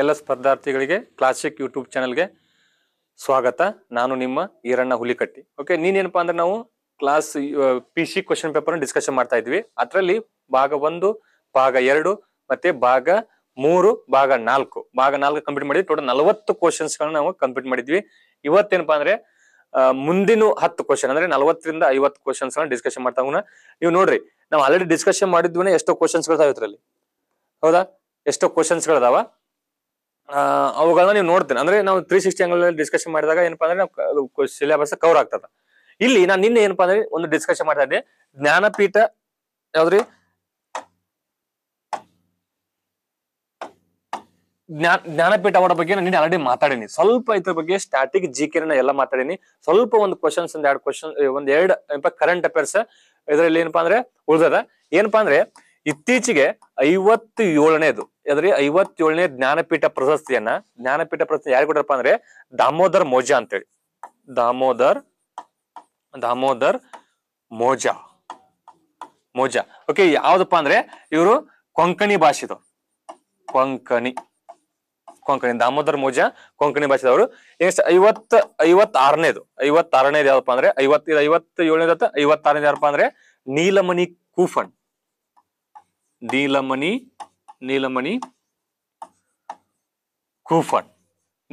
ಎಲ್ಲ ಸ್ಪರ್ಧಾರ್ಥಿಗಳಿಗೆ classic YouTube ಚಾನಲ್ಗೆ ಸ್ವಾಗತ ನಾನು ನಿಮ್ಮ ಈರಣ್ಣ ಹುಲಿಕಟ್ಟಿ ಓಕೆ ನೀನೇನಪ್ಪ ಅಂದ್ರೆ ನಾವು class P C question paper discussion ಮಾಡ್ತಾ ಇದ್ವಿ ಅದರಲ್ಲಿ ಭಾಗ ಒಂದು ಭಾಗ ಎರಡು ಮತ್ತೆ ಭಾಗ ಮೂರು ಭಾಗ ನಾಲ್ಕು ಭಾಗ ನಾಲ್ಕು ಕಂಪ್ಲೀಟ್ ಮಾಡಿದ್ವಿ ಟೋಟಲ್ ನಲವತ್ತು ಕ್ವಶನ್ಸ್ ಗಳನ್ನ ನಾವು ಕಂಪ್ಲೀಟ್ ಮಾಡಿದ್ವಿ ಇವತ್ತೇನಪ್ಪಾ ಅಂದ್ರೆ ಮುಂದಿನ ಹತ್ತು ಕ್ವಶನ್ ಅಂದ್ರೆ ನಲವತ್ತರಿಂದ ಐವತ್ತು ಕ್ವಶನ್ಸ್ ಗಳನ್ನ ಡಿಸ್ಕಷನ್ ಮಾಡ್ತಾ ಹೋಗ್ನ ನೀವು ನೋಡ್ರಿ ನಾವು ಆಲ್ರೆಡಿ ಡಿಸ್ಕಷನ್ ಮಾಡಿದ್ವಿ ಎಷ್ಟೋ ಕ್ವಶನ್ಸ್ ಗಳು ಇದ್ರಲ್ಲಿ ಹೌದಾ ಎಷ್ಟೋ ಕ್ವಶನ್ಸ್ ಗಳದಾವ ಅವುಗಳನ್ನ ನೀವು ನೋಡ್ತೇನೆ ಅಂದ್ರೆ ನಾವು ತ್ರೀ ಸಿಕ್ಸ್ಟಿ ಆಂಗಲ್ ಡಿಸ್ಕಶನ್ ಮಾಡಿದಾಗ ಏನಪ್ಪಾ ಅಂದ್ರೆ ಸಿಲೆಬಸ್ ಕವರ್ ಆಗ್ತದ ಇಲ್ಲಿ ನಾನು ನಿನ್ನೆ ಏನಪ್ಪಾ ಅಂದ್ರೆ ಒಂದು ಡಿಸ್ಕಶನ್ ಮಾಡ್ತಾ ಇದ್ದೆ ಜ್ಞಾನಪೀಠ ಯಾವ್ದ್ರಿ ಜ್ಞಾನ ಜ್ಞಾನಪೀಠ ಅವರ ಬಗ್ಗೆ ನಾನು ಆಲ್ರೆಡಿ ಮಾತಾಡೀನಿ ಸ್ವಲ್ಪ ಇದ್ರ ಬಗ್ಗೆ ಸ್ಟಾಟಿಕ್ ಜಿ ಕೆ ಎಲ್ಲ ಮಾತಾಡೀನಿ ಸ್ವಲ್ಪ ಒಂದು ಕ್ವಶನ್ಸ್ ಒಂದ್ ಎರಡು ಕ್ವಶನ್ ಒಂದ್ ಎರಡು ಕರೆಂಟ್ ಅಫೇರ್ಸ್ ಇದ್ರಲ್ಲಿ ಏನಪ್ಪಾ ಅಂದ್ರೆ ಉಳ್ದದ ಏನಪ್ಪಾ ಅಂದ್ರೆ ಇತ್ತೀಚೆಗೆ ಐವತ್ತು ಏಳನೇದು ಯಾವ್ದ್ರಿ ಐವತ್ತೇಳನೇ ಜ್ಞಾನಪೀಠ ಪ್ರಶಸ್ತಿಯನ್ನ ಜ್ಞಾನಪೀಠ ಪ್ರಶಸ್ತಿ ಯಾರು ಕೊಟ್ಟಾರಪ್ಪ ಅಂದ್ರೆ ದಾಮೋದರ್ ಮೋಜಾ ಅಂತೇಳಿ ದಾಮೋದರ್ ದಾಮೋದರ್ ಮೋಜಾ ಮೋಜಾ ಓಕೆ ಯಾವ್ದಪ್ಪ ಅಂದ್ರೆ ಇವರು ಕೊಂಕಣಿ ಭಾಷೆದು ಕೊಂಕಣಿ ಕೊಂಕಣಿ ದಾಮೋದರ್ ಮೋಜಾ ಕೊಂಕಣಿ ಭಾಷೆದವರು ನೆಕ್ಸ್ಟ್ ಐವತ್ ಐವತ್ತಾರನೇದು ಐವತ್ತಾರನೇದು ಯಾವ್ದಪ್ಪ ಅಂದ್ರೆ ಐವತ್ ಐವತ್ತೇಳನೇದ ಐವತ್ತಾರನೇದು ಯಾರಪ್ಪ ಅಂದ್ರೆ ನೀಲಮಣಿ ಕೂಫನ್ ನೀಲಮಣಿ ನೀಲಮಣಿ ಕೂಫಣ್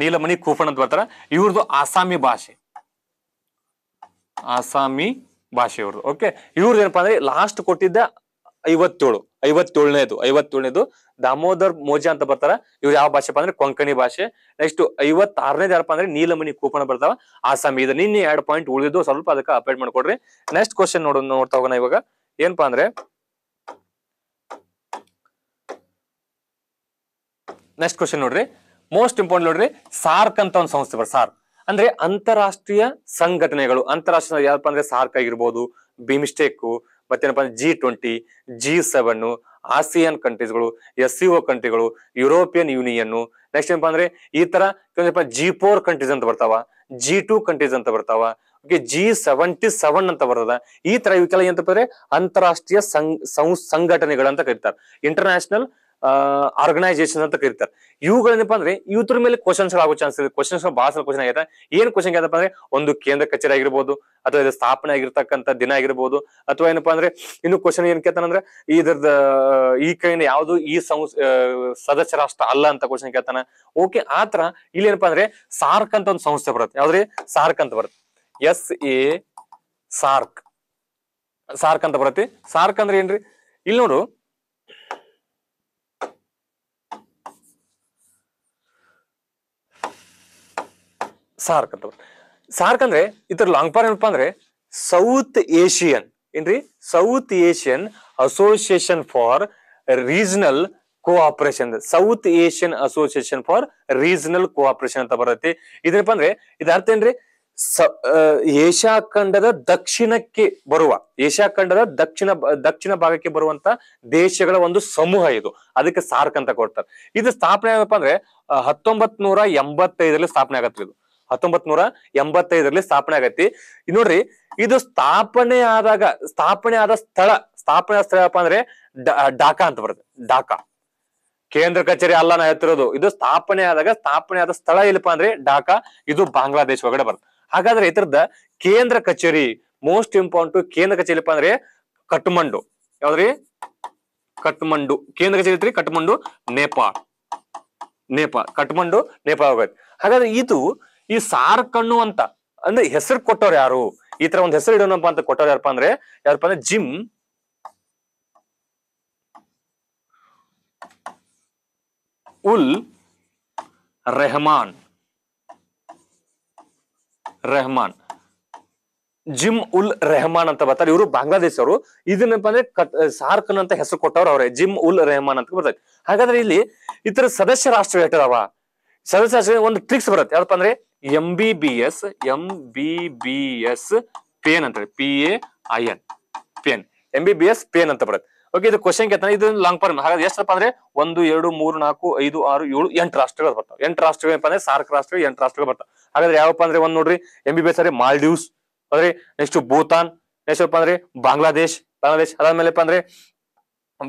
ನೀಲಮಣಿ ಕೂಫಣ್ ಅಂತ ಬರ್ತಾರ ಇವ್ರದ್ದು ಆಸಾಮಿ ಭಾಷೆ ಆಸಾಮಿ ಭಾಷೆ ಇವ್ರದ್ದು ಓಕೆ ಇವ್ರದ್ದು ಏನಪ್ಪಾ ಅಂದ್ರೆ ಲಾಸ್ಟ್ ಕೊಟ್ಟಿದ್ದ ಐವತ್ತೇಳು ಐವತ್ತೇಳನೇದು ಐವತ್ತೇಳನೇದು ದಾಮೋದರ್ ಮೋಜಾ ಅಂತ ಬರ್ತಾರ ಇವ್ರು ಯಾವ ಭಾಷೆಪ್ಪ ಅಂದ್ರೆ ಕೊಂಕಣಿ ಭಾಷೆ ನೆಕ್ಸ್ಟ್ ಐವತ್ತಾರನೇದು ಯಾರಪ್ಪ ಅಂದ್ರೆ ನೀಲಮಣಿ ಕೂಪಣ ಬರ್ತಾವ ಆಸಾಮಿ ಇದು ನಿನ್ನೆ ಎರಡು ಪಾಯಿಂಟ್ ಉಳಿದಿದ್ದು ಸ್ವಲ್ಪ ಅದಕ್ಕೆ ಅಪ್ಡೇಟ್ ಮಾಡ್ಕೊಡ್ರಿ ನೆಕ್ಸ್ಟ್ ಕ್ವಶನ್ ನೋಡೋಣ ನೋಡ್ತಾ ಹೋಗೋಣ ಇವಾಗ ಏನಪ್ಪಾ ಅಂದ್ರೆ ನೆಕ್ಸ್ಟ್ ಕ್ವಶನ್ ನೋಡ್ರಿ ಮೋಸ್ಟ್ ಇಂಪಾರ್ಟೆಂಟ್ ನೋಡ್ರಿ ಸಾರ್ಕ್ ಅಂತ ಒಂದು ಸಂಸ್ಥೆ ಬರ್ ಸಾರ್ಕ್ ಅಂದ್ರೆ ಅಂತಾರಾಷ್ಟ್ರೀಯ ಸಂಘಟನೆಗಳು ಅಂತಾರಾಷ್ಟ್ರೀಯ ಯಾವಪ್ಪ ಅಂದ್ರೆ ಸಾರ್ಕ್ ಆಗಿರ್ಬೋದು ಬಿಮಿಸ್ಟೇಕ್ ಮತ್ತೇನಪ್ಪ ಅಂದ್ರೆ G twenty G seven ASEAN ಕಂಟ್ರೀಸ್ಗಳು ಎಸ್ ಸಿ ಒ ಕಂಟ್ರಿಗಳು ಯುರೋಪಿಯನ್ ಯೂನಿಯನ್ ನೆಕ್ಸ್ಟ್ ಏನಪ್ಪಾ ಅಂದ್ರೆ ಈ ತರ ಜಿ ಫೋರ್ ಕಂಟ್ರೀಸ್ ಅಂತ ಬರ್ತಾವ ಜಿ ಟೂ ಕಂಟ್ರೀಸ್ ಅಂತ ಬರ್ತಾವ ಓಕೆ ಜಿ ಸೆವೆಂಟಿ ಸೆವೆನ್ ಅಂತ ಬರ್ತದ ಈ ತರ ಇವಕ್ಕೆಲ್ಲ ಏನಂತ ಅಂತಾರಾಷ್ಟ್ರೀಯ ಸಂಘ ಸಂಘಟನೆಗಳು ಅಂತ ಕರೀತಾರೆ ಇಂಟರ್ನ್ಯಾಷನಲ್ ಆರ್ಗನೈಸೇಷನ್ ಅಂತ ಕರೀತಾರೆ ಇವುಗಳೇನಪ್ಪ ಅಂದ್ರೆ ಇವತ್ತರ ಮೇಲೆ ಕ್ವಶನ್ಸ್ ಆಗೋ ಚಾನ್ಸ್ ಇದೆ ಕ್ವಶನ್ಸ್ ಬಹಳ ಸಲ ಕ್ವಶನ್ ಆಗೈತೆ ಏನ್ ಕ್ವಶನ್ ಕೇಳ್ತಾ ಅಂದ್ರೆ ಒಂದು ಕೇಂದ್ರ ಕಚೇರಿ ಆಗಿರ್ಬೋದು ಅಥವಾ ಇದು ಸ್ಥಾಪನೆ ಆಗಿರ್ತಕ್ಕಂಥ ದಿನ ಆಗಿರ್ಬೋದು ಅಥವಾ ಏನಪ್ಪಾ ಅಂದ್ರೆ ಇನ್ನು ಕ್ವಶನ್ ಏನ್ ಕೇಳ್ತಾನಂದ್ರೆ ಇದ್ರದ ಈ ಕೈನ ಯಾವುದು ಈ ಸದಸ್ಯ ರಾಷ್ಟ್ರ ಅಲ್ಲ ಅಂತ ಕ್ವಶನ್ ಕೇಳ್ತಾನ ಓಕೆ ಆತರ ಇಲ್ಲಿ ಏನಪ್ಪಾ ಅಂದ್ರೆ ಸಾರ್ಕ್ ಅಂತ ಒಂದು ಸಂಸ್ಥೆ ಬರುತ್ತೆ ಯಾವ್ದ್ರಿ ಸಾರ್ಕ್ ಅಂತ ಬರುತ್ತೆ ಎಸ್ ಎ ಸಾರ್ಕ್ ಸಾರ್ಕ್ ಅಂತ ಬರುತ್ತೆ ಸಾರ್ಕ್ ಅಂದ್ರೆ ಏನ್ರಿ ಇಲ್ಲಿ ನೋಡು ಸಾರ್ಕ್ ಅಂತ ಸಾರ್ಕ್ ಅಂದ್ರೆ ಇದ್ರ ಲಾಂಗ್ ಫಾರ್ಮ್ ಏನಪ್ಪಾ ಅಂದ್ರೆ ಸೌತ್ ಏಷಿಯನ್ ಏನ್ರಿ South Asian association for regional cooperation South Asian association for regional cooperation ಅಂತ ಬರುತ್ತೆ ಇದ್ರಪ್ಪ ಅಂದ್ರೆ ಅರ್ಥ ಏನ್ರಿ ಏಷ್ಯಾ ಖಂಡದ ದಕ್ಷಿಣಕ್ಕೆ ಬರುವ ಏಷ್ಯಾ ಖಂಡದ ದಕ್ಷಿಣ ದಕ್ಷಿಣ ಭಾಗಕ್ಕೆ ಬರುವಂತ ದೇಶಗಳ ಒಂದು ಸಮೂಹ ಇದು ಅದಕ್ಕೆ ಸಾರ್ಕ್ ಅಂತ ಕೊಡ್ತಾರೆ ಇದು ಸ್ಥಾಪನೆ ಏನಪ್ಪಾ ಅಂದ್ರೆ ಹತ್ತೊಂಬತ್ ನೂರ ಎಂಬತ್ತೈದರಲ್ಲಿ ಸ್ಥಾಪನೆ ಆಗತ್ತೆ ಇದು ಹತ್ತೊಂಬತ್ ನೂರ ಎಂಬತ್ತೈದರಲ್ಲಿ ಸ್ಥಾಪನೆ ಆಗೈತಿ ನೋಡ್ರಿ ಇದು ಸ್ಥಾಪನೆ ಆದಾಗ ಸ್ಥಾಪನೆ ಆದ ಸ್ಥಳ ಸ್ಥಾಪನೆ ಆದ ಸ್ಥಳ ಅಂದ್ರೆ ಡಾಕಾ ಅಂತ ಬರುತ್ತೆ ಡಾಕಾ ಕೇಂದ್ರ ಕಚೇರಿ ಅಲ್ಲ ನಾ ಹೇಳ್ತಿರೋದು ಇದು ಸ್ಥಾಪನೆ ಆದಾಗ ಸ್ಥಾಪನೆ ಆದ ಸ್ಥಳ ಇಲ್ಲಪ್ಪಾ ಅಂದ್ರೆ ಡಾಕಾ ಇದು ಬಾಂಗ್ಲಾದೇಶ ಒಳಗಡೆ ಬರುತ್ತೆ ಹಾಗಾದ್ರೆ ಇದರದ ಕೇಂದ್ರ ಕಚೇರಿ ಮೋಸ್ಟ್ ಇಂಪಾರ್ಟೆಂಟ್ ಕೇಂದ್ರ ಕಚೇರಿ ಇಲ್ಲಪ್ಪ ಅಂದ್ರೆ ಕಟ್ಮಂಡು ಯಾವ್ದ್ರಿ ಕಟ್ಮಂಡು ಕೇಂದ್ರ ಕಚೇರಿ ಐತ್ರಿ ಕಟ್ಮಂಡು ನೇಪಾಳ ನೇಪಾಳ ಕಟ್ಮಂಡು ನೇಪಾಳ ಹಾಗಾದ್ರೆ ಇದು ಈ ಸಾರ್ ಕಣ್ಣು ಅಂತ ಅಂದ್ರೆ ಹೆಸರು ಕೊಟ್ಟವ್ರು ಯಾರು ಈ ತರ ಒಂದ್ ಹೆಸರು ಇಡೋಣಪ್ಪ ಅಂತ ಕೊಟ್ಟವ್ರು ಯಾರಪ್ಪ ಅಂದ್ರೆ ಯಾರಪ್ಪ ಅಂದ್ರೆ ಜಿಮ್ ಉಲ್ ರೆಹಮಾನ್ ರೆಹಮಾನ್ ಜಿಮ್ ಉಲ್ ರೆಹಮಾನ್ ಅಂತ ಬರ್ತಾರೆ ಇವರು ಬಾಂಗ್ಲಾದೇಶವರು ಅವರು ಇದನ್ನಪ್ಪ ಅಂದ್ರೆ ಸಾರ್ಕನ್ ಅಂತ ಹೆಸರು ಕೊಟ್ಟವ್ರು ಅವ್ರೆ ಜಿಮ್ ಉಲ್ ರೆಹಮಾನ್ ಅಂತ ಬರ್ತಾರೆ ಹಾಗಾದ್ರೆ ಇಲ್ಲಿ ಇತರ ಸದಸ್ಯ ರಾಷ್ಟ್ರ ಹೇಳ್ತಾರವ ಸದಸ್ಯ ರಾಷ್ಟ್ರ ಒಂದು ಟ್ರಿಕ್ಸ್ ಬರುತ್ತೆ ಯಾರಪ್ಪ ಅಂದ್ರೆ एम क्वेश्चन लांग फर्म एस्टपंद्रे नाकु आरोप राष्ट्र राष्ट्र सार्क राष्ट्र एंट राष्ट्र बरतपंद्रे M BBS Maldives next Bhutan नेक्स्ट्रे बांग्लादेश बांग्लादेश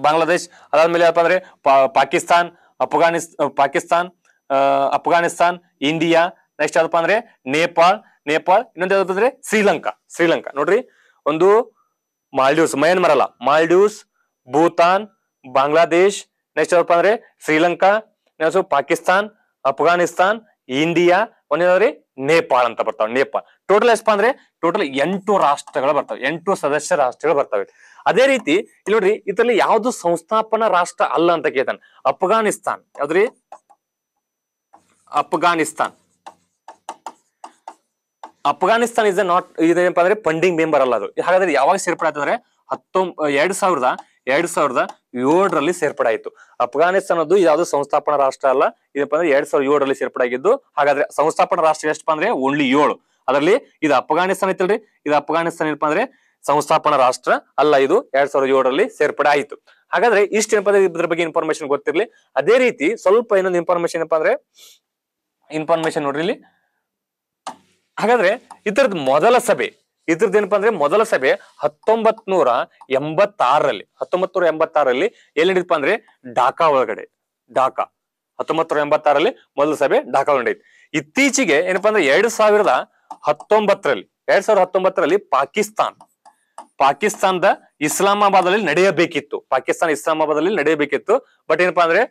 बांग्लादेश पाकिस्तान अफगानिस पाकिस्तान अफगानिस्तान इंडिया ನೆಕ್ಸ್ಟ್ ಯಾವ್ದಪ್ಪ ಅಂದ್ರೆ ನೇಪಾಳ್ ನೇಪಾಳ್ ಇನ್ನೊಂದು ಯಾವ್ದಪ್ಪ ಅಂದ್ರೆ ಶ್ರೀಲಂಕಾ ಶ್ರೀಲಂಕಾ ನೋಡ್ರಿ ಒಂದು ಮಾಲ್ಡೀವ್ಸ್ ಮಯನ್ಮಾರ್ ಅಲ್ಲ ಮಾಲ್ಡೀವ್ಸ್ ಭೂತಾನ್ ಬಾಂಗ್ಲಾದೇಶ್ ನೆಕ್ಸ್ಟ್ ಯಾವ್ದಪ್ಪ ಅಂದ್ರೆ ಶ್ರೀಲಂಕಾ ನೆಕ್ಸ್ಟ್ ಪಾಕಿಸ್ತಾನ್ ಅಫ್ಘಾನಿಸ್ತಾನ್ ಇಂಡಿಯಾ ಒಂದೇನಾದ್ರಿ ನೇಪಾಳ್ ಅಂತ ಬರ್ತಾವ ನೇಪಾಳ್ ಟೋಟಲ್ ಎಷ್ಟಪ್ಪ ಅಂದ್ರೆ ಟೋಟಲ್ ಎಂಟು ರಾಷ್ಟ್ರಗಳು ಬರ್ತಾವೆ ಎಂಟು ಸದಸ್ಯ ರಾಷ್ಟ್ರಗಳು ಬರ್ತಾವೆ ಅದೇ ರೀತಿ ಇಲ್ಲಿ ನೋಡ್ರಿ ಇದರಲ್ಲಿ ಯಾವ್ದು ಸಂಸ್ಥಾಪನಾ ರಾಷ್ಟ್ರ ಅಲ್ಲ ಅಂತ ಕೇಳ್ತಾನೆ ಅಫ್ಘಾನಿಸ್ತಾನ್ ಯಾವ್ದ್ರಿ ಅಫ್ಘಾನಿಸ್ತಾನ್ ಅಫ್ಘಾನಿಸ್ತಾನ್ ಇಸ್ ನಾಟ್ ಇದೇನಪ್ಪ ಅಂದ್ರೆ ಫಂಡಿಂಗ್ ಮೆಂಬರ್ ಅಲ್ಲ ಅದು ಹಾಗಾದ್ರೆ ಯಾವಾಗ ಸೇರ್ಪಡೆ ಆಯ್ತಂದ್ರೆ ಹತ್ತೊಂ ಎರಡ್ ಸಾವಿರದ ಎರಡ್ ಸಾವಿರದ ಏಳರಲ್ಲಿ ಸೇರ್ಪಡೆ ಆಯಿತು ಅಫ್ಘಾನಿಸ್ತಾನದ್ದು ಯಾವ್ದು ಸಂಸ್ಥಾಪನಾ ರಾಷ್ಟ್ರ ಅಲ್ಲ ಇದಪ್ಪ ಅಂದ್ರೆ ಎರಡ್ ಸಾವಿರದ ಏಳರಲ್ಲಿ ಸೇರ್ಪಡೆ ಆಗಿದ್ದು ಹಾಗಾದ್ರೆ ಸಂಸ್ಥಾಪನಾ ರಾಷ್ಟ್ರ ಎಷ್ಟಪ್ಪ ಅಂದ್ರೆ ಓನ್ಲಿ ಏಳು ಅದರಲ್ಲಿ ಇದು ಅಫ್ಘಾನಿಸ್ತಾನ್ ಐತಲ್ರಿ ಇದು ಅಫ್ಘಾನಿಸ್ತಾನ್ ಏನಪ್ಪ ಅಂದ್ರೆ ಸಂಸ್ಥಾಪನಾ ರಾಷ್ಟ್ರ ಅಲ್ಲ ಇದು ಎರಡ್ ಸಾವಿರದ ಏಳರಲ್ಲಿ ಸೇರ್ಪಡೆ ಆಯ್ತು ಹಾಗಾದ್ರೆ ಇಷ್ಟ ಏನಪ್ಪ ಅಂದ್ರೆ ಇದ್ರ ಬಗ್ಗೆ ಇನ್ಫಾರ್ಮೇಶನ್ ಗೊತ್ತಿರಲಿ ಅದೇ ರೀತಿ ಸ್ವಲ್ಪ ಇನ್ನೊಂದು ಇನ್ಫಾರ್ಮೇಶನ್ ಏನಪ್ಪಾ ಅಂದ್ರೆ ಇನ್ಫಾರ್ಮೇಶನ್ ನೋಡ್ರಿ ಇಲ್ಲಿ ಹಾಗಾದ್ರೆ ಇದ್ರದ್ದು ಮೊದಲ ಸಭೆ ಇದ್ರದ್ದು ಏನಪ್ಪಾ ಅಂದ್ರೆ ಮೊದಲ ಸಭೆ ಹತ್ತೊಂಬತ್ ನೂರ ಎಂಬತ್ತಾರಲ್ಲಿ ಹತ್ತೊಂಬತ್ ನೂರ ಎಂಬತ್ತಾರಲ್ಲಿ ಎಲ್ಲಿ ನಡೀತಪ್ಪ ಅಂದ್ರೆ ಢಾಕಾ ಒಳಗಡೆ ಢಾಕಾ ಹತ್ತೊಂಬತ್ ನೂರ ಎಂಬತ್ತಾರಲ್ಲಿ ಮೊದಲ ಸಭೆ ಢಾಕಾ ನಡೆಯಿತು ಇತ್ತೀಚೆಗೆ ಏನಪ್ಪಾ ಅಂದ್ರೆ ಎರಡ್ ಸಾವಿರದ ಹತ್ತೊಂಬತ್ತರಲ್ಲಿ ಎರಡ್ ಸಾವಿರದ ಹತ್ತೊಂಬತ್ತರಲ್ಲಿ ಪಾಕಿಸ್ತಾನ್ ಪಾಕಿಸ್ತಾನದ ಇಸ್ಲಾಮಾಬಾದ್ ಅಲ್ಲಿ ನಡೆಯಬೇಕಿತ್ತು ಪಾಕಿಸ್ತಾನ ಇಸ್ಲಾಮಾಬಾದ್ ಅಲ್ಲಿ ನಡೆಯಬೇಕಿತ್ತು ಬಟ್ ಏನಪ್ಪಾ ಅಂದ್ರೆ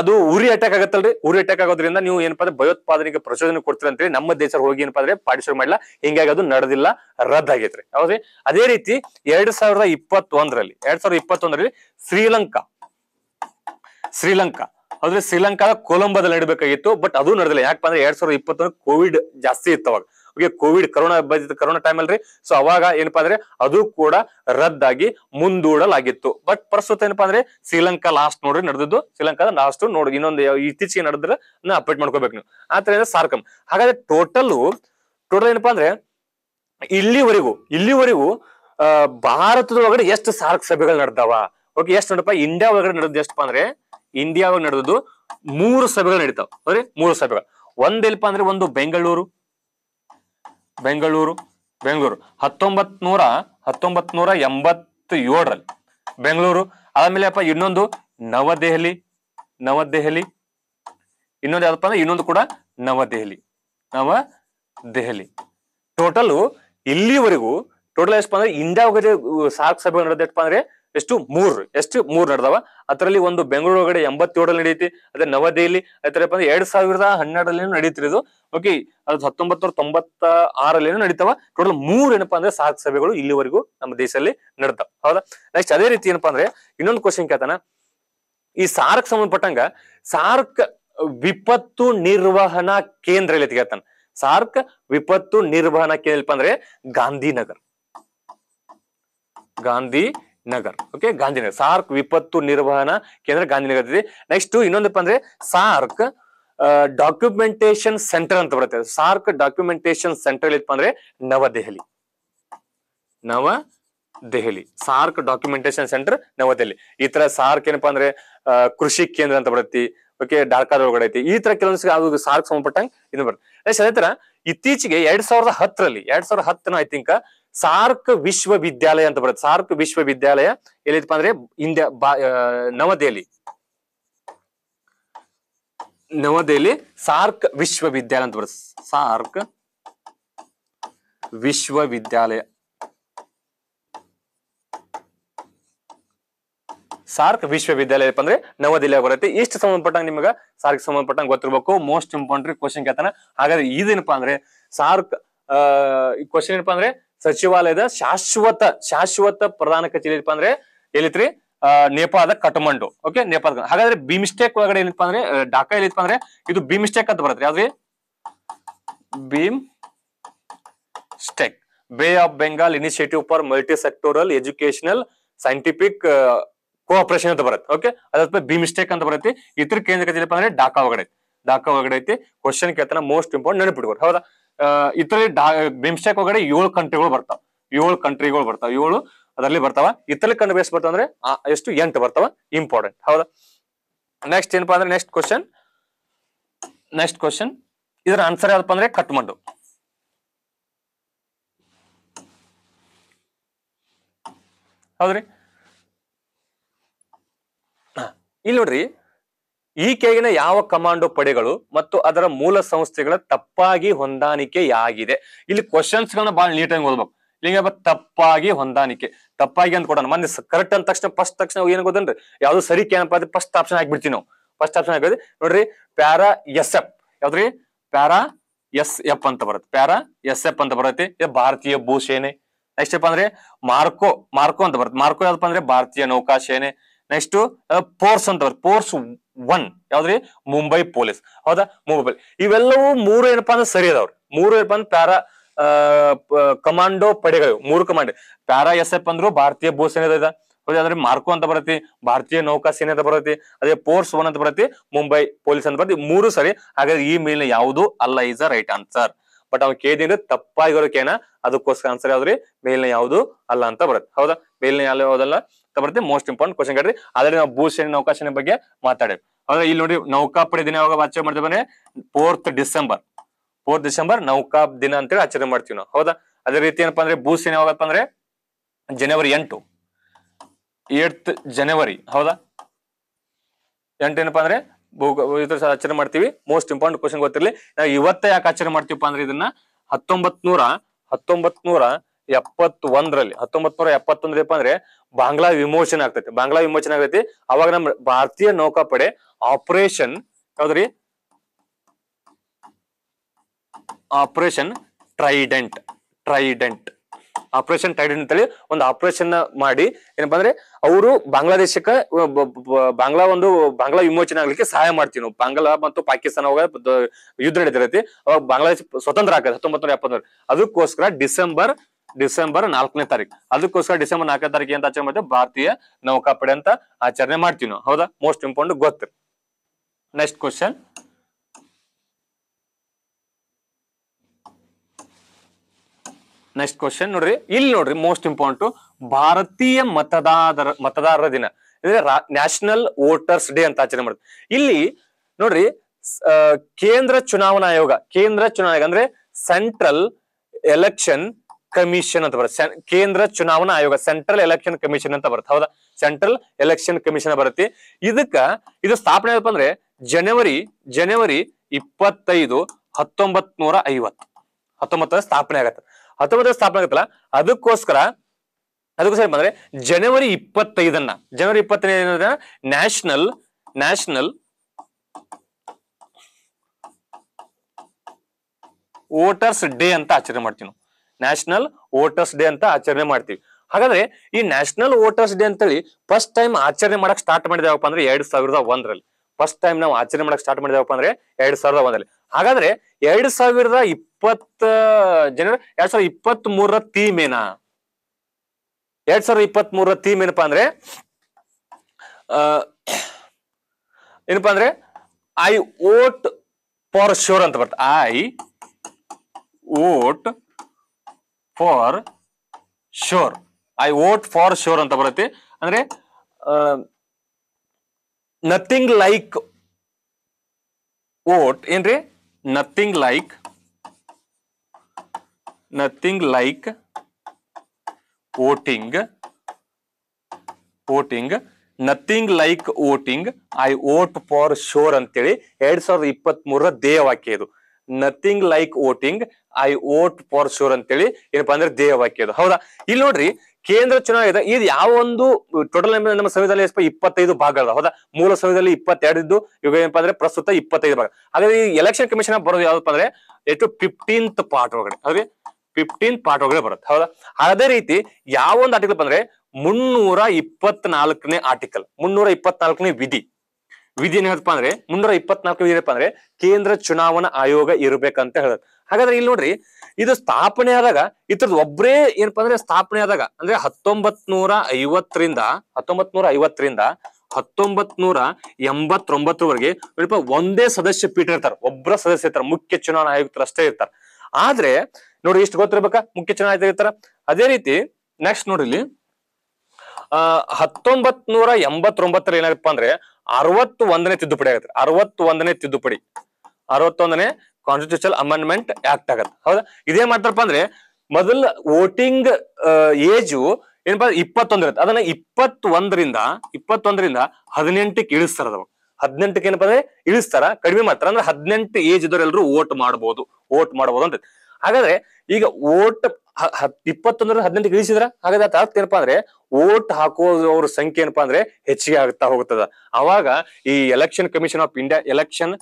ಅದು ಉರಿ ಅಟ್ಯಾಕ್ ಆಗತ್ತಲ್ರಿ ಉರಿ ಅಟ್ಯಾಕ್ ಆಗೋದ್ರಿಂದ ನೀವು ಏನಪ್ಪ ಅಂದ್ರೆ ಭಯೋತ್ಪಾದನೆಗೆ ಪ್ರಚೋದನೆ ಕೊಡ್ತೀರ ಅಂತೇಳಿ ನಮ್ಮ ದೇಶ ಹೋಗಿ ಏನಪ್ಪಾ ಅಂದ್ರೆ ಪಾರ್ಟಿಸಿಪೇಟ್ ಮಾಡಲ್ಲ ಹಿಂಗಾಗಿ ಅದು ನಡೆದಿಲ್ಲ ರದ್ದ ಆಗೈತ್ರಿ ಹೌದ್ರಿ ಅದೇ ರೀತಿ ಎರಡ್ ಸಾವಿರದ ಇಪ್ಪತ್ತೊಂದರಲ್ಲಿ ಎರಡ್ ಸಾವಿರದ ಇಪ್ಪತ್ತೊಂದರಲ್ಲಿ ಶ್ರೀಲಂಕಾ ಶ್ರೀಲಂಕಾ ಹೌದ್ರಿ ಶ್ರೀಲಂಕಾದ ಕೊಲಂಬೋದಲ್ಲಿ ನಡಬೇಕಾಗಿತ್ತು ಬಟ್ ಅದು ನಡೆದಿಲ್ಲ ಯಾಕಂದ್ರೆ ಅಂದ್ರೆ ಎರಡ್ ಸಾವಿರದ ಇಪ್ಪತ್ತೊಂದು ಕೋವಿಡ್ ಜಾಸ್ತಿ ಇತ್ತು ಅವಾಗ ಕೋವಿಡ್ ಕರೋನಾ ಬಂದಿದ್ದ ಕರೋನಾ ಟೈಮ್ ಅಲ್ರಿ ಸೊ ಅವಾಗ ಏನಪ್ಪಾ ಅಂದ್ರೆ ಅದು ಕೂಡ ರದ್ದಾಗಿ ಮುಂದೂಡಲಾಗಿತ್ತು ಬಟ್ ಪ್ರಸ್ತುತ ಏನಪ್ಪಾ ಅಂದ್ರೆ ಶ್ರೀಲಂಕಾ ಲಾಸ್ಟ್ ನೋಡ್ರಿ ನಡೆದದ್ದು ಶ್ರೀಲಂಕಾದ ಲಾಸ್ಟ್ ನೋಡಿ ಇನ್ನೊಂದು ಇತ್ತೀಚೆಗೆ ನಡೆದ್ರೆ ಅಪ್ಡೇಟ್ ಮಾಡ್ಕೋಬೇಕು ನೀವು ಆತರ ಸಾರ್ಕಮ್ ಹಾಗಾದ್ರೆ ಟೋಟಲ್ ಟೋಟಲ್ ಏನಪ್ಪಾ ಅಂದ್ರೆ ಇಲ್ಲಿವರೆಗೂ ಇಲ್ಲಿವರೆಗೂ ಭಾರತದ ಒಳಗಡೆ ಎಷ್ಟು ಸಾರ್ಕ್ ಸಭೆಗಳು ನಡೆದವ ಓಕೆ ಎಷ್ಟು ನೋಡಪ್ಪ ಇಂಡಿಯಾ ಒಳಗಡೆ ನಡೆದ್ ಎಷ್ಟಪ್ಪ ಅಂದ್ರೆ ಇಂಡಿಯಾ ಒಳಗೆ ನಡೆದದ್ದು ಮೂರು ಸಭೆಗಳು ನಡೀತಾವ ಅಂದ್ರೆ ಮೂರು ಸಭೆಗಳು ಒಂದ್ ಎಲ್ಪ ಅಂದ್ರೆ ಒಂದು ಬೆಂಗಳೂರು ಬೆಂಗಳೂರು ಬೆಂಗಳೂರು ಹತ್ತೊಂಬತ್ ನೂರ ಹತ್ತೊಂಬತ್ ನೂರ ಎಂಬತ್ತೇಳರಲ್ಲಿ ಬೆಂಗಳೂರು ಆಮೇಲೆ ಅಪ್ಪ ಇನ್ನೊಂದು ನವದೆಹಲಿ ನವದೆಹಲಿ ಇನ್ನೊಂದು ಯಾವ್ದಪ್ಪ ಅಂದ್ರೆ ಇನ್ನೊಂದು ಕೂಡ ನವದೆಹಲಿ ನವ ದೆಹಲಿ ಟೋಟಲ್ ಇಲ್ಲಿವರೆಗೂ ಟೋಟಲ್ ಎಷ್ಟಪ್ಪ ಅಂದ್ರೆ ಇಂಡಿಯಾ ಸಾರ್ಕ್ ಸಭೆ ನಡೆದಪ್ಪ ಅಂದ್ರೆ ಎಷ್ಟು ಮೂರು ಎಷ್ಟು ಮೂರು ನಡೆದವ ಅದರಲ್ಲಿ ಒಂದು ಬೆಂಗಳೂರು ಒಳಗಡೆ ಎಂಬತ್ತೇಳಲ್ಲಿ ನಡೆಯುತ್ತೆ ಅದೇ ನವದೆಹಲಿ ಆಯ್ತಪ್ಪ ಅಂದ್ರೆ ಎರಡ್ ಸಾವಿರದ ಹನ್ನೆರಡರಲ್ಲಿ ನಡೀತಿರೋದು ಇದು ಓಕೆ ಅದು ಹತ್ತೊಂಬತ್ ನೂರ ತೊಂಬತ್ತ ಆರಲ್ಲಿ ನಡೀತಾವ ಟೋಟಲ್ ಮೂರ್ ಏನಪ್ಪಾ ಅಂದ್ರೆ ಸಾರ್ಕ್ ಸಭೆಗಳು ಇಲ್ಲಿವರೆಗೂ ನಮ್ಮ ದೇಶದಲ್ಲಿ ನಡೆದಾವ ಹೌದಾ ನೆಕ್ಸ್ಟ್ ಅದೇ ರೀತಿ ಏನಪ್ಪಾ ಅಂದ್ರೆ ಇನ್ನೊಂದು ಕ್ವಶನ್ ಕೇಳ್ತಾನ ಈ ಸಾರ್ಕ್ ಸಂಬಂಧಪಟ್ಟಂಗ ಸಾರ್ಕ್ ವಿಪತ್ತು ನಿರ್ವಹಣಾ ಕೇಂದ್ರ ಎಲ್ಲಿ ಕೇಳ್ತಾನ ಸಾರ್ಕ್ ವಿಪತ್ತು ನಿರ್ವಹಣಾ ಕೇಂದ್ರ ಅಂದ್ರೆ ಗಾಂಧಿನಗರ್ ಗಾಂಧಿ ನಗರ್ ಓಕೆ ಗಾಂಧಿನಗರ್ ಸಾರ್ಕ್ ವಿಪತ್ತು ನಿರ್ವಹಣಾ ಕೇಂದ್ರ ಗಾಂಧಿನಗರ್ ಇದೆ ನೆಕ್ಸ್ಟ್ ಇನ್ನೊಂದಪ್ಪ ಅಂದ್ರೆ ಸಾರ್ಕ್ ಡಾಕ್ಯುಮೆಂಟೇಶನ್ ಸೆಂಟರ್ ಅಂತ ಬರುತ್ತೆ ಸಾರ್ಕ್ ಡಾಕ್ಯುಮೆಂಟೇಶನ್ ಸೆಂಟರ್ ಇತ್ತಪ್ಪ ಅಂದ್ರೆ Navadehali Nava Dehali SAARC documentation centre Navadehali ಈ ತರ ಸಾರ್ಕ್ ಏನಪ್ಪಾ ಅಂದ್ರೆ ಕೃಷಿ ಕೇಂದ್ರ ಅಂತ ಬರುತ್ತೆ ಓಕೆ ಡಾರ್ಕಾದ ಒಳಗಡೆ ಐತಿ ಈ ತರ ಕೆಲವೊಂದ್ಸರಿ ಅದು ಸಾರ್ಕ್ ಸಂಬಂಧಪಟ್ಟಂಗೆ ಇದು ಬರುತ್ತೆ ಅದೇ ತರ ಇತ್ತೀಚೆಗೆ ಎರಡ್ ಸಾವಿರದ ಹತ್ತರಲ್ಲಿ ಎರಡ್ ಸಾವಿರದ ಹತ್ತನ ಐ ತಿಂಕ್ ಸಾರ್ಕ್ ವಿಶ್ವವಿದ್ಯಾಲಯ ಅಂತ ಬರುತ್ತೆ ಸಾರ್ಕ್ ವಿಶ್ವವಿದ್ಯಾಲಯ ಎಲ್ಲಿದಪ್ಪ ಅಂದ್ರೆ ಇಂಡಿಯಾ ನವದೆಹಲಿ ನವದೆಹಲಿ ಸಾರ್ಕ್ ವಿಶ್ವವಿದ್ಯಾಲಯ ಅಂತ ಬರುತ್ತೆ ಸಾರ್ಕ್ ವಿಶ್ವವಿದ್ಯಾಲಯ ಸಾರ್ಕ್ ವಿಶ್ವವಿದ್ಯಾಲಯ ಅಂದ್ರೆ ನವದೆಹಲಿ ಬರುತ್ತೆ ಇಷ್ಟ ಸಂಬಂಧಪಟ್ಟಂಗೆ ನಿಮಗೆ ಸಾರ್ಕ್ ಸಂಬಂಧಪಟ್ಟಂಗೆ ಗೊತ್ತಿರಬೇಕು ಮೋಸ್ಟ್ ಇಂಪಾರ್ಟೆಂಟ್ ಕ್ವಶನ್ ಕೇಳ್ತಾನೆ ಹಾಗಾದ್ರೆ ಇದೇನಪ್ಪ ಅಂದ್ರೆ ಸಾರ್ಕ್ ಕ್ವಶನ್ ಏನಪ್ಪಾ ಅಂದ್ರೆ ಸಚಿವಾಲಯದ ಶಾಶ್ವತ ಶಾಶ್ವತ ಪ್ರಧಾನ ಕಚೇರಿ ಏನಪ್ಪಾ ಅಂದ್ರೆ ಎಲ್ಲಿತ್ರಿ ನೇಪಾಳದ ಕಠ್ಮಂಡು ಓಕೆ ನೇಪಾಳ ಹಾಗಾದ್ರೆ ಬಿ ಮಿಸ್ಟೇಕ್ ಒಳಗಡೆ ಏನಪ್ಪಾ ಅಂದ್ರೆ ಡಾಕಾ ಎಲ್ಲಿ ಅಂದ್ರೆ ಇದು ಬಿ ಮಿಸ್ಟೇಕ್ ಅಂತ ಬರತ್ರಿ ಯಾವ್ದ್ರಿ BIMSTEC bay of Bengal initiative for multi sectoral educational scientific cooperation ಅಂತ ಬರುತ್ತೆ ಓಕೆ ಅದಾದ್ಮೇಲೆ ಬಿ ಮಿಸ್ಟೇಕ್ ಅಂತ ಬರುತ್ತೆ ಇತರ ಕೇಂದ್ರ ಕಚೇರಿ ಅಂದ್ರೆ ಡಾಕಾ ಒಳಗಡೆ ಡಾಕಾ ಒಳಗಡೆ ಐತಿ ಕ್ವಶನ್ ಕೇಳ್ತಾನೆ ಮೋಸ್ಟ್ ಇಂಪಾರ್ಟೆಂಟ್ ನೆನಪಿಟ್ಕೊಡಿ ಹೌದಾ ಡಾ ಬಿಮ್ಸ್ಟೆಕ್ ಒಳಗಡೆ ಏಳು ಕಂಟ್ರಿಗಳು ಬರ್ತಾವ ಏಳು ಕಂಟ್ರಿಗಳು ಬರ್ತಾವ ಏಳು ಅದರಲ್ಲಿ ಬರ್ತಾವ ಇತರ ಕಂಡು ಬೇಸ್ ಬರ್ತಾವ ಎಷ್ಟು ಎಂಟು ಬರ್ತಾವ ಇಂಪಾರ್ಟೆಂಟ್ ಹೌದಾ ನೆಕ್ಸ್ಟ್ ಏನಪ್ಪಾ ಅಂದ್ರೆ ನೆಕ್ಸ್ಟ್ ಕ್ವಶನ್ ನೆಕ್ಸ್ಟ್ ಕ್ವಶನ್ ಇದರ ಆನ್ಸರ್ ಯಾವ್ದಪ್ಪ ಅಂದ್ರೆ ಕಟ್ಮಂಡು ಹೌದ್ರಿ ಇಲ್ಲಿ ನೋಡ್ರಿ ಈ ಕೆಳಗಿನ ಯಾವ ಕಮಾಂಡೋ ಪಡೆಗಳು ಮತ್ತು ಅದರ ಮೂಲ ಸಂಸ್ಥೆಗಳ ತಪ್ಪಾಗಿ ಹೊಂದಾಣಿಕೆಯಾಗಿದೆ ಇಲ್ಲಿ ಕ್ವಶನ್ಸ್ ಗಳನ್ನ ಬಹಳ ನೀಟಾಗಿ ಓದ್ಬೇಕು ಇಲ್ಲಿಗೆ ತಪ್ಪಾಗಿ ಹೊಂದಾಣಿಕೆ ತಪ್ಪಾಗಿ ಅಂತ ಕೊಡೋಣ ಮೊನ್ನೆ ಕರೆಕ್ಟ್ ಅಂದ ತಕ್ಷಣ ಫಸ್ಟ್ ತಕ್ಷಣ ಏನ್ ಗೊತ್ತಂದ್ರೆ ಯಾವ್ದು ಸರಿ ಏನಪ್ಪ ಅಂದ್ರೆ ಫಸ್ಟ್ ಆಪ್ಷನ್ ಹಾಕ್ಬಿಡ್ತೀವಿ ನಾವು ಫಸ್ಟ್ ಆಪ್ಷನ್ ಹಾಕಿದ್ರೆ ನೋಡ್ರಿ ಪ್ಯಾರಾ ಎಸ್ ಎಫ್ ಯಾವ್ದ್ರಿ ಪ್ಯಾರಾ ಎಸ್ ಎಫ್ ಅಂತ ಬರುತ್ತೆ ಪ್ಯಾರಾ ಎಸ್ ಎಫ್ ಅಂತ ಬರುತ್ತೆ ಭಾರತೀಯ ಭೂ ಸೇನೆ ನೆಕ್ಸ್ಟ್ ಏನಪ್ಪ ಅಂದ್ರೆ ಮಾರ್ಕೋ ಮಾರ್ಕೋ ಅಂತ ಬರುತ್ತೆ ಮಾರ್ಕೋ ಯಾವ್ದಪ್ಪ ಅಂದ್ರೆ ಭಾರತೀಯ ನೌಕಾ ಸೇನೆ ನೆಕ್ಸ್ಟ್ ಪೋರ್ಸ್ ಅಂತ ಬರುತ್ತೆ ಪೋರ್ಸ್ ಒನ್ ಯಾವ್ದ್ರಿ ಮುಂಬೈ ಪೊಲೀಸ್ ಹೌದಾ ಮುಂಬೈ ಇವೆಲ್ಲವೂ ಮೂರು ಏನಪ್ಪಾ ಅಂದ್ರೆ ಸರಿ ಅದಾವ್ರಿ ಮೂರು ಏನಪ್ಪಾ ಅಂದ್ರೆ ಪ್ಯಾರಾ ಕಮಾಂಡೋ ಪಡೆಗಳು ಮೂರು ಕಮಾಂಡ್ ಪ್ಯಾರಾ ಎಸ್ ಎಫ್ ಅಂದ್ರು ಭಾರತೀಯ ಭೂ ಸೇನೆ ಅಂದ್ರೆ ಮಾರ್ಕೋ ಅಂತ ಬರತಿ ಭಾರತೀಯ ನೌಕಾ ಸೇನೆ ಅಂತ ಬರತಿ ಅದೇ ಪೋರ್ಸ್ ಒನ್ ಅಂತ ಬರತಿ ಮುಂಬೈ ಪೊಲೀಸ್ ಅಂತ ಬರತಿ ಮೂರು ಸರಿ ಹಾಗಾದ್ರೆ ಈ ಮೇಲಿನ ಯಾವುದು ಅಲ್ಲ is a right answer but ಅವ್ನು ಕೇಳಿದ್ರೆ ತಪ್ಪಾಗಿರೋಕೇನ ಅದಕ್ಕೋಸ್ಕರ ಆನ್ಸರ್ ಯಾವ್ದ್ರಿ ಮೇಲಿನ ಯಾವುದು ಅಲ್ಲ ಅಂತ ಬರುತ್ತೆ ಹೌದಾ ಮೇಲಿನ ಯಾವ್ದು ಯಾವುದಲ್ಲ ಬರುತ್ತೆ ಮೋಸ್ಟ್ ಇಂಪಾರ್ಟೆಂಟ್ ಕ್ವಶನ್ ಕೇಳಿ ಆದ್ರೆ ನಾವು ಭೂಸೇನೆ ನೌಕಾಸೇನೆ ಬಗ್ಗೆ ಮಾತಾಡಿ ಅಂದ್ರೆ ಇಲ್ಲಿ ನೋಡಿ ನೌಕಾಪಡೆ ದಿನ ಯಾವಾಗ ಆಚರಣೆ ಮಾಡ್ತೀವಿ ಫೋರ್ತ್ ಡಿಸೆಂಬರ್ ಫೋರ್ತ್ ಡಿಸೆಂಬರ್ ನೌಕಾ ದಿನ ಅಂತ ಹೇಳಿ ಆಚರಣೆ ಮಾಡ್ತೀವಿ ನಾವು ಹೌದಾ ಅದೇ ರೀತಿ ಏನಪ್ಪಾ ಅಂದ್ರೆ ಭೂಸೇನೆ ಯಾವಾಗಪ್ಪ ಅಂದ್ರೆ ಜನವರಿ ಎಂಟು ಏಟ್ ಜನವರಿ ಹೌದಾ ಎಂಟು ಏನಪ್ಪಾ ಅಂದ್ರೆ ಆಚರಣೆ ಮಾಡ್ತೀವಿ ಮೋಸ್ಟ್ ಇಂಪಾರ್ಟೆಂಟ್ ಕ್ವಶನ್ ಗೊತ್ತಿರಲಿ ನಾವು ಇವತ್ತೇ ಯಾಕೆ ಆಚರಣೆ ಮಾಡ್ತೀವಪ್ಪ ಅಂದ್ರೆ ಇದನ್ನ ಹತ್ತೊಂಬತ್ ನೂರ ಹತ್ತೊಂಬತ್ ನೂರ ಎಪ್ಪತ್ ಒಂದ್ರಲ್ಲಿ ಹತ್ತೊಂಬತ್ ನೂರ ಎಪ್ಪತ್ತೊಂದ್ರಪ್ಪ ಅಂದ್ರೆ ಬಾಂಗ್ಲಾ ವಿಮೋಚನೆ ಆಗ್ತೈತಿ ಬಾಂಗ್ಲಾ ವಿಮೋಚನೆ ಆಗೈತಿ ಅವಾಗ ನಮ್ ಭಾರತೀಯ ನೌಕಾಪಡೆ ಆಪರೇಷನ್ ಯಾವ್ದ್ರಿ operation trident trident operation trident ಅಂತೇಳಿ ಒಂದು ಆಪರೇಷನ್ ಮಾಡಿ ಏನಪ್ಪಾ ಅಂದ್ರೆ ಅವರು ಬಾಂಗ್ಲಾದೇಶಕ್ಕೆ ಬಾಂಗ್ಲಾ ಒಂದು ಬಾಂಗ್ಲಾ ವಿಮೋಚನೆ ಆಗ್ಲಿಕ್ಕೆ ಸಹಾಯ ಮಾಡ್ತೀವಿ ನಾವು ಬಾಂಗ್ಲಾ ಮತ್ತು ಪಾಕಿಸ್ತಾನ ಯುದ್ಧ ನಡೀತಿರೈತಿ ಅವಾಗ ಬಾಂಗ್ಲಾದೇಶ ಸ್ವತಂತ್ರ ಆಗ್ತೈತಿ ಹತ್ತೊಂಬತ್ತು ನೂರ ಎಪ್ಪತ್ತೊಂದ್ರ ಅದಕ್ಕೋಸ್ಕರ ಡಿಸೆಂಬರ್ ಡಿಸೆಂಬರ್ ನಾಲ್ಕನೇ ತಾರೀಕು ಅದಕ್ಕೋಸ್ಕರ ಡಿಸೆಂಬರ್ ನಾಲ್ಕನೇ ತಾರೀಕು ಅಂತ ಆಚರಣೆ ಭಾರತೀಯ ನೌಕಾಪಡೆ ಅಂತ ಆಚರಣೆ ಮಾಡ್ತೀವಿ ನಾವು ಹೌದಾ ಮೋಸ್ಟ್ ಇಂಪಾರ್ಟೆಂಟ್ ಗೊತ್ತು ನೆಕ್ಸ್ಟ್ ಕ್ವಶನ್ ನೆಕ್ಸ್ಟ್ ಕ್ವಶನ್ ನೋಡ್ರಿ ಇಲ್ಲಿ ನೋಡ್ರಿ ಮೋಸ್ಟ್ ಇಂಪಾರ್ಟೆಂಟ್ ಭಾರತೀಯ ಮತದಾರ ಮತದಾರರ ದಿನ ಇದ್ರೆ ನ್ಯಾಷನಲ್ ವೋಟರ್ಸ್ ಡೇ ಅಂತ ಆಚರಣೆ ಮಾಡುತ್ತೆ ಇಲ್ಲಿ ನೋಡ್ರಿ ಕೇಂದ್ರ ಚುನಾವಣಾ ಆಯೋಗ ಕೇಂದ್ರ ಚುನಾವಣಾ ಅಂದ್ರೆ ಸೆಂಟ್ರಲ್ ಎಲೆಕ್ಷನ್ ಕಮಿಷನ್ ಅಂತ ಬರುತ್ತೆ ಕೇಂದ್ರ ಚುನಾವಣಾ ಆಯೋಗ ಸೆಂಟ್ರಲ್ ಎಲೆಕ್ಷನ್ ಕಮಿಷನ್ ಅಂತ ಬರುತ್ತೆ ಹೌದಾ ಸೆಂಟ್ರಲ್ ಎಲೆಕ್ಷನ್ ಕಮಿಷನ್ ಬರುತ್ತೆ ಇದಕ್ಕ ಇದು ಸ್ಥಾಪನೆ ಆಯ್ತಪ್ಪ ಅಂದ್ರೆ ಜನವರಿ ಜನವರಿ ಇಪ್ಪತ್ತೈದು ಹತ್ತೊಂಬತ್ ನೂರ ಐವತ್ತು ಹತ್ತೊಂಬತ್ತರ ಸ್ಥಾಪನೆ ಆಗತ್ತೆ ಹತ್ತೊಂಬತ್ತರ ಸ್ಥಾಪನೆ ಆಗತ್ತಲ್ಲ ಅದಕ್ಕೋಸ್ಕರ ಅದಕ್ಕೋಸ್ಕರ ಬಂದ್ರೆ ಜನವರಿ ಇಪ್ಪತ್ತೈದನ್ನ ಜನವರಿ ಇಪ್ಪತ್ತೈದ ನ್ಯಾಷನಲ್ ನ್ಯಾಷನಲ್ ವೋಟರ್ಸ್ ಡೇ ಅಂತ ಆಚರಣೆ ಮಾಡ್ತೀವಿ ನ್ಯಾಷನಲ್ ವೋಟರ್ಸ್ ಡೇ ಅಂತ ಆಚರಣೆ ಮಾಡ್ತೀವಿ ಹಾಗಾದ್ರೆ ಈ ನ್ಯಾಷನಲ್ ವೋಟರ್ಸ್ ಡೇ ಅಂತೇಳಿ ಫಸ್ಟ್ ಟೈಮ್ ಆಚರಣೆ ಮಾಡಕ್ ಸ್ಟಾರ್ಟ್ ಮಾಡಿದಾವಪ್ಪ ಅಂದ್ರೆ ಎರಡ್ ಸಾವಿರದ ಒಂದರಲ್ಲಿ ಫಸ್ಟ್ ಟೈಮ್ ನಾವು ಆಚರಣೆ ಮಾಡಕ್ ಸ್ಟಾರ್ಟ್ ಮಾಡಿದ್ಯಾವಪ್ಪ ಅಂದ್ರೆ ಎರಡ್ ಸಾವಿರದ ಒಂದರಲ್ಲಿ ಹಾಗಾದ್ರೆ ಎರಡ್ ಸಾವಿರದ ಇಪ್ಪತ್ತ ಜನವರಿ ಎರಡ್ ಸಾವಿರದ ಇಪ್ಪತ್ತ್ ಮೂರರ ಥೀಮ್ ಏನಾ ಎರಡ್ ಸಾವಿರದ ಇಪ್ಪತ್ತ್ ಮೂರರ ಥೀಮ್ ಏನಪ್ಪಾ ಅಂದ್ರೆ ಏನಪ್ಪಾ ಅಂದ್ರೆ ಐ ವೋಟ್ ಫಾರ್ ಶೋರ್ ಅಂತ ಬರ್ತ I vote for sure I vote for sure ಅಂತ ಬರುತ್ತೆ ಅಂದ್ರೆ ನಥಿಂಗ್ ಲೈಕ್ ವೋಟ್ ಏನ್ರಿ nothing like nothing like voting voting nothing like voting I vote for sure ಅಂತೇಳಿ ಎರಡ್ ಸಾವಿರದ ಇಪ್ಪತ್ತ್ ಮೂರರ ಧ್ಯೇಯವಾಕ್ಯ ಇದು nothing like voting I vote for sure ಅಂತೇಳಿ ಏನಪ್ಪಾ ಅಂದ್ರೆ ದೇಹವಾಕ್ಯ ಅದು ಹೌದಾ ಇಲ್ಲಿ ನೋಡ್ರಿ ಕೇಂದ್ರ ಚುನಾವಣೆ ಇದು ಯಾವ ಒಂದು ಟೋಟಲ್ ನಮ್ಮ ಸಂವಿಧಾನ ಏನಪ್ಪ ಇಪ್ಪತ್ತೈದು ಭಾಗ ಅದ ಹೌದಾ ಮೂಲ ಸಂವಿಧಾನ ಇಪ್ಪತ್ತೆರಡು ಇದ್ದು ಇವಾಗ ಏನಪ್ಪಾ ಅಂದ್ರೆ ಪ್ರಸ್ತುತ ಇಪ್ಪತ್ತೈದು ಭಾಗ ಹಾಗಾದ್ರೆ ಈ ಎಲೆಕ್ಷನ್ ಕಮಿಷನ್ ಬರೋದು ಯಾವ್ದಪ್ಪ ಅಂದ್ರೆ ಎಷ್ಟು ಫಿಫ್ಟೀನ್ತ್ ಪಾರ್ಟ್ ಒಳಗಡೆ ಅದೇ ಫಿಫ್ಟೀನ್ ಪಾರ್ಟ್ ಒಳಗಡೆ ಬರುತ್ತೆ ಹೌದಾ ಅದೇ ರೀತಿ ಯಾವ ಒಂದು ಆರ್ಟಿಕಲ್ ಬಂದ್ರೆ ಮುನ್ನೂರ ಇಪ್ಪತ್ನಾಲ್ಕನೇ ಆರ್ಟಿಕಲ್ ಮುನ್ನೂರ ಇಪ್ಪತ್ನಾಲ್ಕನೇ ವಿಧಿ ವಿಧಿ ಏನಪ್ಪಾ ಅಂದ್ರೆ ಮುನ್ನೂರ ಇಪ್ಪತ್ನಾಲ್ಕು ವಿಧಿ ಏನಪ್ಪಾ ಅಂದ್ರೆ ಕೇಂದ್ರ ಚುನಾವಣಾ ಆಯೋಗ ಇರಬೇಕಂತ ಹೇಳೋದು ಹಾಗಾದ್ರೆ ಇಲ್ಲಿ ನೋಡ್ರಿ ಇದು ಸ್ಥಾಪನೆ ಆದಾಗ ಇತರದ್ ಒಬ್ರೇ ಏನಪ್ಪಾ ಅಂದ್ರೆ ಸ್ಥಾಪನೆ ಆದಾಗ ಅಂದ್ರೆ ಹತ್ತೊಂಬತ್ ನೂರ ಐವತ್ತರಿಂದ ಹತ್ತೊಂಬತ್ ನೂರ ಐವತ್ತರಿಂದ ಹತ್ತೊಂಬತ್ ನೂರ ಎಂಬತ್ತೊಂಬತ್ತರವರೆಗೆ ಒಂದೇ ಸದಸ್ಯ ಪೀಠ ಇರ್ತಾರ ಒಬ್ಬರ ಸದಸ್ಯ ಇರ್ತಾರೆ ಮುಖ್ಯ ಚುನಾವಣಾ ಆಯುಕ್ತರು ಅಷ್ಟೇ ಇರ್ತಾರೆ ಆದ್ರೆ ನೋಡಿ ಎಷ್ಟು ಗೊತ್ತಿರ್ಬೇಕಾ ಮುಖ್ಯ ಚುನಾವಣಾ ಇರ್ತಾರ ಅದೇ ರೀತಿ ನೆಕ್ಸ್ಟ್ ನೋಡ್ರಿ ಇಲ್ಲಿ ಆ ಹತ್ತೊಂಬತ್ ನೂರ ಎಂಬತ್ತೊಂಬತ್ತರ ಏನಾರಪ್ಪ ಅಂದ್ರೆ ಅರವತ್ತು ಒಂದನೇ ತಿದ್ದುಪಡಿ ಆಗತ್ತೆ ಅರವತ್ತು ಒಂದನೇ ತಿದ್ದುಪಡಿ ಅರವತ್ತೊಂದನೇ ಕಾನ್ಸ್ಟಿಟ್ಯೂಷನ್ ಅಮೆಂಡ್ಮೆಂಟ್ ಆಕ್ಟ್ ಆಗತ್ತೆ ಹೌದಾ ಇದೇ ಮಾಡ್ತಾರಪ್ಪ ಅಂದ್ರೆ ಮೊದಲ ವೋಟಿಂಗ್ ಏಜು ಏನಪ್ಪ ಇಪ್ಪತ್ತೊಂದ್ ಇರುತ್ತೆ ಅದನ್ನ ಇಪ್ಪತ್ತೊಂದರಿಂದ ಇಪ್ಪತ್ತೊಂದರಿಂದ ಹದಿನೆಂಟಕ್ಕೆ ಇಳಿಸ್ತಾರ ಅದು ಹದಿನೆಂಟಕ್ಕೆ ಏನಪ್ಪ ಅಂದ್ರೆ ಇಳಿಸ್ತಾರ ಕಡಿಮೆ ಮಾಡ್ತಾರ ಅಂದ್ರೆ ಹದಿನೆಂಟು ಏಜ್ ಇದ್ದವರೆಲ್ಲರೂ ವೋಟ್ ಮಾಡಬಹುದು ವೋಟ್ ಮಾಡಬಹುದು ಅಂತ ಹಾಗಾದ್ರೆ ಈಗ ವೋಟ್ ಇಪ್ಪತ್ತೊಂದ್ರ ಹದಿನೆಂಟು ಇಳಿಸಿದ್ರ ಹಾಗಾದ್ರೆ ಅರ್ಥ ಏನಪ್ಪಾ ಅಂದ್ರೆ ಓಟ್ ಹಾಕುವವ್ರ ಸಂಖ್ಯೆ ಏನಪ್ಪಾ ಅಂದ್ರೆ ಹೆಚ್ಚಿಗೆ ಆಗ್ತಾ ಹೋಗ್ತದ ಅವಾಗ ಈ election commission of India election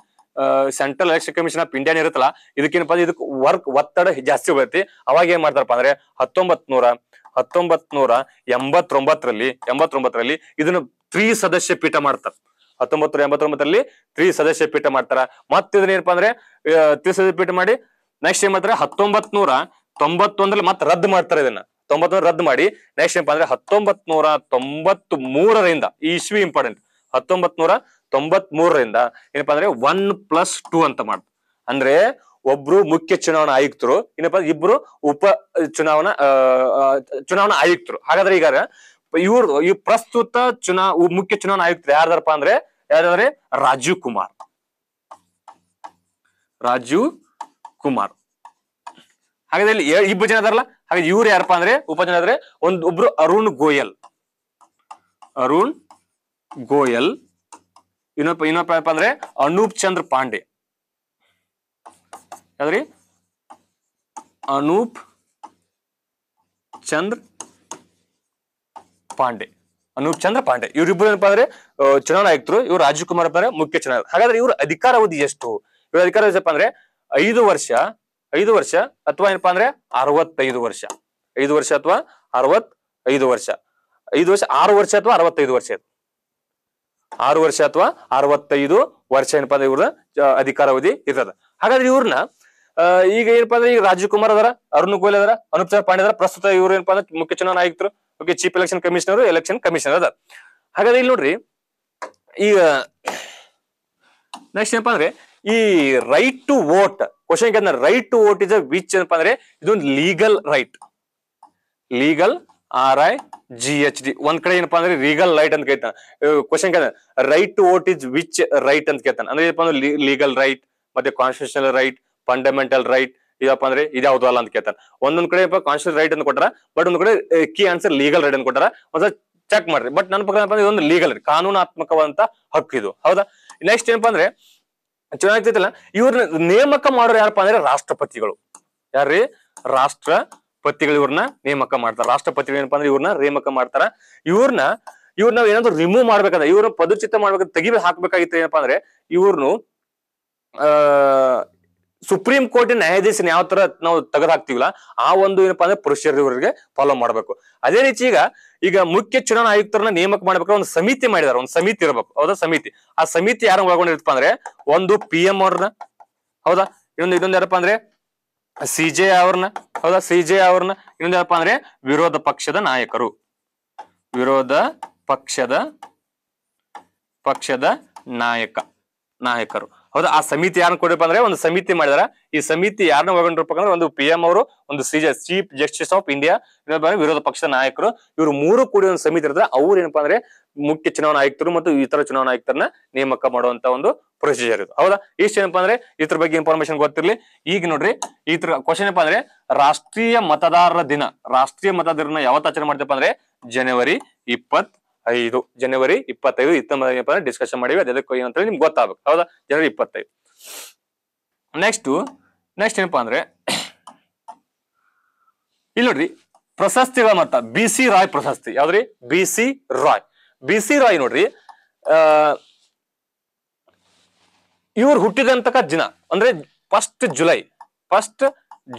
central election commission of India ಇರುತ್ತಲ್ಲ ಇದಕ್ಕೇನಪ್ಪ ಇದಕ್ಕೆ ವರ್ಕ್ ಒತ್ತಡ ಜಾಸ್ತಿ ಬರುತ್ತೆ ಅವಾಗ ಏನ್ ಮಾಡ್ತಾರಪ್ಪ ಅಂದ್ರೆ ಹತ್ತೊಂಬತ್ ನೂರ ಹತ್ತೊಂಬತ್ ನೂರ ಎಂಬತ್ತೊಂಬತ್ತರಲ್ಲಿ ಎಂಬತ್ತೊಂಬತ್ತರಲ್ಲಿ ಇದನ್ನ ತ್ರೀ ಸದಸ್ಯ ಪೀಠ ಮಾಡ್ತಾರೆ ಹತ್ತೊಂಬತ್ತು ಎಂಬತ್ತೊಂಬತ್ತರಲ್ಲಿ ತ್ರೀ ಸದಸ್ಯ ಪೀಠ ಮಾಡ್ತಾರ ಮತ್ತೆ ಇದನ್ನ ಏನಪ್ಪಾ ಅಂದ್ರೆ ತ್ರಿ ಸದಸ್ಯ ಪೀಠ ಮಾಡಿ ನೆಕ್ಸ್ಟ್ ಏನ್ ಮಾಡ್ತಾರೆ ಹತ್ತೊಂಬತ್ ನೂರ ತೊಂಬತ್ತೊಂದ್ರಲ್ಲಿ ಮತ್ತೆ ರದ್ದು ಮಾಡ್ತಾರೆ ಇದನ್ನ ತೊಂಬತ್ತೊಂದು ರದ್ದು ಮಾಡಿ ನೆಕ್ಸ್ಟ್ ಏನಪ್ಪಾ ಅಂದ್ರೆ ಹತ್ತೊಂಬತ್ ನೂರ ತೊಂಬತ್ ಮೂರರಿಂದ ಇಸ್ವಿ ಇಂಪಾರ್ಟೆಂಟ್ ಹತ್ತೊಂಬತ್ ನೂರ ತೊಂಬತ್ ಮೂರರಿಂದ ಏನಪ್ಪಾ ಅಂದ್ರೆ ಒನ್ ಪ್ಲಸ್ ಟೂ ಅಂತ ಮಾಡ್ತು ಅಂದ್ರೆ ಒಬ್ರು ಮುಖ್ಯ ಚುನಾವಣಾ ಆಯುಕ್ತರು ಏನಪ್ಪಾ ಇಬ್ರು ಉಪ ಚುನಾವಣಾ ಚುನಾವಣಾ ಆಯುಕ್ತರು ಹಾಗಾದ್ರೆ ಈಗ ಇವ್ರು ಈ ಪ್ರಸ್ತುತ ಚುನಾವ್ ಮುಖ್ಯ ಚುನಾವಣಾ ಆಯುಕ್ತರು ಯಾರ್ದಾರಪ್ಪ ಅಂದ್ರೆ ಯಾರಾದ್ರೆ ರಾಜೀವ್ ಕುಮಾರ್ ರಾಜೀವ್ ಕುಮಾರ್ ಹಾಗಾದ್ರೆ ಇಲ್ಲಿ ಇಬ್ಬರು ಜನ ಅದಾರಲ್ಲ ಹಾಗೆ ಇವ್ರು ಯಾರಪ್ಪ ಅಂದ್ರೆ ಉಪಜನ ಅಂದ್ರೆ ಒಂದ್ ಒಬ್ರು ಅರುಣ್ ಗೋಯಲ್ ಅರುಣ್ ಗೋಯಲ್ ಇನ್ನೊಬ್ಬ ಇನ್ನೊಬ್ಬ ಅಂದ್ರೆ ಅನೂಪ್ ಚಂದ್ರ ಪಾಂಡೆ ಯಾವ್ದ್ರಿ ಅನೂಪ್ ಚಂದ್ರ ಪಾಂಡೆ ಅನೂಪ್ ಚಂದ್ರ ಪಾಂಡೆ ಇವ್ರಿಬ್ರು ಏನಪ್ಪಾ ಅಂದ್ರೆ ಚುನಾವಣಾ ಆಯುಕ್ತರು ಇವರು ರಾಜೀವ್ ಕುಮಾರ್ ಮುಖ್ಯ ಚುನಾವಣಾ ಹಾಗಾದ್ರೆ ಅಧಿಕಾರ ಅವಧಿ ಎಷ್ಟು ಇವ್ರ ಅಧಿಕಾರ ಅಂದ್ರೆ ಐದು ವರ್ಷ ಐದು ವರ್ಷ ಅಥವಾ ಏನಪ್ಪಾ ಅಂದ್ರೆ ಅರವತ್ತೈದು ವರ್ಷ ಐದು ವರ್ಷ ಅಥವಾ ಅರವತ್ ಐದು ವರ್ಷ ಐದು ವರ್ಷ ಆರು ವರ್ಷ ಅಥವಾ ಅರವತ್ತೈದು ವರ್ಷ ಆರು ವರ್ಷ ಅಥವಾ ಅರವತ್ತೈದು ವರ್ಷ ಏನಪ್ಪಾ ಅಂದ್ರೆ ಇವ್ರದ ಅಧಿಕಾರಾವಧಿ ಇರ್ತದ ಹಾಗಾದ್ರೆ ಇವ್ರನ್ನ ಈಗ ಏನಪ್ಪಾ ಅಂದ್ರೆ ಈಗ ರಾಜೀವ್ ಕುಮಾರ್ ಅದರ ಅರುಣ್ ಗೋಯಲ್ ಅದರ ಅನುಪ್ ಪಾಂಡೆ ಅದರ ಪ್ರಸ್ತುತ ಇವ್ರು ಏನಪ್ಪಾ ಅಂದ್ರೆ ಮುಖ್ಯ ಚುನಾವಣಾ ಆಯುಕ್ತರು okay chief election commissioner election commissioner ಅದ ಹಾಗಾದ್ರೆ ಇಲ್ಲಿ ನೋಡ್ರಿ ಈಗ ನೆಕ್ಸ್ಟ್ ಏನಪ್ಪಾ ಅಂದ್ರೆ ಈ right to vote question right to vote is which ಏನಪ್ಪಾ ಅಂದ್ರೆ ಇದೊಂದು legal right legal R I G H D ಒಂದ್ ಕಡೆ ಏನಪ್ಪಾ ಅಂದ್ರೆ ಲೀಗಲ್ ರೈಟ್ ಅಂತ ಕೇಳ್ತಾನ ಕ್ವಶನ್ ಕೇಳ್ತಾನೆ right to vote is which right ಅಂತ ಕೇಳ್ತಾನೆ ಅಂದ್ರೆ ಏನಪ್ಪಾ ಅಂದ್ರೆ ಲೀಗಲ್ ರೈಟ್ ಮತ್ತೆ ಕಾನ್ಸ್ಟಿಟ್ಯೂಷನಲ್ ರೈಟ್ ಫಂಡಮೆಂಟಲ್ ರೈಟ್ ಇದಪ್ಪ ಅಂದ್ರೆ ಇದ್ಯಾವ್ದು ಅಲ್ಲ ಅಂತ ಕೇಳ್ತಾನೆ ಒಂದೊಂದ್ ಕಡೆ ಕಾನ್ಸ್ಟಿಟ್ಯೂಷನ್ ರೈಟ್ ಅಂತ ಕೊಟ್ಟಾರ ಬಟ್ ಒಂದ್ ಕಡೆ ಕೀ ಆನ್ಸರ್ ಲೀಗಲ್ ರೈಟ್ ಅಂತ ಕೊಟ್ಟಾರ ಒಂದ್ಸಲ ಚೆಕ್ ಮಾಡ್ರಿ ಬಟ್ ನನ್ನ ಪ್ರಕಾರ ಏನಪ್ಪಾ ಅಂದ್ರೆ ಇದೊಂದು ಲೀಗಲ್ ಕಾನೂನಾತ್ಮಕವಾದಂತ ಹಕ್ಕು ಇದು ಹೌದಾ ನೆಕ್ಸ್ಟ್ ಏನಪ್ಪಾ ಅಂದ್ರೆ ಚೆನ್ನಾಗ್ತೈತಲ್ಲ ಇವ್ರನ್ನ ನೇಮಕ ಮಾಡೋರು ಯಾರಪ್ಪ ಅಂದ್ರೆ ರಾಷ್ಟ್ರಪತಿಗಳು ಯಾರ್ರಿ ರಾಷ್ಟ್ರಪತಿಗಳು ಇವ್ರನ್ನ ನೇಮಕ ಮಾಡ್ತಾರ ರಾಷ್ಟ್ರಪತಿಗಳು ಏನಪ್ಪಾ ಅಂದ್ರೆ ಇವ್ರನ್ನ ನೇಮಕ ಮಾಡ್ತಾರ ಇವ್ರನ್ನ ಇವ್ರನ್ನ ಏನಾದ್ರು ರಿಮೂವ್ ಮಾಡ್ಬೇಕಂದ್ರೆ ಇವ್ರನ್ನ ಪದಚಿತ ಮಾಡ್ಬೇಕು ತೆಗಿಬೇಕು ಹಾಕ್ಬೇಕಾಗಿತ್ತು ಏನಪ್ಪಾ ಅಂದ್ರೆ ಇವ್ರನ್ನು ಸುಪ್ರೀಂ ಕೋರ್ಟ್ ನ್ಯಾಯಾಧೀಶನ ಯಾವ ತರ ನಾವು ತಗದ ಹಾಕ್ತಿವಲ್ಲ ಆ ಒಂದು ಏನಪ್ಪಾ ಅಂದ್ರೆ ಪ್ರೊಸೀಜರ್ ಇವರಿಗೆ ಫಾಲೋ ಮಾಡಬೇಕು ಅದೇ ರೀತಿ ಈಗ ಈಗ ಮುಖ್ಯ ಚುನಾವಣಾ ಆಯುಕ್ತರನ್ನ ನೇಮಕ ಮಾಡ್ಬೇಕಾದ್ರೆ ಒಂದು ಸಮಿತಿ ಮಾಡಿದಾರೆ ಒಂದು ಸಮಿತಿ ಇರಬೇಕು ಹೌದಾ ಸಮಿತಿ ಆ ಸಮಿತಿ ಯಾರನ್ನ ಒಳಗೊಂಡಿರಪ್ಪ ಅಂದ್ರೆ ಒಂದು ಪಿ ಎಂ ಅವ್ರನ್ನ ಹೌದಾ ಇನ್ನೊಂದು ಇದೊಂದು ಏನಪ್ಪಾ ಅಂದ್ರೆ ಸಿ ಜೆ ಅವ್ರನ್ನ ಹೌದಾ ಸಿ ಜೆ ಅವ್ರನ್ನ ಇನ್ನೊಂದು ಏನಪ್ಪಾ ಅಂದ್ರೆ ವಿರೋಧ ಪಕ್ಷದ ನಾಯಕರು ವಿರೋಧ ಪಕ್ಷದ ಪಕ್ಷದ ನಾಯಕ ನಾಯಕರು ಹೌದಾ ಆ ಸಮಿತಿ ಯಾರನ್ನ ಕೊಡಪ್ಪ ಅಂದ್ರೆ ಒಂದು ಸಮಿತಿ ಮಾಡಿದಾರ ಈ ಸಮಿತಿ ಯಾರನ್ನ ಒಳಗೊಂಡಿರ್ಬೇಕಂದ್ರೆ ಒಂದು ಪಿ ಎಂ ಅವರು ಒಂದು ಚೀಫ್ ಜಸ್ಟಿಸ್ ಆಫ್ ಇಂಡಿಯಾ ವಿರೋಧ ಪಕ್ಷದ ನಾಯಕರು ಇವರು ಮೂರು ಕೂಡಿ ಒಂದು ಸಮಿತಿ ಇರ್ತಾರೆ ಅವ್ರು ಏನಪ್ಪಾ ಅಂದ್ರೆ ಮುಖ್ಯ ಚುನಾವಣಾ ಆಯುಕ್ತರು ಮತ್ತು ಇತರ ಚುನಾವಣಾ ಆಯುಕ್ತರನ್ನ ನೇಮಕ ಮಾಡುವಂತ ಒಂದು ಪ್ರೊಸೀಜರ್ ಇದು ಹೌದಾ ಇಷ್ಟ ಏನಪ್ಪಾ ಅಂದ್ರೆ ಇದ್ರ ಬಗ್ಗೆ ಇನ್ಫಾರ್ಮೇಶನ್ ಗೊತ್ತಿರ್ಲಿ ಈಗ ನೋಡ್ರಿ ಈ ತರ ಕ್ವಶನ್ ಏನಪ್ಪಾ ಅಂದ್ರೆ ರಾಷ್ಟ್ರೀಯ ಮತದಾರರ ದಿನ ರಾಷ್ಟ್ರೀಯ ಮತದಾರನ ಯಾವತ್ತ ಆಚರಣೆ ಮಾಡ್ತೇವೆ ಅಂದ್ರೆ ಜನವರಿ ಇಪ್ಪತ್ ಐದು ಜನವರಿ ಇಪ್ಪತ್ತೈದು ಇತ್ತೊಂಬತ್ತನೇ ಡಿಸ್ಕಷನ್ ಮಾಡಿವಿ ಅದಕ್ಕೆ ಏನಂತ ಹೇಳಿ ನಿಮ್ಗೆ ಗೊತ್ತಾಗಬೇಕು ಹೌದಾ ಜನವರಿ ಇಪ್ಪತ್ತೈದು ನೆಕ್ಸ್ಟ್ ನೆಕ್ಸ್ಟ್ ಏನಪ್ಪಾ ಅಂದ್ರೆ ಇಲ್ಲಿ ನೋಡ್ರಿ ಪ್ರಶಸ್ತಿಗಳ ಮತ್ತ ಬಿ ಸಿ ರಾಯ್ ಪ್ರಶಸ್ತಿ ಯಾವ್ದ್ರಿ B C Roy B C Roy ನೋಡ್ರಿ ಆ ಇವ್ರು ಹುಟ್ಟಿದಂತಕ ದಿನ ಅಂದ್ರೆ first July first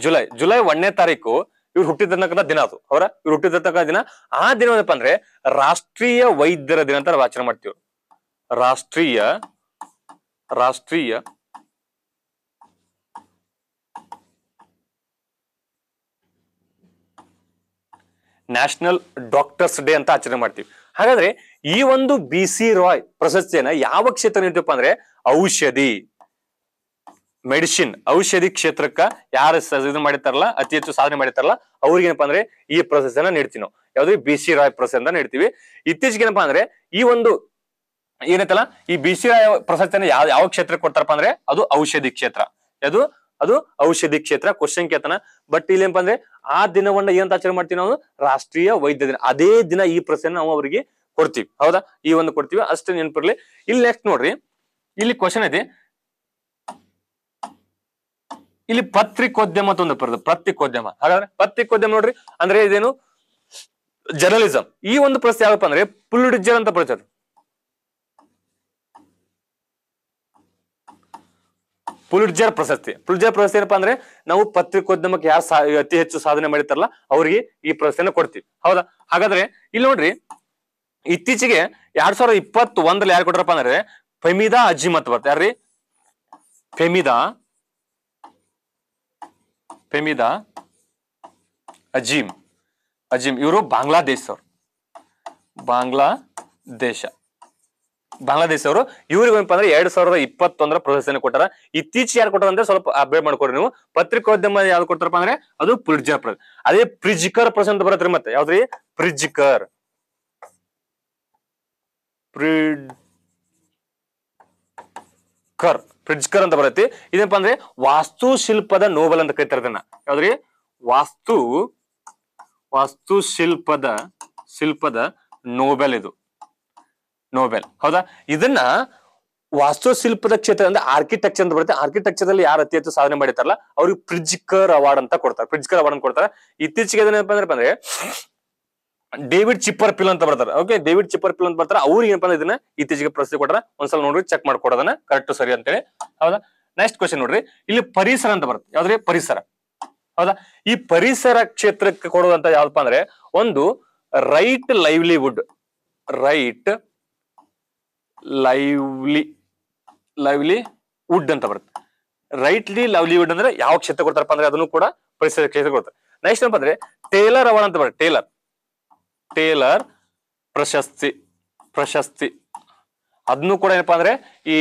July July ಒಂದನೇ ತಾರೀಕು ಇವ್ರು ಹುಟ್ಟಿದಂತಕ್ಕಂಥ ದಿನ ಅದು ಅವರ ಇವ್ರು ಹುಟ್ಟಿದಂತಕ್ಕ ದಿನ ಆ ದಿನ ಏನಪ್ಪ ಅಂದ್ರೆ ರಾಷ್ಟ್ರೀಯ ವೈದ್ಯರ ದಿನ ಅಂತ ಆಚರಣೆ ಮಾಡ್ತೀವಿ ರಾಷ್ಟ್ರೀಯ ರಾಷ್ಟ್ರೀಯ ನ್ಯಾಷನಲ್ ಡಾಕ್ಟರ್ಸ್ ಡೇ ಅಂತ ಆಚರಣೆ ಮಾಡ್ತೀವಿ ಹಾಗಾದ್ರೆ ಈ ಒಂದು ಬಿ ಸಿ ರಾಯ್ ಪ್ರಶಸ್ತಿಯನ್ನ ಯಾವ ಕ್ಷೇತ್ರ ನೀಡ್ತೀವಪ್ಪ ಅಂದ್ರೆ ಔಷಧಿ ಮೆಡಿಸಿನ್ ಔಷಧಿ ಕ್ಷೇತ್ರಕ್ಕ ಯಾರು ಇದು ಮಾಡಿರ್ತಾರಲ್ಲ ಅತಿ ಹೆಚ್ಚು ಸಾಧನೆ ಮಾಡಿರ್ತಾರಲ್ಲ ಅವ್ರಿಗೇನಪ್ಪ ಅಂದ್ರೆ ಈ ಪ್ರೊಸೆಸ್ ಅನ್ನ ನೀಡ್ತೀವಿ ನಾವು ಯಾವ್ದು ಬಿ ಸಿ ರಾಯ್ ಪ್ರೊಸೆಸ್ ಅಂತ ನೀಡ್ತೀವಿ ಏನಪ್ಪಾ ಅಂದ್ರೆ ಈ ಒಂದು ಏನೈತಲ್ಲ ಈ ಬಿ ಸಿ ರಾಯ್ ಪ್ರೊಸೆಸ್ ಅನ್ನ ಯಾವ ಯಾವ ಕ್ಷೇತ್ರಕ್ಕೆ ಕೊಡ್ತಾರಪ್ಪ ಅಂದ್ರೆ ಅದು ಔಷಧಿ ಕ್ಷೇತ್ರ ಅದು ಅದು ಔಷಧಿ ಕ್ಷೇತ್ರ ಕ್ವಶನ್ ಕೇತನ ಬಟ್ ಇಲ್ಲೇನಪ್ಪ ಅಂದ್ರೆ ಆ ದಿನವನ್ನ ಏನಂತ ಆಚರಣೆ ಮಾಡ್ತೀವಿ ನಾವು ರಾಷ್ಟ್ರೀಯ ವೈದ್ಯ ದಿನ ಅದೇ ದಿನ ಈ ಪ್ರೊಸೆಸ್ ನಾವು ಅವರಿಗೆ ಕೊಡ್ತೀವಿ ಹೌದಾ ಈ ಒಂದು ಕೊಡ್ತೀವಿ ಅಷ್ಟೇ ನೆನಪಿರ್ಲಿ ಇಲ್ಲಿ ನೆಕ್ಸ್ಟ್ ನೋಡ್ರಿ ಇಲ್ಲಿ ಕ್ವಶನ್ ಐತಿ ಇಲ್ಲಿ ಪತ್ರಿಕೋದ್ಯಮ ಅಂತ ಒಂದು ಬರ್ತದೆ ಪತ್ರಿಕೋದ್ಯಮ ಹಾಗಾದ್ರೆ ಪತ್ರಿಕೋದ್ಯಮ ನೋಡ್ರಿ ಅಂದ್ರೆ ಇದೇನು ಜರ್ನಲಿಸಂ ಈ ಒಂದು ಪ್ರಶ್ನೆ ಯಾವಪ್ಪ ಅಂದ್ರೆ ಪುಲ್ಡಿಜರ್ ಅಂತ ಪರಿಚಯ ಪುಲಿಟ್ಜರ್ ಪ್ರಶಸ್ತಿ ಪುಲ್ಜರ್ ಪ್ರಶಸ್ತಿ ಏನಪ್ಪಾ ಅಂದ್ರೆ ನಾವು ಪತ್ರಿಕೋದ್ಯಮಕ್ಕೆ ಯಾರು ಅತಿ ಹೆಚ್ಚು ಸಾಧನೆ ಮಾಡಿತಾರಲ್ಲ ಅವರಿಗೆ ಈ ಪ್ರಶಸ್ತಿಯನ್ನು ಕೊಡ್ತೀವಿ ಹೌದಾ ಹಾಗಾದ್ರೆ ಇಲ್ಲಿ ನೋಡ್ರಿ ಇತ್ತೀಚೆಗೆ ಎರಡ್ ಸಾವಿರದ ಇಪ್ಪತ್ತು ಯಾರು ಕೊಟ್ರಪ್ಪ ಅಂದ್ರೆ ಫೆಮಿದಾ ಅಜಿಮತ್ ಬರ್ತಾರೆ ಫೆಮಿದಾ ಫೆಮಿದಾ ಅಜಿಮ್ ಅಜೀಮ್ ಇವರು ಬಾಂಗ್ಲಾದೇಶ ಬಾಂಗ್ಲಾದೇಶ ಅವರು ಇವ್ರಿಗೇನಪ್ಪ ಅಂದ್ರೆ ಎರಡ್ ಸಾವಿರದ ಇಪ್ಪತ್ತೊಂದರ ಪ್ರದರ್ಶನ ಕೊಟ್ಟಾರ ಇತ್ತೀಚೆಗೆ ಯಾರು ಕೊಟ್ಟಾರ ಸ್ವಲ್ಪ ಅಪ್ಡೇಟ್ ಮಾಡ್ಕೊಡ್ರಿ ನೀವು ಪತ್ರಿಕೋದ್ಯಮ ಯಾವ್ದು ಕೊಡ್ತಾರಪ್ಪ ಅಂದ್ರೆ ಅದು ಪ್ರಿಜ್ಜರ್ ಅದೇ ಪ್ರಿಜ್ಕರ್ ಪ್ರಶಸ್ತಿ ಅಂತ ಮತ್ತೆ ಯಾವ್ದ್ರಿ ಪ್ರಿಜಿಕರ್ ಪ್ರಿಡ್ ಕರ್ ಪ್ರಿಜ್ಕರ್ ಅಂತ ಬರುತ್ತೆ ಇದೇನಪ್ಪ ಅಂದ್ರೆ ವಾಸ್ತುಶಿಲ್ಪದ ನೋಬಲ್ ಅಂತ ಕರಿತಾರೆ ಇದನ್ನ ಯಾವ್ದ್ರಿ ವಾಸ್ತು ವಾಸ್ತುಶಿಲ್ಪದ ಶಿಲ್ಪದ ನೋಬೆಲ್ ಇದು ನೋಬೆಲ್ ಹೌದಾ ಇದನ್ನ ವಾಸ್ತುಶಿಲ್ಪದ ಕ್ಷೇತ್ರ ಅಂದ್ರೆ ಆರ್ಕಿಟೆಕ್ಚರ್ ಅಂತ ಬರುತ್ತೆ ಆರ್ಕಿಟೆಕ್ಚರ್ ಅಲ್ಲಿ ಯಾರು ಅತಿ ಹೆಚ್ಚು ಸಾಧನೆ ಮಾಡಿರ್ತಾರಲ್ಲ ಅವ್ರಿಗೆ ಪ್ರಿಜ್ಕರ್ ಅವಾರ್ಡ್ ಅಂತ ಕೊಡ್ತಾರೆ ಪ್ರಿಜ್ಕರ್ ಅವಾರ್ಡ್ ಅಂತ ಕೊಡ್ತಾರೆ ಇತ್ತೀಚೆಗೆ ಏನಪ್ಪ ಅಂದ್ರೆ ಡೇವಿಡ್ ಚಿಪ್ಪರ್ ಪಿಲ್ ಅಂತ ಬರ್ತಾರೆ ಓಕೆ ಡೇವಿಡ್ ಚಿಪ್ಪರ್ ಪಿಲ್ ಅಂತ ಬರ್ತಾರೆ ಅವ್ರು ಏನಪ್ಪ ಇದನ್ನ ಇತ್ತೀಚೆಗೆ ಪ್ರಸ್ತುತಿ ಕೊಟ್ಟರೆ ಒಂದ್ಸಲ ನೋಡ್ರಿ ಚೆಕ್ ಮಾಡ್ಕೊಡೋದನ್ನ ಕರೆಕ್ಟ್ ಸರಿ ಅಂತೇಳಿ ಹೌದಾ ನೆಕ್ಸ್ಟ್ ಕ್ವಶನ್ ನೋಡ್ರಿ ಇಲ್ಲಿ ಪರಿಸರ ಅಂತ ಬರುತ್ತೆ ಯಾವ್ದ್ರೆ ಪರಿಸರ ಹೌದಾ ಈ ಪರಿಸರ ಕ್ಷೇತ್ರಕ್ಕೆ ಕೊಡುವಂತ ಯಾವ್ದಪ್ಪ ಅಂದ್ರೆ ಒಂದು right livelihood right lively livelihood ಅಂತ ಬರುತ್ತೆ ರೈಟ್ಲಿ ಲೈವ್ಲಿಹುಡ್ ಅಂದ್ರೆ ಯಾವ ಕ್ಷೇತ್ರ ಕೊಡ್ತಾರಪ್ಪ ಅಂದ್ರೆ ಅದನ್ನು ಕೂಡ ಪರಿಸರ ಕ್ಷೇತ್ರ ಕೊಡ್ತಾರೆ ನೆಕ್ಸ್ಟ್ ಏನಪ್ಪ ಅಂದ್ರೆ ಟೇಲರ್ ಅವಳ ಅಂತ ಬರುತ್ತೆ ಟೇಲರ್ ಟೇಲರ್ ಪ್ರಶಸ್ತಿ ಪ್ರಶಸ್ತಿ ಅದನ್ನು ಕೂಡ ಏನಪ್ಪಾ ಅಂದ್ರೆ ಈ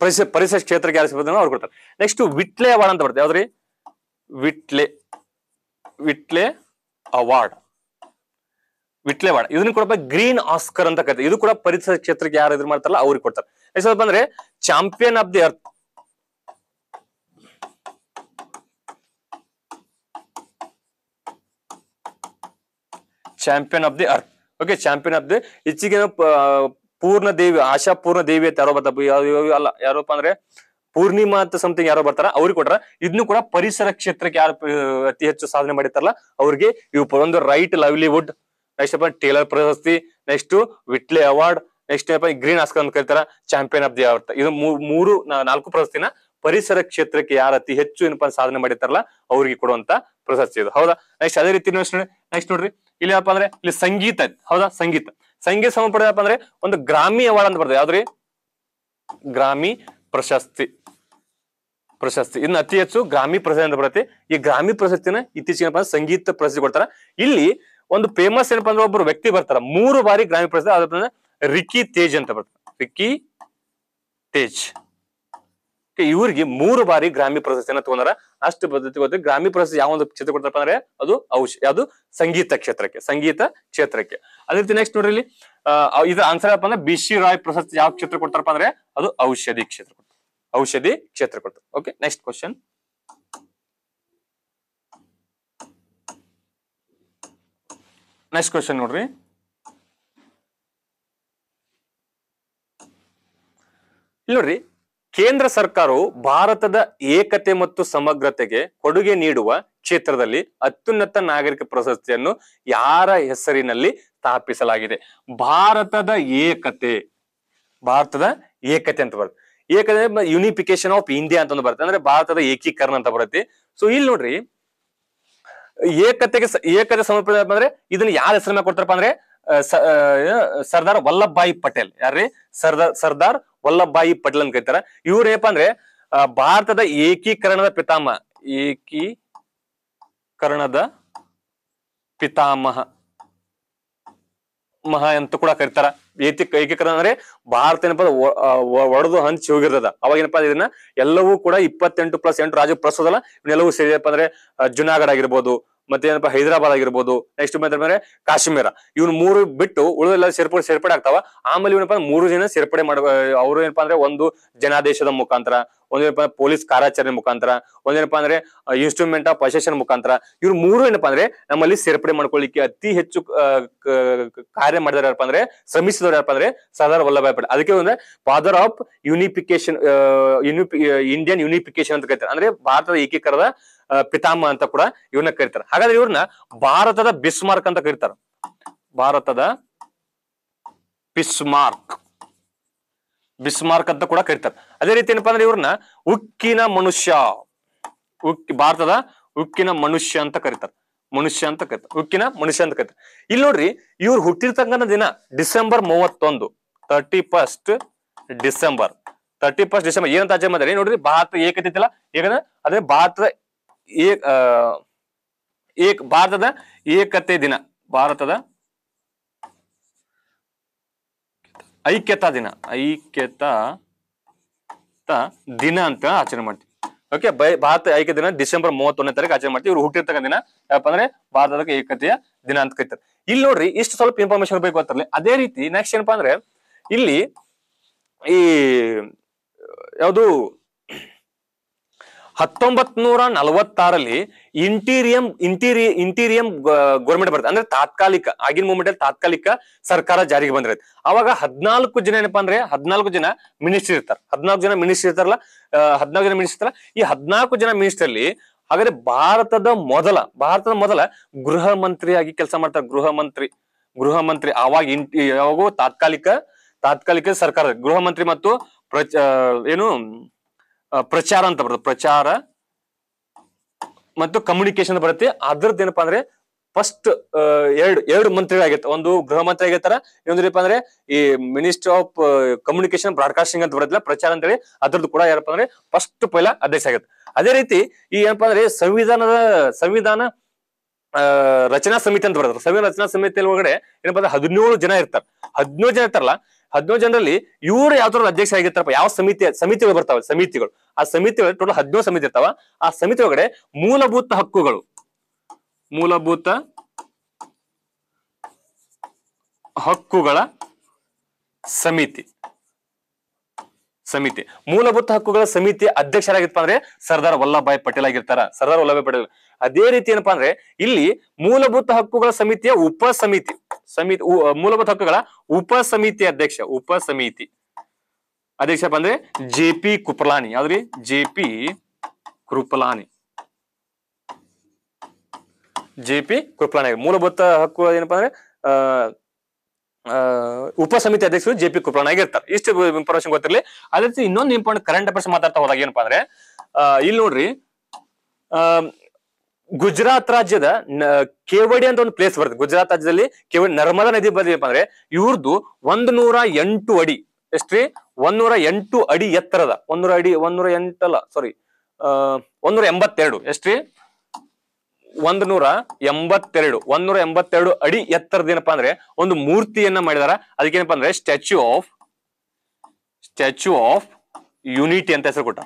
ಪರಿಸ ಪರಿಸರ ಕ್ಷೇತ್ರಕ್ಕೆ ಯಾರು ಅವ್ರು ಕೊಡ್ತಾರೆ ನೆಕ್ಸ್ಟ್ ವಿಟ್ಲೆ ಅವಾರ್ಡ್ ಅಂತ ಬರುತ್ತೆ ಯಾವ್ದ್ರಿ ವಿಟ್ಲೆ ವಿಟ್ಲೆ ಅವಾರ್ಡ್ ವಿಟ್ಲೆ ಅವಾರ್ಡ್ ಇದನ್ನು ಕೂಡ ಗ್ರೀನ್ ಆಸ್ಕರ್ ಅಂತ ಕರೀತಾರೆ ಇದು ಕೂಡ ಪರಿಸರ ಕ್ಷೇತ್ರಕ್ಕೆ ಯಾರು ಇದ್ರು ಮಾಡ್ತಾರಲ್ಲ ಅವ್ರಿಗೆ ಕೊಡ್ತಾರೆ ನೆಕ್ಸ್ಟ್ ಬಂದ್ರೆ champion of the earth champion of the earth okay champion of the ಹೆಚ್ಚಿಗೆ ಪೂರ್ಣ ದೇವಿ ಆಶಾ ಪೂರ್ಣ ದೇವಿ ಅಂತ ಯಾರೋ ಬರ್ತಾ ಅಲ್ಲ ಯಾರಪ್ಪ ಅಂದ್ರೆ ಪೂರ್ಣಿಮಾ ಅಂತ ಸಮಥಿಂಗ್ ಯಾರೋ ಬರ್ತಾರ ಅವ್ರಿಗೆ ಕೊಟ್ರ ಇದನ್ನು ಕೂಡ ಪರಿಸರ ಕ್ಷೇತ್ರಕ್ಕೆ ಯಾರು ಅತಿ ಹೆಚ್ಚು ಸಾಧನೆ ಮಾಡಿರ್ತಾರಲ್ಲ ಅವ್ರಿಗೆ ಇವು ಒಂದು ರೈಟ್ ಲೈವ್ಲಿವುಡ್ ನೆಕ್ಸ್ಟ್ ಟೇಲರ್ ಪ್ರಶಸ್ತಿ ನೆಕ್ಸ್ಟ್ ವಿಟ್ಲೆ ಅವಾರ್ಡ್ ನೆಕ್ಸ್ಟ್ ಏನಪ್ಪ ಗ್ರೀನ್ ಆಸ್ಕರ್ ಅಂತ ಕರೀತಾರ ಚಾಂಪಿಯನ್ ಆಫ್ ದಿ ಅವರ್ತ ಇದು ಮೂರು ನಾಲ್ಕು ಪ್ರಶಸ್ತಿನ ಪರಿಸರ ಕ್ಷೇತ್ರಕ್ಕೆ ಯಾರು ಅತಿ ಹೆಚ್ಚು ಏನಪ್ಪಾ ಸಾಧನೆ ಮಾಡಿರ್ತಾರಲ್ಲ ಅವ್ರಿಗೆ ಕೊಡುವಂತ ಪ್ರಶಸ್ತಿ ಇದು ಹೌದಾ ನೆಕ್ಸ್ಟ್ ಅದೇ ರೀತಿ ನೆಕ್ಸ್ಟ್ ನೋಡ್ರಿ ಇಲ್ಲಿ ಏನಪ್ಪಾ ಅಂದ್ರೆ ಇಲ್ಲಿ ಸಂಗೀತ ಹೌದಾ ಸಂಗೀತ ಸಂಗೀತ ಸಂಬಂಧ ಪಡೆದಪ್ಪ ಅಂದ್ರೆ ಒಂದು ಗ್ರಾಮಿ ಅವಾರ್ಡ್ ಅಂತ ಬರ್ತದೆ ಯಾವ್ದ್ರಿ ಗ್ರಾಮಿ ಪ್ರಶಸ್ತಿ ಪ್ರಶಸ್ತಿ ಇನ್ನು ಅತಿ ಹೆಚ್ಚು ಗ್ರಾಮಿ ಪ್ರಶಸ್ತಿ ಅಂತ ಬರುತ್ತೆ ಈ ಗ್ರಾಮಿ ಪ್ರಶಸ್ತಿನ ಇತ್ತೀಚಿಗೆ ಸಂಗೀತ ಪ್ರಶಸ್ತಿ ಕೊಡ್ತಾರ ಇಲ್ಲಿ ಒಂದು ಫೇಮಸ್ ಏನಪ್ಪಾ ಅಂದ್ರೆ ಒಬ್ಬರು ವ್ಯಕ್ತಿ ಬರ್ತಾರ ಮೂರು ಬಾರಿ ಗ್ರಾಮಿ ಪ್ರಶಸ್ತಿ ಅದ್ರ ರಿಕ್ಕಿ ತೇಜ್ ಅಂತ ಬರ್ತಾರೆ ರಿಕ್ಕಿ ತೇಜ್ ಇವ್ರಿಗೆ ಮೂರು ಬಾರಿ ಗ್ರಾಮೀ ಪ್ರಶಸ್ತಿಯನ್ನ ತಗೊಂಡಾರ ಅಷ್ಟು ಪದ್ಧತಿ ಗೊತ್ತ ಗ್ರಾಮೀ ಪ್ರಶಸ್ತಿ ಯಾವ ಒಂದು ಕ್ಷೇತ್ರ ಕೊಡ್ತಾರಪ್ಪ ಅಂದ್ರೆ ಅದು ಔಷ ಯಾವುದು ಸಂಗೀತ ಕ್ಷೇತ್ರಕ್ಕೆ ಸಂಗೀತ ಕ್ಷೇತ್ರಕ್ಕೆ ಅದೇ ರೀತಿ ನೆಕ್ಸ್ಟ್ ನೋಡ್ರಿ ಇಲ್ಲಿ ಇದು ಆನ್ಸರ್ ಏನಪ್ಪ ಅಂದ್ರೆ ಬಿ ರಾಯ್ ಪ್ರಶಸ್ತಿ ಯಾವ ಕ್ಷೇತ್ರ ಕೊಡ್ತಾರಪ್ಪ ಅಂದ್ರೆ ಅದು ಔಷಧಿ ಕ್ಷೇತ್ರ ಔಷಧಿ ಕ್ಷೇತ್ರ ಕೊಡ್ತಾರೆ okay next question next question ನೋಡ್ರಿ ನೋಡ್ರಿ ಕೇಂದ್ರ ಸರ್ಕಾರವು ಭಾರತದ ಏಕತೆ ಮತ್ತು ಸಮಗ್ರತೆಗೆ ಕೊಡುಗೆ ನೀಡುವ ಕ್ಷೇತ್ರದಲ್ಲಿ ಅತ್ಯುನ್ನತ ನಾಗರಿಕ ಪ್ರಶಸ್ತಿಯನ್ನು ಯಾರ ಹೆಸರಿನಲ್ಲಿ ಸ್ಥಾಪಿಸಲಾಗಿದೆ ಭಾರತದ ಏಕತೆ ಭಾರತದ ಏಕತೆ ಅಂತ ಬರುತ್ತೆ ಏಕತೆ ಯುನಿಫಿಕೇಶನ್ ಆಫ್ ಇಂಡಿಯಾ ಅಂತ ಬರುತ್ತೆ ಅಂದ್ರೆ ಭಾರತದ ಏಕೀಕರಣ ಅಂತ ಬರುತ್ತೆ ಸೊ ಇಲ್ಲಿ ನೋಡ್ರಿ ಏಕತೆಗೆ ಏಕತೆ ಸಮರ್ಪಣೆ ಅಂದ್ರೆ ಇದನ್ನ ಯಾರ ಹೆಸರು ಕೊಡ್ತಾರಪ್ಪ ಅಂದ್ರೆ ಸರ್ದಾರ್ ವಲ್ಲಭಭಾಯಿ ಪಟೇಲ್ ಯಾರ್ರಿ ಸರ್ದಾರ್ ಸರ್ದಾರ್ ವಲ್ಲಭಾಯಿ ಪಟೇಲ್ ಅಂತ ಕರೀತಾರ ಇವ್ರ ಏನಪ್ಪಾ ಅಂದ್ರೆ ಭಾರತದ ಏಕೀಕರಣದ ಪಿತಾಮಹ ಏಕೀಕರಣದ ಪಿತಾಮಹ ಮಹ ಅಂತ ಕೂಡ ಕರೀತಾರ ಏತಿ ಏಕೀಕರಣ ಅಂದ್ರೆ ಭಾರತ ಏನಪ್ಪಾ ಒಡೆದು ಹಂಚಿ ಹೋಗಿರ್ತದ ಅವಾಗ ಏನಪ್ಪಾ ಇದನ್ನ ಎಲ್ಲವೂ ಕೂಡ ಇಪ್ಪತ್ತೆಂಟು ಪ್ಲಸ್ ಎಂಟು ರಾಜ್ಯ ಪ್ರಸ್ತುತ ಇವನ್ನೆಲ್ಲವೂ ಸೇರಿದಪ್ಪ ಅಂದ್ರೆ ಜುನಾಗಢ ಆಗಿರ್ಬೋದು ಮತ್ತೆ ಏನಪ್ಪಾ ಹೈದರಾಬಾದ್ ಆಗಿರ್ಬೋದು ನೆಕ್ಸ್ಟ್ ಮೇಲೆ ಕಾಶ್ಮೀರ ಇವ್ನ ಮೂರು ಬಿಟ್ಟು ಉಳಿದೆಲ್ಲ ಸೇರ್ಪಡೆ ಸೇರ್ಪಡೆ ಆಗ್ತಾವ ಆಮೇಲೆ ಇವನಪ್ಪ ಮೂರು ಜನ ಸೇರ್ಪಡೆ ಮಾಡುವ ಅವರು ಏನಪ್ಪಾ ಅಂದ್ರೆ ಒಂದು ಜನಾದೇಶದ ಮುಖಾಂತರ ಒಂದೇನಪ್ಪ ಪೊಲೀಸ್ ಕಾರ್ಯಾಚರಣೆ ಮುಖಾಂತರ ಒಂದೇನಪ್ಪಾ ಅಂದ್ರೆ ಇನ್ಸ್ಟ್ರೂಮೆಂಟ್ ಆಫ್ ಪೊಸೆಷನ್ ಮುಖಾಂತರ ಇವ್ರ ಮೂರು ಏನಪ್ಪಾ ಅಂದ್ರೆ ನಮ್ಮಲ್ಲಿ ಸೇರ್ಪಡೆ ಮಾಡ್ಕೊಳ್ಳಿಕ್ಕೆ ಅತಿ ಹೆಚ್ಚು ಕಾರ್ಯ ಮಾಡಿದವ್ರು ಯಾರಪ್ಪ ಅಂದ್ರೆ ಶ್ರಮಿಸಿದವ್ರು ಯಾರಪ್ಪ ಅಂದ್ರೆ ಸರ್ದಾರ್ ವಲ್ಲಭಾಯ್ ಪಟೇಲ್ ಅದಕ್ಕೆ ಅಂದ್ರೆ father of unification unify Indian unification ಅಂತ ಕರಿತಾರೆ ಅಂದ್ರೆ ಭಾರತದ ಏಕೀಕರಣದ ಪಿತಾಮ ಅಂತ ಕೂಡ ಇವನ್ನ ಕರೀತಾರೆ ಹಾಗಾದ್ರೆ ಇವ್ರನ್ನ ಭಾರತದ ಬಿಸ್ಮಾರ್ಕ್ ಅಂತ ಕರೀತಾರ ಭಾರತದ ಬಿಸ್ಮಾರ್ಕ್ ಬಿಸ್ಮಾರ್ಕ್ ಅಂತ ಕೂಡ ಕರೀತಾರೆ ಅದೇ ರೀತಿ ಏನಪ್ಪಾ ಅಂದ್ರೆ ಇವ್ರನ್ನ ಉಕ್ಕಿನ ಮನುಷ್ಯ ಉಕ್ಕಿ ಭಾರತದ ಉಕ್ಕಿನ ಮನುಷ್ಯ ಅಂತ ಕರೀತಾರೆ ಮನುಷ್ಯ ಅಂತ ಕರಿತಾರೆ ಉಕ್ಕಿನ ಮನುಷ್ಯ ಅಂತ ಕರಿತಾರೆ ಇಲ್ಲಿ ನೋಡ್ರಿ ಇವ್ರು ಹುಟ್ಟಿರ್ತಕ್ಕಂಥ ದಿನ ಡಿಸೆಂಬರ್ ಮೂವತ್ತೊಂದು thirty first December thirty first December ಏನಂತ ಆಚರಣೆ ಮಾಡಿದ್ರೆ ನೋಡ್ರಿ ಭಾರತ ಏಕತೆ ಇತ್ತಲ್ಲ ಏಕಂದ್ರೆ ಅದೇ ಭಾರತದ ಏಕ್ ಏಕ್ ಭಾರತದ ಏಕತೆ ದಿನ ಭಾರತದ ಐಕ್ಯತಾ ದಿನ ಐಕ್ಯತಾ ದಿನ ಅಂತ ಆಚರಣೆ ಮಾಡ್ತೀವಿ ಓಕೆ ಬೈ ಭಾರತ ಐಕ್ಯ ದಿನ ಡಿಸೆಂಬರ್ ಮೂವತ್ತೊಂದನೇ ತಾರೀಕು ಆಚರಣೆ ಮಾಡ್ತೀವಿ ಇವ್ರು ಹುಟ್ಟಿರ್ತಕ್ಕಂಥ ದಿನ ಯಾಪಂದ್ರೆ ಭಾರತದ ಏಕತೆಯ ದಿನ ಅಂತ ಕರಿತಾರೆ ಇಲ್ಲಿ ನೋಡ್ರಿ ಇಷ್ಟು ಸ್ವಲ್ಪ ಇನ್ಫಾರ್ಮೇಶನ್ ಬೇಕು ಅಂತ ಅದೇ ರೀತಿ ನೆಕ್ಸ್ಟ್ ಏನಪ್ಪಾ ಅಂದ್ರೆ ಇಲ್ಲಿ ಈ ಯಾವುದು ಹತ್ತೊಂಬತ್ ನೂರ ನಲವತ್ತಾರಲ್ಲಿ ಇಂಟೀರಿಯಂ ಇಂಟೀರಿ ಇಂಟೀರಿಯಂ ಗೌರ್ಮೆಂಟ್ ಬರುತ್ತೆ ಅಂದ್ರೆ ತಾತ್ಕಾಲಿಕ ಆಗಿನ ಮೂಮೆಂಟ್ ಅಲ್ಲಿ ತಾತ್ಕಾಲಿಕ ಸರ್ಕಾರ ಜಾರಿಗೆ ಬಂದಿರತ್ತೆ ಅವಾಗ ಹದಿನಾಲ್ಕು ಜನ ಏನಪ್ಪಾ ಅಂದ್ರೆ ಹದಿನಾಲ್ಕು ಜನ ಮಿನಿಸ್ಟರ್ ಇರ್ತಾರೆ ಹದಿನಾಲ್ಕು ಜನ ಮಿನಿಸ್ಟರ್ ಇರ್ತಾರಲ್ಲ ಹದಿನಾಲ್ಕು ಜನ ಮಿನಿಸ್ಟರ್ ಈ ಹದ್ನಾಲ್ಕು ಜನ ಮಿನಿಸ್ಟರ್ ಅಲ್ಲಿ ಹಾಗಾದ್ರೆ ಭಾರತದ ಮೊದಲ ಭಾರತದ ಮೊದಲ ಗೃಹ ಮಂತ್ರಿಯಾಗಿ ಕೆಲಸ ಮಾಡ್ತಾರೆ ಗೃಹ ಮಂತ್ರಿ ಗೃಹ ಮಂತ್ರಿ ಅವಾಗ ಇಂಟಿ ಯಾವಾಗೂ ತಾತ್ಕಾಲಿಕ ತಾತ್ಕಾಲಿಕ ಸರ್ಕಾರ ಗೃಹ ಮಂತ್ರಿ ಮತ್ತು ಪ್ರಚ ಏನು ಪ್ರಚಾರ ಅಂತ ಬರುತ್ತೆ ಪ್ರಚಾರ ಮತ್ತು ಕಮ್ಯುನಿಕೇಶನ್ ಬರುತ್ತೆ ಅದ್ರದ್ದು ಏನಪ್ಪಾ ಅಂದ್ರೆ ಫಸ್ಟ್ ಎರಡು ಎರಡು ಮಂತ್ರಿ ಒಂದು ಗೃಹ ಮಂತ್ರಿ ಆಗಿರ್ತಾರ ಇನ್ನೊಂದು ಏನಪ್ಪಾ ಅಂದ್ರೆ ಈ ಮಿನಿಸ್ಟ್ರಿ ಆಫ್ ಕಮ್ಯುನಿಕೇಶನ್ ಬ್ರಾಡ್ಕಾಸ್ಟಿಂಗ್ ಅಂತ ಬರುತ್ತಿಲ್ಲ ಪ್ರಚಾರ ಅಂತ ಹೇಳಿ ಅದ್ರದ್ದು ಕೂಡ ಏನಪ್ಪಾ ಅಂದ್ರೆ ಫಸ್ಟ್ ಪೈಲ ಅಧ್ಯಕ್ಷ ಆಗುತ್ತೆ ಅದೇ ರೀತಿ ಈ ಏನಪ್ಪಾ ಅಂದ್ರೆ ಸಂವಿಧಾನದ ಸಂವಿಧಾನ ರಚನಾ ಸಮಿತಿ ಅಂತ ಬರ್ತಾರೆ ಸಂವಿಧಾನ ರಚನಾ ಸಮಿತಿ ಒಳಗಡೆ ಏನಪ್ಪಾ ಅಂದ್ರೆ ಹದಿನೇಳು ಜನ ಇರ್ತಾರೆ ಹದಿನೇಳು ಜನ ಇರ್ತಾರಲ್ಲ ಹದಿನೇಳು ಜನರಲ್ಲಿ ಇವರು ಯಾವ್ದಾದ್ರು ಅಧ್ಯಕ್ಷ ಆಗಿರ್ತಾರಪ್ಪ ಯಾವ ಸಮಿತಿ ಸಮಿತಿಗಳು ಬರ್ತಾವೆ ಸಮಿತಿಗಳು ಆ ಸಮಿತಿಗಳು ಟೋಟಲ್ ಹದಿನೇಳು ಸಮಿತಿ ಇರ್ತಾವ ಆ ಸಮಿತಿ ಒಳಗಡೆ ಮೂಲಭೂತ ಹಕ್ಕುಗಳು ಮೂಲಭೂತ ಹಕ್ಕುಗಳ ಸಮಿತಿ ಸಮಿತಿ ಮೂಲಭೂತ ಹಕ್ಕುಗಳ ಸಮಿತಿ ಅಧ್ಯಕ್ಷರಾಗಿತ್ತು ಅಂದ್ರೆ ಸರ್ದಾರ್ ವಲ್ಲಭಾಯ್ ಪಟೇಲ್ ಆಗಿರ್ತಾರ ಸರ್ದಾರ್ ವಲ್ಲಭಾಯ್ ಪಟೇಲ್ ಅದೇ ರೀತಿ ಏನಪ್ಪಾ ಅಂದ್ರೆ ಇಲ್ಲಿ ಮೂಲಭೂತ ಹಕ್ಕುಗಳ ಸಮಿತಿಯ ಉಪ ಸಮಿತಿ ಸಮಿತಿ ಮೂಲಭೂತ ಹಕ್ಕುಗಳ ಉಪ ಸಮಿತಿ ಅಧ್ಯಕ್ಷ ಉಪ ಸಮಿತಿ ಅಧ್ಯಕ್ಷ ಅಂದ್ರೆ ಜೆ ಪಿ ಕುಪ್ರಲಾನಿ ಯಾವ್ದ್ರಿ J P Kripalani J P Kripalani ಮೂಲಭೂತ ಹಕ್ಕು ಏನಪ್ಪಾ ಅಂದ್ರೆ ಉಪ ಸಮಿತಿ ಅಧ್ಯಕ್ಷರು ಜೆ ಪಿ ಕುಪ್ರಾಣ ಆಗಿರ್ತಾರೆ ಇಷ್ಟು ಇನ್ಫಾರ್ಮೇಶನ್ ಗೊತ್ತಿರಲಿ ಅದೇ ರೀತಿ ಇನ್ನೊಂದು ಇಂಪಾರ್ಟೆಂಟ್ ಕರೆಂಟ್ ಅಫೇರ್ಸ್ ಮಾತಾಡ್ತಾ ಹೋದಾಗ ಏನಪ್ಪಾ ಅಂದ್ರೆ ಇಲ್ಲಿ ನೋಡ್ರಿ ಗುಜರಾತ್ ರಾಜ್ಯದ ಕೇವಡಿ ಅಂತ ಒಂದು ಪ್ಲೇಸ್ ಬರುತ್ತೆ ಗುಜರಾತ್ ರಾಜ್ಯದಲ್ಲಿ ಕೇವಡಿ ನರ್ಮದಾ ನದಿ ಬಂದಿದೆಯಪ್ಪ ಅಂದ್ರೆ ಇವ್ರದ್ದು ಒಂದ್ ನೂರ ಎಂಟು ಅಡಿ ಎಷ್ಟ್ರಿ ಒಂದೂರ ಎಂಟು ಅಡಿ ಎತ್ತರದ ಒಂದೂರ ಅಡಿ ಒಂದೂರ ಎಂಟಲ್ಲ ಸಾರಿ ಅಹ್ ಒಂದೂರ ಎಂಬತ್ತೆರಡು ಎಷ್ಟ್ರಿ ಒಂದ್ ನೂರ ಎಂಬತ್ತೆರಡು ಒಂದೂರ ಎಂಬತ್ತೆರಡು ಅಡಿ ಎತ್ತರದ ಏನಪ್ಪಾ ಅಂದ್ರೆ ಒಂದು ಮೂರ್ತಿಯನ್ನ ಮಾಡಿದಾರ ಅದಕ್ಕೇನಪ್ಪಾ ಅಂದ್ರೆ statue of statue of unity ಅಂತ ಹೆಸರು ಕೊಟ್ಟ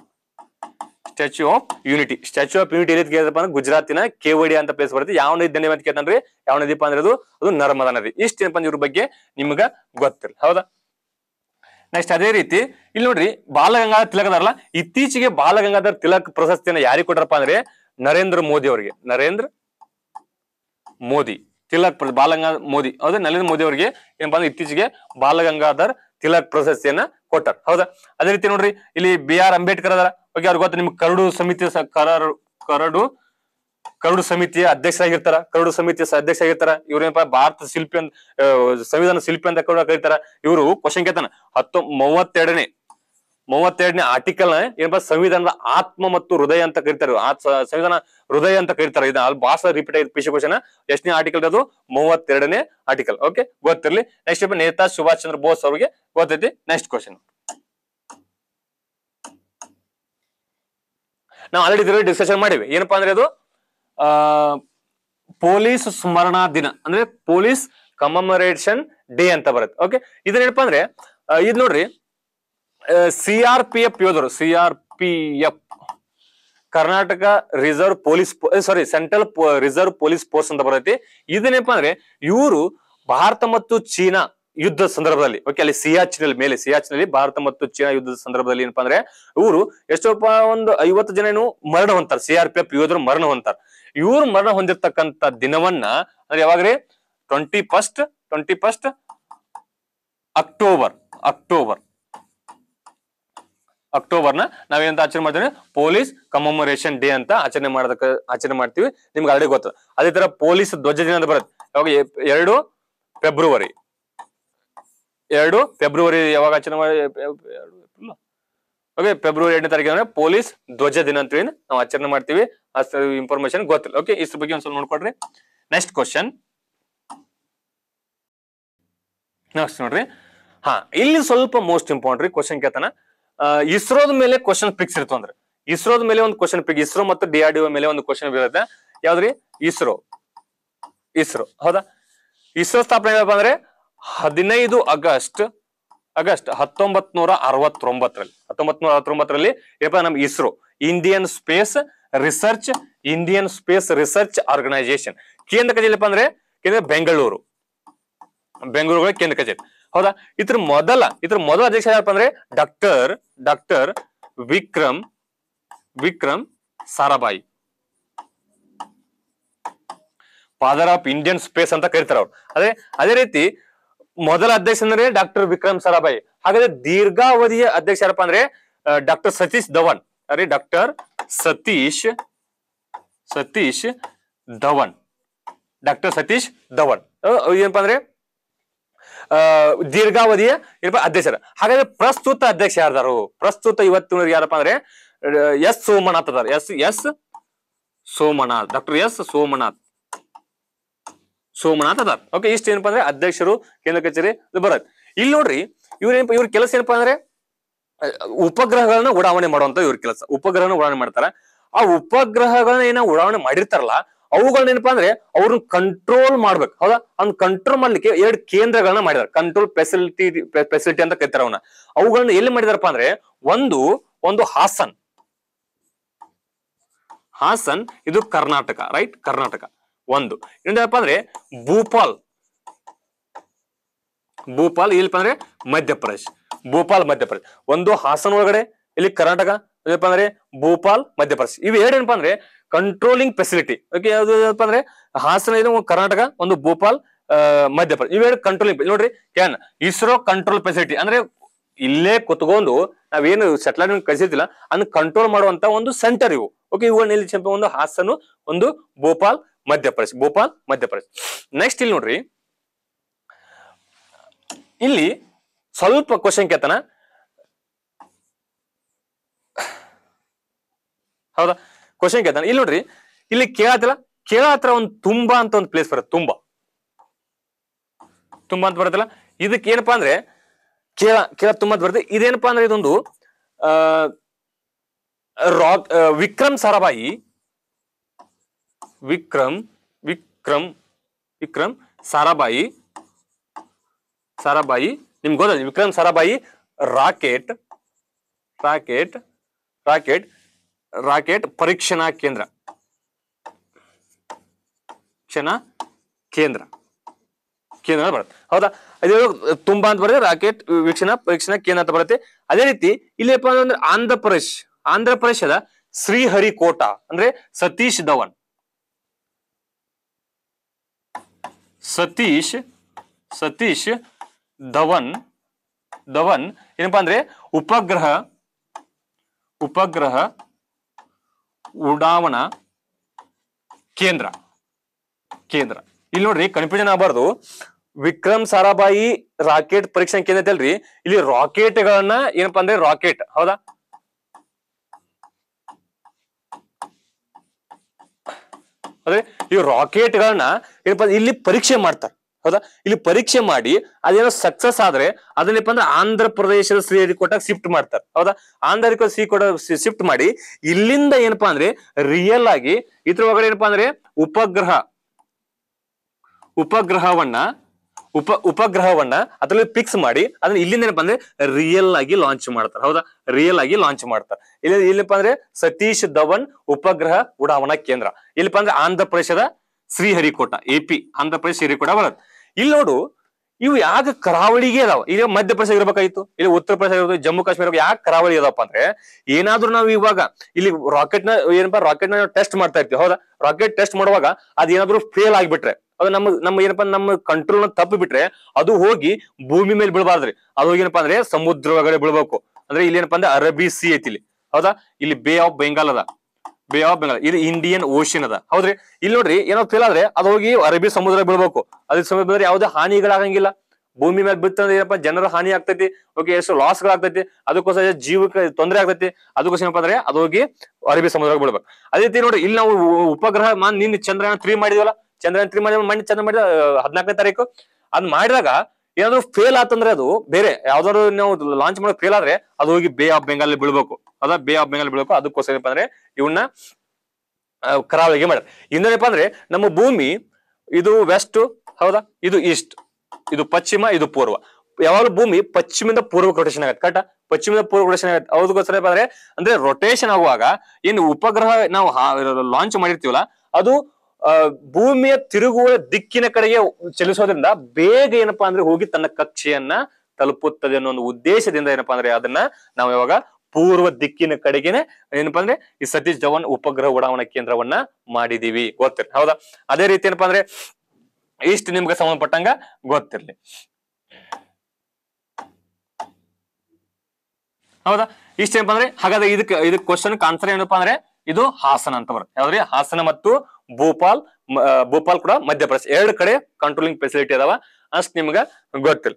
statue of unity statue of unity ಎಲ್ಲಿ ಕೇಳಿದ್ರಪ್ಪ ಅಂದ್ರೆ ಗುಜರಾತಿನ ಕೇವಡಿ ಅಂತ ಪ್ಲೇಸ್ ಬರುತ್ತೆ ಯಾವ ನದಿ ದಂಡೆ ಅಂತ ಕೇಳ್ತಾನ್ರಿ ಯಾವ ನದಿಪ್ಪ ಅಂದ್ರೆ ಅದು ಅದು ನರ್ಮದಾ ನದಿ ಇಷ್ಟು ಅಂದ್ರೆ ಇವ್ರ ಬಗ್ಗೆ ನಿಮ್ಗ ಗೊತ್ತಿರಲಿ ಹೌದಾ ನೆಕ್ಸ್ಟ್ ಅದೇ ರೀತಿ ಇಲ್ಲಿ ನೋಡ್ರಿ ಬಾಲಗಂಗಾಧರ ತಿಲಕ್ ಅದಾರಲ್ಲ ಇತ್ತೀಚೆಗೆ ಬಾಲಗಂಗಾಧರ್ ತಿಲಕ್ ಪ್ರಶಸ್ತಿಯನ್ನ ಯಾರಿಗೆ ಕೊಟ್ರಪ್ಪ ಅಂದ್ರೆ ನರೇಂದ್ರ ಮೋದಿ ಅವರಿಗೆ ನರೇಂದ್ರ ಮೋದಿ ತಿಲಕ್ ಬಾಲಗಂಗಾ ಮೋದಿ ಅದೇ ನರೇಂದ್ರ ಮೋದಿ ಅವರಿಗೆ ಏನಪ್ಪಾ ಅಂದ್ರೆ ಇತ್ತೀಚೆಗೆ ಬಾಲಗಂಗಾಧರ್ ತಿಲಕ್ ಪ್ರಶಸ್ತಿಯನ್ನ ಕೊಟ್ಟಾರ ಹೌದಾ ಅದೇ ರೀತಿ ನೋಡ್ರಿ ಇಲ್ಲಿ ಬಿ ಆರ್ ಅಂಬೇಡ್ಕರ್ ಅದರ ಓಕೆ ಅವ್ರಿಗೆ ಗೊತ್ತ ನಿಮ್ಗೆ ಕರಡು ಸಮಿತಿ ಕರಡು ಕರಡು ಸಮಿತಿಯ ಅಧ್ಯಕ್ಷ ಅಧ್ಯಕ್ಷರಾಗಿರ್ತಾರ ಕರಡು ಸಮಿತಿಯ ಅಧ್ಯಕ್ಷ ಆಗಿರ್ತಾರ ಇವ್ರೇನಪ್ಪ ಭಾರತ ಶಿಲ್ಪಿ ಅಂತ ಸಂವಿಧಾನ ಶಿಲ್ಪಿ ಅಂತ ಕೂಡ ಕರೀತಾರ ಇವರು ಕ್ವಶನ್ ಕೇಳ್ತಾನೆ ಹತ್ತು ಮೂವತ್ತೆರಡನೇ ಮೂವತ್ತೆರಡನೇ ಆರ್ಟಿಕಲ್ ಏನಪ್ಪ ಸಂವಿಧಾನದ ಆತ್ಮ ಮತ್ತು ಹೃದಯ ಅಂತ ಕರಿತಾರ ಸಂವಿಧಾನ ಹೃದಯ ಅಂತ ಕರಿತಾರ ಇದನ್ನ ಅಲ್ಲಿ ಭಾಷೆ ರಿಪೀಟ್ ಆಗಿದೆ ಪಿಶು ಕ್ವಶನ್ ಎಷ್ಟನೇ ಆರ್ಟಿಕಲ್ ಅದು ಮೂವತ್ತೆರಡನೇ ಆರ್ಟಿಕಲ್ ಓಕೆ ಗೊತ್ತಿರಲಿ ನೆಕ್ಸ್ಟ್ ನೇತಾ ಸುಭಾಷ್ ಚಂದ್ರ ಬೋಸ್ ಅವರಿಗೆ ಗೊತ್ತೈತಿ ನೆಕ್ಸ್ಟ್ ಕ್ವಶನ್ ನಾವು ಆಲ್ರೆಡಿ ಇದರಲ್ಲಿ ಡಿಸ್ಕಷನ್ ಮಾಡಿವಿ ಏನಪ್ಪಾ ಅಂದ್ರೆ ಅದು ಪೊಲೀಸ್ ಸ್ಮರಣಾ ದಿನ ಅಂದ್ರೆ ಪೊಲೀಸ್ ಕಮಮರೇಷನ್ ಡೇ ಅಂತ ಬರುತ್ತೆ ಓಕೆ ಏನಪ್ಪಾ ಅಂದ್ರೆ ಇದು ನೋಡ್ರಿ ಸಿ ಆರ್ ಪಿ ಎಫ್ ಯೋಧರು C R P F Karnataka reserve police sorry central reserve police force ಅಂತ ಬರುತ್ತೆ ಇದನ್ನೇನಪ್ಪಾ ಅಂದ್ರೆ ಇವರು ಭಾರತ ಮತ್ತು ಚೀನಾ ಯುದ್ಧ ಸಂದರ್ಭದಲ್ಲಿ ಓಕೆ ಅಲ್ಲಿ ಸಿಯಾಚಿನಲ್ಲಿ ಮೇಲೆ ಸಿಯಾಚಿನಲ್ಲಿ ಭಾರತ ಮತ್ತು ಚೀನಾ ಯುದ್ಧದ ಸಂದರ್ಭದಲ್ಲಿ ಏನಪ್ಪಾ ಅಂದ್ರೆ ಇವರು ಎಷ್ಟೊಪ್ಪ ಒಂದು ಐವತ್ತು ಜನ ಏನು ಮರಣ ಹೊಂತಾರೆ ಸಿ ಆರ್ ಪಿ ಎಫ್ ಯೋಧರು ಮರಣ ಹೊಂತಾರೆ ಇವ್ರು ಮರಣ ಹೊಂದಿರ್ತಕ್ಕಂತ ದಿನವನ್ನ ಅಂದ್ರೆ ಯಾವಾಗ್ರಿ twenty first twenty first October October ಅಕ್ಟೋಬರ್ನ ನಾವೇನಂತ ಆಚರಣೆ ಮಾಡ್ತೀವಿ ಪೊಲೀಸ್ ಕಮಮರೇಷನ್ ಡೇ ಅಂತ ಆಚರಣೆ ಮಾಡದಕ್ಕೆ ಆಚರಣೆ ಮಾಡ್ತೀವಿ ನಿಮ್ಗೆ ಆಲ್ರೆಡಿ ಗೊತ್ತು ಅದೇ ತರ ಪೊಲೀಸ್ ಧ್ವಜ ದಿನ ಅಂತ ಬರುತ್ತೆ ಯಾವಾಗ ಎರಡು ಫೆಬ್ರವರಿ ಎರಡು ಫೆಬ್ರವರಿ ಯಾವಾಗ ಆಚರಣೆ ಮಾಡಿ ಓಕೆ ಫೆಬ್ರವರಿ ಎರಡನೇ ತಾರೀಕು ಅಂದ್ರೆ ಪೊಲೀಸ್ ಧ್ವಜ ದಿನ ಅಂತ ಹೇಳಿ ನಾವು ಆಚರಣೆ ಮಾಡ್ತೀವಿ ಇನ್ಫಾರ್ಮೇಶನ್ ಗೊತ್ತಿಲ್ಲ ಓಕೆ ಇಸ್ ಬಗ್ಗೆ ಒಂದ್ಸಲ ನೋಡ್ಕೊಡ್ರಿ ನೆಕ್ಸ್ಟ್ ಕ್ವಶನ್ ನೆಕ್ಸ್ಟ್ ನೋಡ್ರಿ ಹಾ ಇಲ್ಲಿ ಸ್ವಲ್ಪ ಮೋಸ್ಟ್ ಇಂಪಾರ್ಟೆಂಟ್ ರೀ ಕ್ವಶನ್ ಕೇತನ ಇಸ್ರೋದ ಮೇಲೆ ಕ್ವಶನ್ ಫಿಕ್ಸ್ ಇರ್ತು ಅಂದ್ರೆ ಇಸ್ರೋದ ಮೇಲೆ ಒಂದು ಕ್ವಶನ್ ಫಿಕ್ಸ್ ಇಸ್ರೋ ಮತ್ತು ಡಿಆರ್ಡಿಒ ಮೇಲೆ ಒಂದು ಕ್ವಶನ್ ಬಿರುತ್ತೆ ಯಾವ್ದ್ರಿ ಇಸ್ರೋ ಇಸ್ರೋ ಹೌದಾ ಇಸ್ರೋ ಸ್ಥಾಪನೆ ಏನಪ್ಪ ಅಂದ್ರೆ ಹದಿನೈದು ಆಗಸ್ಟ್ ಆಗಸ್ಟ್ ಹತ್ತೊಂಬತ್ ನೂರ ಅರವತ್ತೊಂಬತ್ತರಲ್ಲಿ ಹತ್ತೊಂಬತ್ ನೂರ ಅರವತ್ತೊಂಬತ್ತರಲ್ಲಿ ಏನಪ್ಪ ನಮ್ ISRO Indian space research Indian space research organisation ಕೇಂದ್ರ ಕಚೇರಿಪ್ಪ ಅಂದ್ರೆ ಕೇಂದ್ರ ಬೆಂಗಳೂರು ಬೆಂಗಳೂರು ಕೇಂದ್ರ ಕಚೇರಿ ಹೌದಾ ಇದ್ರ ಮೊದಲ ಇದ್ರ ಮೊದಲ ಅಧ್ಯಕ್ಷ ಯಾರಪ್ಪ ಅಂದ್ರೆ doctor doctor Vikram Vikram Sarabhai father of Indian space ಅಂತ ಕರಿತಾರೆ ಅವ್ರು ಅದೇ ಅದೇ ರೀತಿ ಮೊದಲ ಅಧ್ಯಕ್ಷ ಅಂದ್ರೆ ಡಾಕ್ಟರ್ ವಿಕ್ರಮ್ ಸರಾಬಾಯಿ ಹಾಗಾದ್ರೆ ದೀರ್ಘಾವಧಿಯ ಅಧ್ಯಕ್ಷ ಯಾರಪ್ಪ ಅಂದ್ರೆ ಡಾಕ್ಟರ್ ಸತೀಶ್ ಧವನ್ ಅರೆ ಡಾಕ್ಟರ್ ಸತೀಶ್ ಸತೀಶ್ ಧವನ್ ಡಾಕ್ಟರ್ ಸತೀಶ್ ಧವನ್ ಏನಪ್ಪಾ ಅಂದ್ರೆ ದೀರ್ಘಾವಧಿಯ ಏನಪ್ಪ ಅಧ್ಯಕ್ಷರ ಹಾಗಾದ್ರೆ ಪ್ರಸ್ತುತ ಅಧ್ಯಕ್ಷ ಯಾರ್ದಾರು ಪ್ರಸ್ತುತ ಇವತ್ತಿನ ಯಾರಪ್ಪ ಅಂದ್ರೆ ಎಸ್ ಸೋಮನಾಥ್ ಅದಾರ S S Somanath doctor S Somanath Somanath ಅದಾರ್ ಓಕೆ ಇಷ್ಟ ಏನಪ್ಪಾ ಅಂದ್ರೆ ಅಧ್ಯಕ್ಷರು ಕೇಂದ್ರ ಕಚೇರಿ ಬರತ್ ಇಲ್ಲಿ ನೋಡ್ರಿ ಇವ್ರೇನಪ್ಪ ಇವ್ರ ಕೆಲಸ ಏನಪ್ಪಾ ಅಂದ್ರೆ ಉಪಗ್ರಹಗಳನ್ನ ಉಡಾವಣೆ ಮಾಡುವಂತ ಇವ್ರ ಕೆಲಸ ಉಪಗ್ರಹನ ಉಡಾವಣೆ ಮಾಡ್ತಾರ ಆ ಉಪಗ್ರಹಗಳನ್ನ ಏನ ಉಡಾವಣೆ ಮಾಡಿರ್ತಾರಲ್ಲ ಅವುಗಳನ್ನ ಏನಪ್ಪಾ ಅಂದ್ರೆ ಅವ್ರನ್ನ ಕಂಟ್ರೋಲ್ ಮಾಡ್ಬೇಕು ಹೌದಾ ಅವ್ನ ಕಂಟ್ರೋಲ್ ಮಾಡ್ಲಿಕ್ಕೆ ಎರಡು ಕೇಂದ್ರಗಳನ್ನ ಮಾಡಿದಾರೆ ಕಂಟ್ರೋಲ್ ಫೆಸಿಲಿಟಿ ಫೆಸಿಲಿಟಿ ಅಂತ ಕರಿತಾರ ಅವನ್ನ ಅವುಗಳನ್ನ ಎಲ್ಲಿ ಮಾಡಿದಾರಪ್ಪ ಅಂದ್ರೆ ಒಂದು ಒಂದು ಹಾಸನ್ ಹಾಸನ್ ಇದು ಕರ್ನಾಟಕ ರೈಟ್ ಕರ್ನಾಟಕ ಒಂದು ಇನ್ನೊಂದೇನಪ್ಪ ಅಂದ್ರೆ ಭೂಪಾಲ್ ಭೂಪಾಲ್ ಇಲ್ಲಿ ಅಂದ್ರೆ ಮಧ್ಯಪ್ರದೇಶ್ ಭೂಪಾಲ್ ಮಧ್ಯಪ್ರದೇಶ ಒಂದು ಹಾಸನ ಒಳಗಡೆ ಇಲ್ಲಿ ಕರ್ನಾಟಕ ಏನಪ್ಪ ಅಂದ್ರೆ ಭೂಪಾಲ್ ಮಧ್ಯಪ್ರದೇಶ್ ಇವು ಏನಪ್ಪ ಅಂದ್ರೆ ಕಂಟ್ರೋಲಿಂಗ್ ಫೆಸಿಲಿಟಿ ಓಕೆ ಯಾವ್ದು ಏನಪ್ಪ ಅಂದ್ರೆ ಹಾಸನ ಇದು ಕರ್ನಾಟಕ ಒಂದು ಭೂಪಾಲ್ ಮಧ್ಯಪ್ರದೇಶ್ ಇವೆರಡು ಕಂಟ್ರೋಲಿಂಗ್ ನೋಡ್ರಿ ಕ್ಯಾನ್ ಇಸ್ರೋ ಕಂಟ್ರೋಲ್ ಫೆಸಿಲಿಟಿ ಅಂದ್ರೆ ಇಲ್ಲೇ ಕುತ್ಕೊಂಡು ನಾವೇನು ಸೆಟ್ಲೈಟ್ ಕಳಿಸಿದ್ದಿಲ್ಲ ಅದನ್ನ ಕಂಟ್ರೋಲ್ ಮಾಡುವಂತ ಒಂದು ಸೆಂಟರ್ ಇವು ಓಕೆ ಇವು ಇಲ್ಲಿ ಒಂದು ಹಾಸನ ಒಂದು ಭೋಪಾಲ್ ಮಧ್ಯಪ್ರದೇಶ ಭೋಪಾಲ್ ಮಧ್ಯಪ್ರದೇಶ ನೆಕ್ಸ್ಟ್ ಇಲ್ಲಿ ನೋಡ್ರಿ ಇಲ್ಲಿ ಸ್ವಲ್ಪ ಕ್ವಶನ್ ಕೇತನ ಹೌದಾ ಕ್ವಶನ್ ಕೇತನ ಇಲ್ಲಿ ನೋಡ್ರಿ ಇಲ್ಲಿ ಕೇಳತ್ತಿಲ್ಲ ಕೇಳ ಹತ್ರ ಒಂದು ತುಂಬಾ ಅಂತ ಒಂದು ಪ್ಲೇಸ್ ಬರುತ್ತೆ ತುಂಬಾ ತುಂಬಾ ಅಂತ ಬರುತ್ತಲ್ಲ ಇದಕ್ಕೆ ಏನಪ್ಪಾ ಅಂದ್ರೆ ಕೇಳ ಕೇಳ ತುಂಬಾ ಅಂತ ಬರುತ್ತೆ ಇದೇನಪ್ಪಾ ಅಂದ್ರೆ ಇದೊಂದು ರಾಕ್ ವಿಕ್ರಮ್ ಸಾರಾಭಾಯಿ ವಿಕ್ರಮ್ ವಿಕ್ರಮ್ ವಿಕ್ರಮ್ ಸಾರಾಬಾಯಿ ಸಾರಾಬಾಯಿ ನಿಮ್ಗೆ ಗೊತ್ತಿಲ್ಲ Vikram Sarabhai rocket rocket rocket rocket ಪರೀಕ್ಷಣಾ ಕೇಂದ್ರ ಕ್ಷಣ ಕೇಂದ್ರ ಕೇಂದ್ರ ಬರುತ್ತೆ ಹೌದಾ ಅದೇ ತುಂಬಾ ಅಂತ ಬರುತ್ತೆ ರಾಕೆಟ್ ವೀಕ್ಷಣಾ ಪರೀಕ್ಷಣಾ ಕೇಂದ್ರ ಅಂತ ಬರುತ್ತೆ ಅದೇ ರೀತಿ ಇಲ್ಲಪ್ಪ ಅಂದ್ರೆ ಆಂಧ್ರ ಪ್ರದೇಶ ಆಂಧ್ರ ಪ್ರದೇಶದ ಶ್ರೀಹರಿಕೋಟ ಅಂದ್ರೆ ಸತೀಶ್ ಧವನ್ ಸತೀಶ್ ಸತೀಶ್ ಧವನ್ ಧವನ್ ಏನಪ್ಪಾ ಅಂದ್ರೆ ಉಪಗ್ರಹ ಉಪಗ್ರಹ ಉಡಾವಣಾ ಕೇಂದ್ರ ಕೇಂದ್ರ ಇಲ್ಲಿ ನೋಡ್ರಿ ಕನ್ಫ್ಯೂಷನ್ ಆಗಬಾರ್ದು ವಿಕ್ರಮ್ ಸಾರಾಭಾಯಿ ರಾಕೆಟ್ ಪರೀಕ್ಷಾ ಕೇಂದ್ರ ಐತಲ್ರಿ ಇಲ್ಲಿ ರಾಕೆಟ್ ಗಳನ್ನ ಏನಪ್ಪಾ ಅಂದ್ರೆ ರಾಕೆಟ್ ಹೌದಾ ಅಂದ್ರೆ ಈ ರಾಕೆಟ್ ಗಳನ್ನ ಏನಪ್ಪಾ ಇಲ್ಲಿ ಪರೀಕ್ಷೆ ಮಾಡ್ತಾರೆ ಹೌದಾ ಇಲ್ಲಿ ಪರೀಕ್ಷೆ ಮಾಡಿ ಅದೇನೋ ಸಕ್ಸಸ್ ಆದ್ರೆ ಅದನ್ನಪ್ಪ ಅಂದ್ರೆ ಆಂಧ್ರ ಪ್ರದೇಶದ ಸ್ರೀ ಶಿಫ್ಟ್ ಮಾಡ್ತಾರೆ ಹೌದಾ ಆಂಧ್ರ ಸಿ ಶಿಫ್ಟ್ ಮಾಡಿ ಇಲ್ಲಿಂದ ಏನಪ್ಪಾ ಅಂದ್ರೆ ರಿಯಲ್ ಆಗಿ ಇದ್ರ ಒಳಗಡೆ ಏನಪ್ಪಾ ಅಂದ್ರೆ ಉಪಗ್ರಹ ಉಪಗ್ರಹವನ್ನ ಉಪ ಉಪಗ್ರಹವನ್ನ ಅದ್ರಲ್ಲಿ ಫಿಕ್ಸ್ ಮಾಡಿ ಅದನ್ನ ಇಲ್ಲಿಂದ ಏನಪ್ಪಾ ಅಂದ್ರೆ ರಿಯಲ್ ಆಗಿ ಲಾಂಚ್ ಮಾಡ್ತಾರೆ ಹೌದಾ ರಿಯಲ್ ಆಗಿ ಲಾಂಚ್ ಮಾಡ್ತಾರೆ ಇಲ್ಲಿ ಇಲ್ಲಪ್ಪ ಅಂದ್ರೆ ಸತೀಶ್ ಧವನ್ ಉಪಗ್ರಹ ಉಡಾವಣಾ ಕೇಂದ್ರ ಇಲ್ಲಪ್ಪ ಅಂದ್ರೆ ಆಂಧ್ರ ಪ್ರದೇಶದ ಶ್ರೀಹರಿಕೋಟ ಎ ಪಿ ಆಂಧ್ರ ಪ್ರದೇಶ ಶ್ರೀಹರಿಕೋಟ ಇಲ್ಲಿ ನೋಡು ಇವು ಯಾಕೆ ಕರಾವಳಿಗೆ ಅದಾವ ಈಗ ಮಧ್ಯಪ್ರದೇಶ ಇರ್ಬೇಕಾಯ್ತು ಇಲ್ಲಿ ಉತ್ತರ ಪ್ರದೇಶ ಇರ್ಬೋದು ಜಮ್ಮು ಕಾಶ್ಮೀರ ಯಾಕೆ ಕರಾವಳಿ ಅದಪ್ಪ ಅಂದ್ರೆ ಏನಾದ್ರೂ ನಾವು ಇವಾಗ ಇಲ್ಲಿ ರಾಕೆಟ್ ನ ಏನಪ್ಪ ರಾಕೆಟ್ ನ ಟೆಸ್ಟ್ ಮಾಡ್ತಾ ಇರ್ತೀವಿ ಹೌದಾ ರಾಕೆಟ್ ಟೆಸ್ಟ್ ಮಾಡುವಾಗ ಅದೇನಾದ್ರೂ ಫೇಲ್ ಆಗಿಬಿಟ್ರೆ ಅದು ನಮ್ಮ ನಮ್ಮ ಏನಪ್ಪ ನಮ್ಮ ಕಂಟ್ರೋಲ್ ತಪ್ಪು ಬಿಟ್ರೆ ಅದು ಹೋಗಿ ಭೂಮಿ ಮೇಲೆ ಬೀಳಬಾರ್ದ್ರಿ ಅದು ಏನಪ್ಪಾ ಅಂದ್ರೆ ಸಮುದ್ರ ಒಳಗಡೆ ಬೀಳ್ಬೇಕು ಅಂದ್ರೆ ಇಲ್ಲಿ ಏನಪ್ಪಾ ಅಂದ್ರೆ ಅರಬಿ ಸಿ ಐತಿ ಇಲ್ಲಿ ಹೌದಾ ಇಲ್ಲಿ ಬೇ ಆಫ್ ಬೆಂಗಾಲ್ ಅದ ಬೇ ಆಫ್ ಬೆಂಗಾಲ್ ಇಲ್ಲಿ ಇಂಡಿಯನ್ ಓಷನ್ ಅದ ಹೌದ್ರಿ ಇಲ್ಲಿ ನೋಡ್ರಿ ಏನೋ ಆದ್ರೆ ಅದು ಹೋಗಿ ಅರಬಿ ಸಮುದ್ರ ಬೀಳ್ಬೇಕು ಅದ್ರ ಸಮುದ್ರ ಬಂದ್ರೆ ಯಾವ್ದೇ ಹಾನಿಗಳಾಗಂಗಿಲ್ಲ ಭೂಮಿ ಮೇಲೆ ಬಿತ್ತಂದ್ರೆ ಏನಪ್ಪಾ ಜನರ ಹಾನಿ ಆಗ್ತೈತಿ ಓಕೆ ಎಷ್ಟು ಲಾಸ್ ಗಳಾಗ್ತೈತಿ ಅದಕ್ಕೋಸ್ಕರ ಜೀವಕ್ಕೆ ತೊಂದರೆ ಆಗ್ತೈತಿ ಅದಕ್ಕೋಸ್ಕರ ಏನಪ್ಪಾ ಅಂದ್ರೆ ಅದು ಹೋಗಿ ಅರಬಿ ಸಮುದ್ರ ಬಿಳ್ಬೇಕು ಅದೇ ರೀತಿ ನೋಡ್ರಿ ಇಲ್ಲಿ ನಾವು ಉಪಗ್ರಹ ಮಾನ್ ನಿನ್ನ ಚಂದ್ರಯಾನ ತ್ರೀ ಮಾಡಿದ್ವಲ್ಲ ಚಂದ್ರನ ಮಾಡಿ ಮಣ್ಣು ಚಂದ್ರ ಮಾಡಿದ ಹದಿನಾಲ್ಕನೇ ತಾರೀಕು ಅದ್ ಮಾಡಿದಾಗ ಏನಾದ್ರು ಫೇಲ್ ಆತಂದ್ರೆ ಅದು ಬೇರೆ ಯಾವ್ದಾದ್ರು ನಾವು ಲಾಂಚ್ ಮಾಡೋ ಫೇಲ್ ಆದ್ರೆ ಅದು ಹೋಗಿ ಬೇ ಆಫ್ ಬೆಂಗಾಲ್ ಬೀಳ್ಬೇಕು ಅದ ಬೇ ಆಫ್ ಬೆಂಗಾಲ್ ಬೀಳ್ಬೇಕು ಅದಕ್ಕೋಸ್ಕರ ಏನಪ್ಪ ಅಂದ್ರೆ ಇವನ್ನ ಕರಾವಳಿಗೆ ಮಾಡ್ಯಾರ ಇನ್ನೇನಪ್ಪ ಅಂದ್ರೆ ನಮ್ಮ ಭೂಮಿ ಇದು ವೆಸ್ಟ್ ಹೌದಾ ಇದು ಈಸ್ಟ್ ಇದು ಪಶ್ಚಿಮ ಇದು ಪೂರ್ವ ಯಾವಾಗಲೂ ಭೂಮಿ ಪಶ್ಚಿಮದಿಂದ ಪೂರ್ವ ರೊಟೇಷನ್ ಆಗುತ್ತೆ ಕರೆಕ್ಟ್ ಪಶ್ಚಿಮದ ಪೂರ್ವ ರೊಟೇಷನ್ ಆಗತ್ತೆ ಅದಕ್ಕೋಸ್ಕರ ಅಂದ್ರೆ ಅಂದ್ರೆ ರೊಟೇಷನ್ ಆಗುವಾಗ ಏನು ಉಪಗ್ರಹ ನಾವು ಲಾಂಚ್ ಮಾಡಿರ್ತೀವಲ್ಲ ಅದು ಭೂಮಿಯ ತಿರುಗುವ ದಿಕ್ಕಿನ ಕಡೆಗೆ ಚಲಿಸೋದ್ರಿಂದ ಬೇಗ ಏನಪ್ಪಾ ಅಂದ್ರೆ ಹೋಗಿ ತನ್ನ ಕಕ್ಷೆಯನ್ನ ತಲುಪುತ್ತದೆ ಅನ್ನೋ ಒಂದು ಉದ್ದೇಶದಿಂದ ಏನಪ್ಪಾ ಅಂದ್ರೆ ಅದನ್ನ ನಾವು ಯಾವಾಗ ಪೂರ್ವ ದಿಕ್ಕಿನ ಕಡೆಗೆನೆ ಏನಪ್ಪಾ ಅಂದ್ರೆ ಈ ಸತೀಶ್ ಧವನ್ ಉಪಗ್ರಹ ಉಡಾವಣಾ ಕೇಂದ್ರವನ್ನ ಮಾಡಿದೀವಿ ಗೊತ್ತಿರ್ಲಿ ಹೌದಾ ಅದೇ ರೀತಿ ಏನಪ್ಪಾ ಅಂದ್ರೆ ಇಷ್ಟು ನಿಮ್ಗೆ ಸಂಬಂಧಪಟ್ಟಂಗ ಗೊತ್ತಿರ್ಲಿ ಹೌದಾ ಇಷ್ಟೇನಪ್ಪ ಅಂದ್ರೆ ಹಾಗಾದ್ರೆ ಇದಕ್ಕೆ ಇದಕ್ಕೆ ಕ್ವಶನ್ ಆನ್ಸರ್ ಏನಪ್ಪಾ ಅಂದ್ರೆ ಇದು ಹಾಸನ ಅಂತ ಬರುತ್ತೆ ಯಾವ್ದ್ರಿ ಹಾಸನ ಮತ್ತು ಭೂಪಾಲ್ ಭೂಪಾಲ್ ಕೂಡ ಮಧ್ಯಪ್ರದೇಶ ಎರಡು ಕಡೆ ಕಂಟ್ರೋಲಿಂಗ್ ಫೆಸಿಲಿಟಿ ಅದಾವ ಅಷ್ಟು ನಿಮ್ಗ ಗೊತ್ತಿಲ್ಲ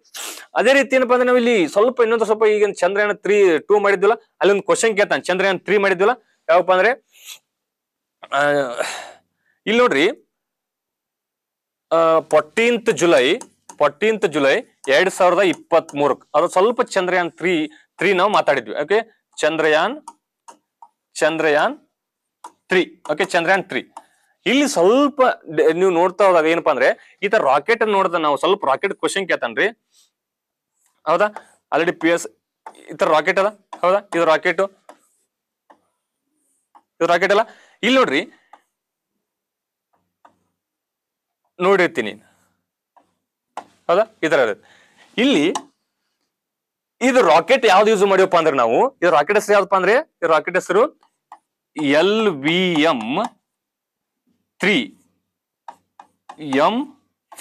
ಅದೇ ರೀತಿ ಏನಪ್ಪ ಅಂದ್ರೆ ಇಲ್ಲಿ ಸ್ವಲ್ಪ ಇನ್ನೊಂದು ಸ್ವಲ್ಪ ಈಗ ಚಂದ್ರಯಾನ ತ್ರೀ ಟೂ ಮಾಡಿದ್ವಿಲ್ಲ ಅಲ್ಲಿ ಒಂದು ಕ್ವಶನ್ ಕೇಳ್ತಾನೆ ಚಂದ್ರಯಾನ ತ್ರೀ ಮಾಡಿದ್ವಿಲ್ಲ ಯಾವಪ್ಪ ಅಂದ್ರೆ ಇಲ್ಲಿ ನೋಡ್ರಿ ಫೋರ್ಟೀನ್ತ್ ಜುಲೈ ಫೋರ್ಟೀನ್ತ್ ಜುಲೈ ಎರಡ್ ಸಾವಿರದ ಇಪ್ಪತ್ತ್ ಮೂರಕ್ಕೆ ಅದು ಸ್ವಲ್ಪ ಚಂದ್ರಯಾನ್ ತ್ರೀ ತ್ರೀ ನಾವು ಮಾತಾಡಿದ್ವಿ okay Chandrayaan Chandrayaan three okay Chandrayaan three ಇಲ್ಲಿ ಸ್ವಲ್ಪ ನೀವು ನೋಡ್ತಾ ಹೋದಾಗ ಏನಪ್ಪಾ ಅಂದ್ರೆ ಈ ತರ ರಾಕೆಟ್ ನೋಡಿದ ನಾವು ಸ್ವಲ್ಪ ರಾಕೆಟ್ ಕ್ವಶನ್ ಕೇತನ್ರಿ ಹೌದಾ ಆಲ್ರೆಡಿ ಪಿ ಎಸ್ ಈ ತರ ರಾಕೆಟ್ ಅದ ಹೌದಾ ಇದು ರಾಕೆಟ್ ಇದು ರಾಕೆಟ್ ಅಲ್ಲ ಇಲ್ಲಿ ನೋಡ್ರಿ ನೋಡಿರ್ತೀನಿ ಹೌದಾ ಈ ತರ ಇಲ್ಲಿ ಇದು ರಾಕೆಟ್ ಯಾವ್ದು ಯೂಸ್ ಮಾಡಿವಪ್ಪ ಅಂದ್ರೆ ನಾವು ಇದು ರಾಕೆಟ್ ಹೆಸರು ಯಾವ್ದಪ್ಪ ಅಂದ್ರೆ ರಾಕೆಟ್ ಹೆಸರು L V M three M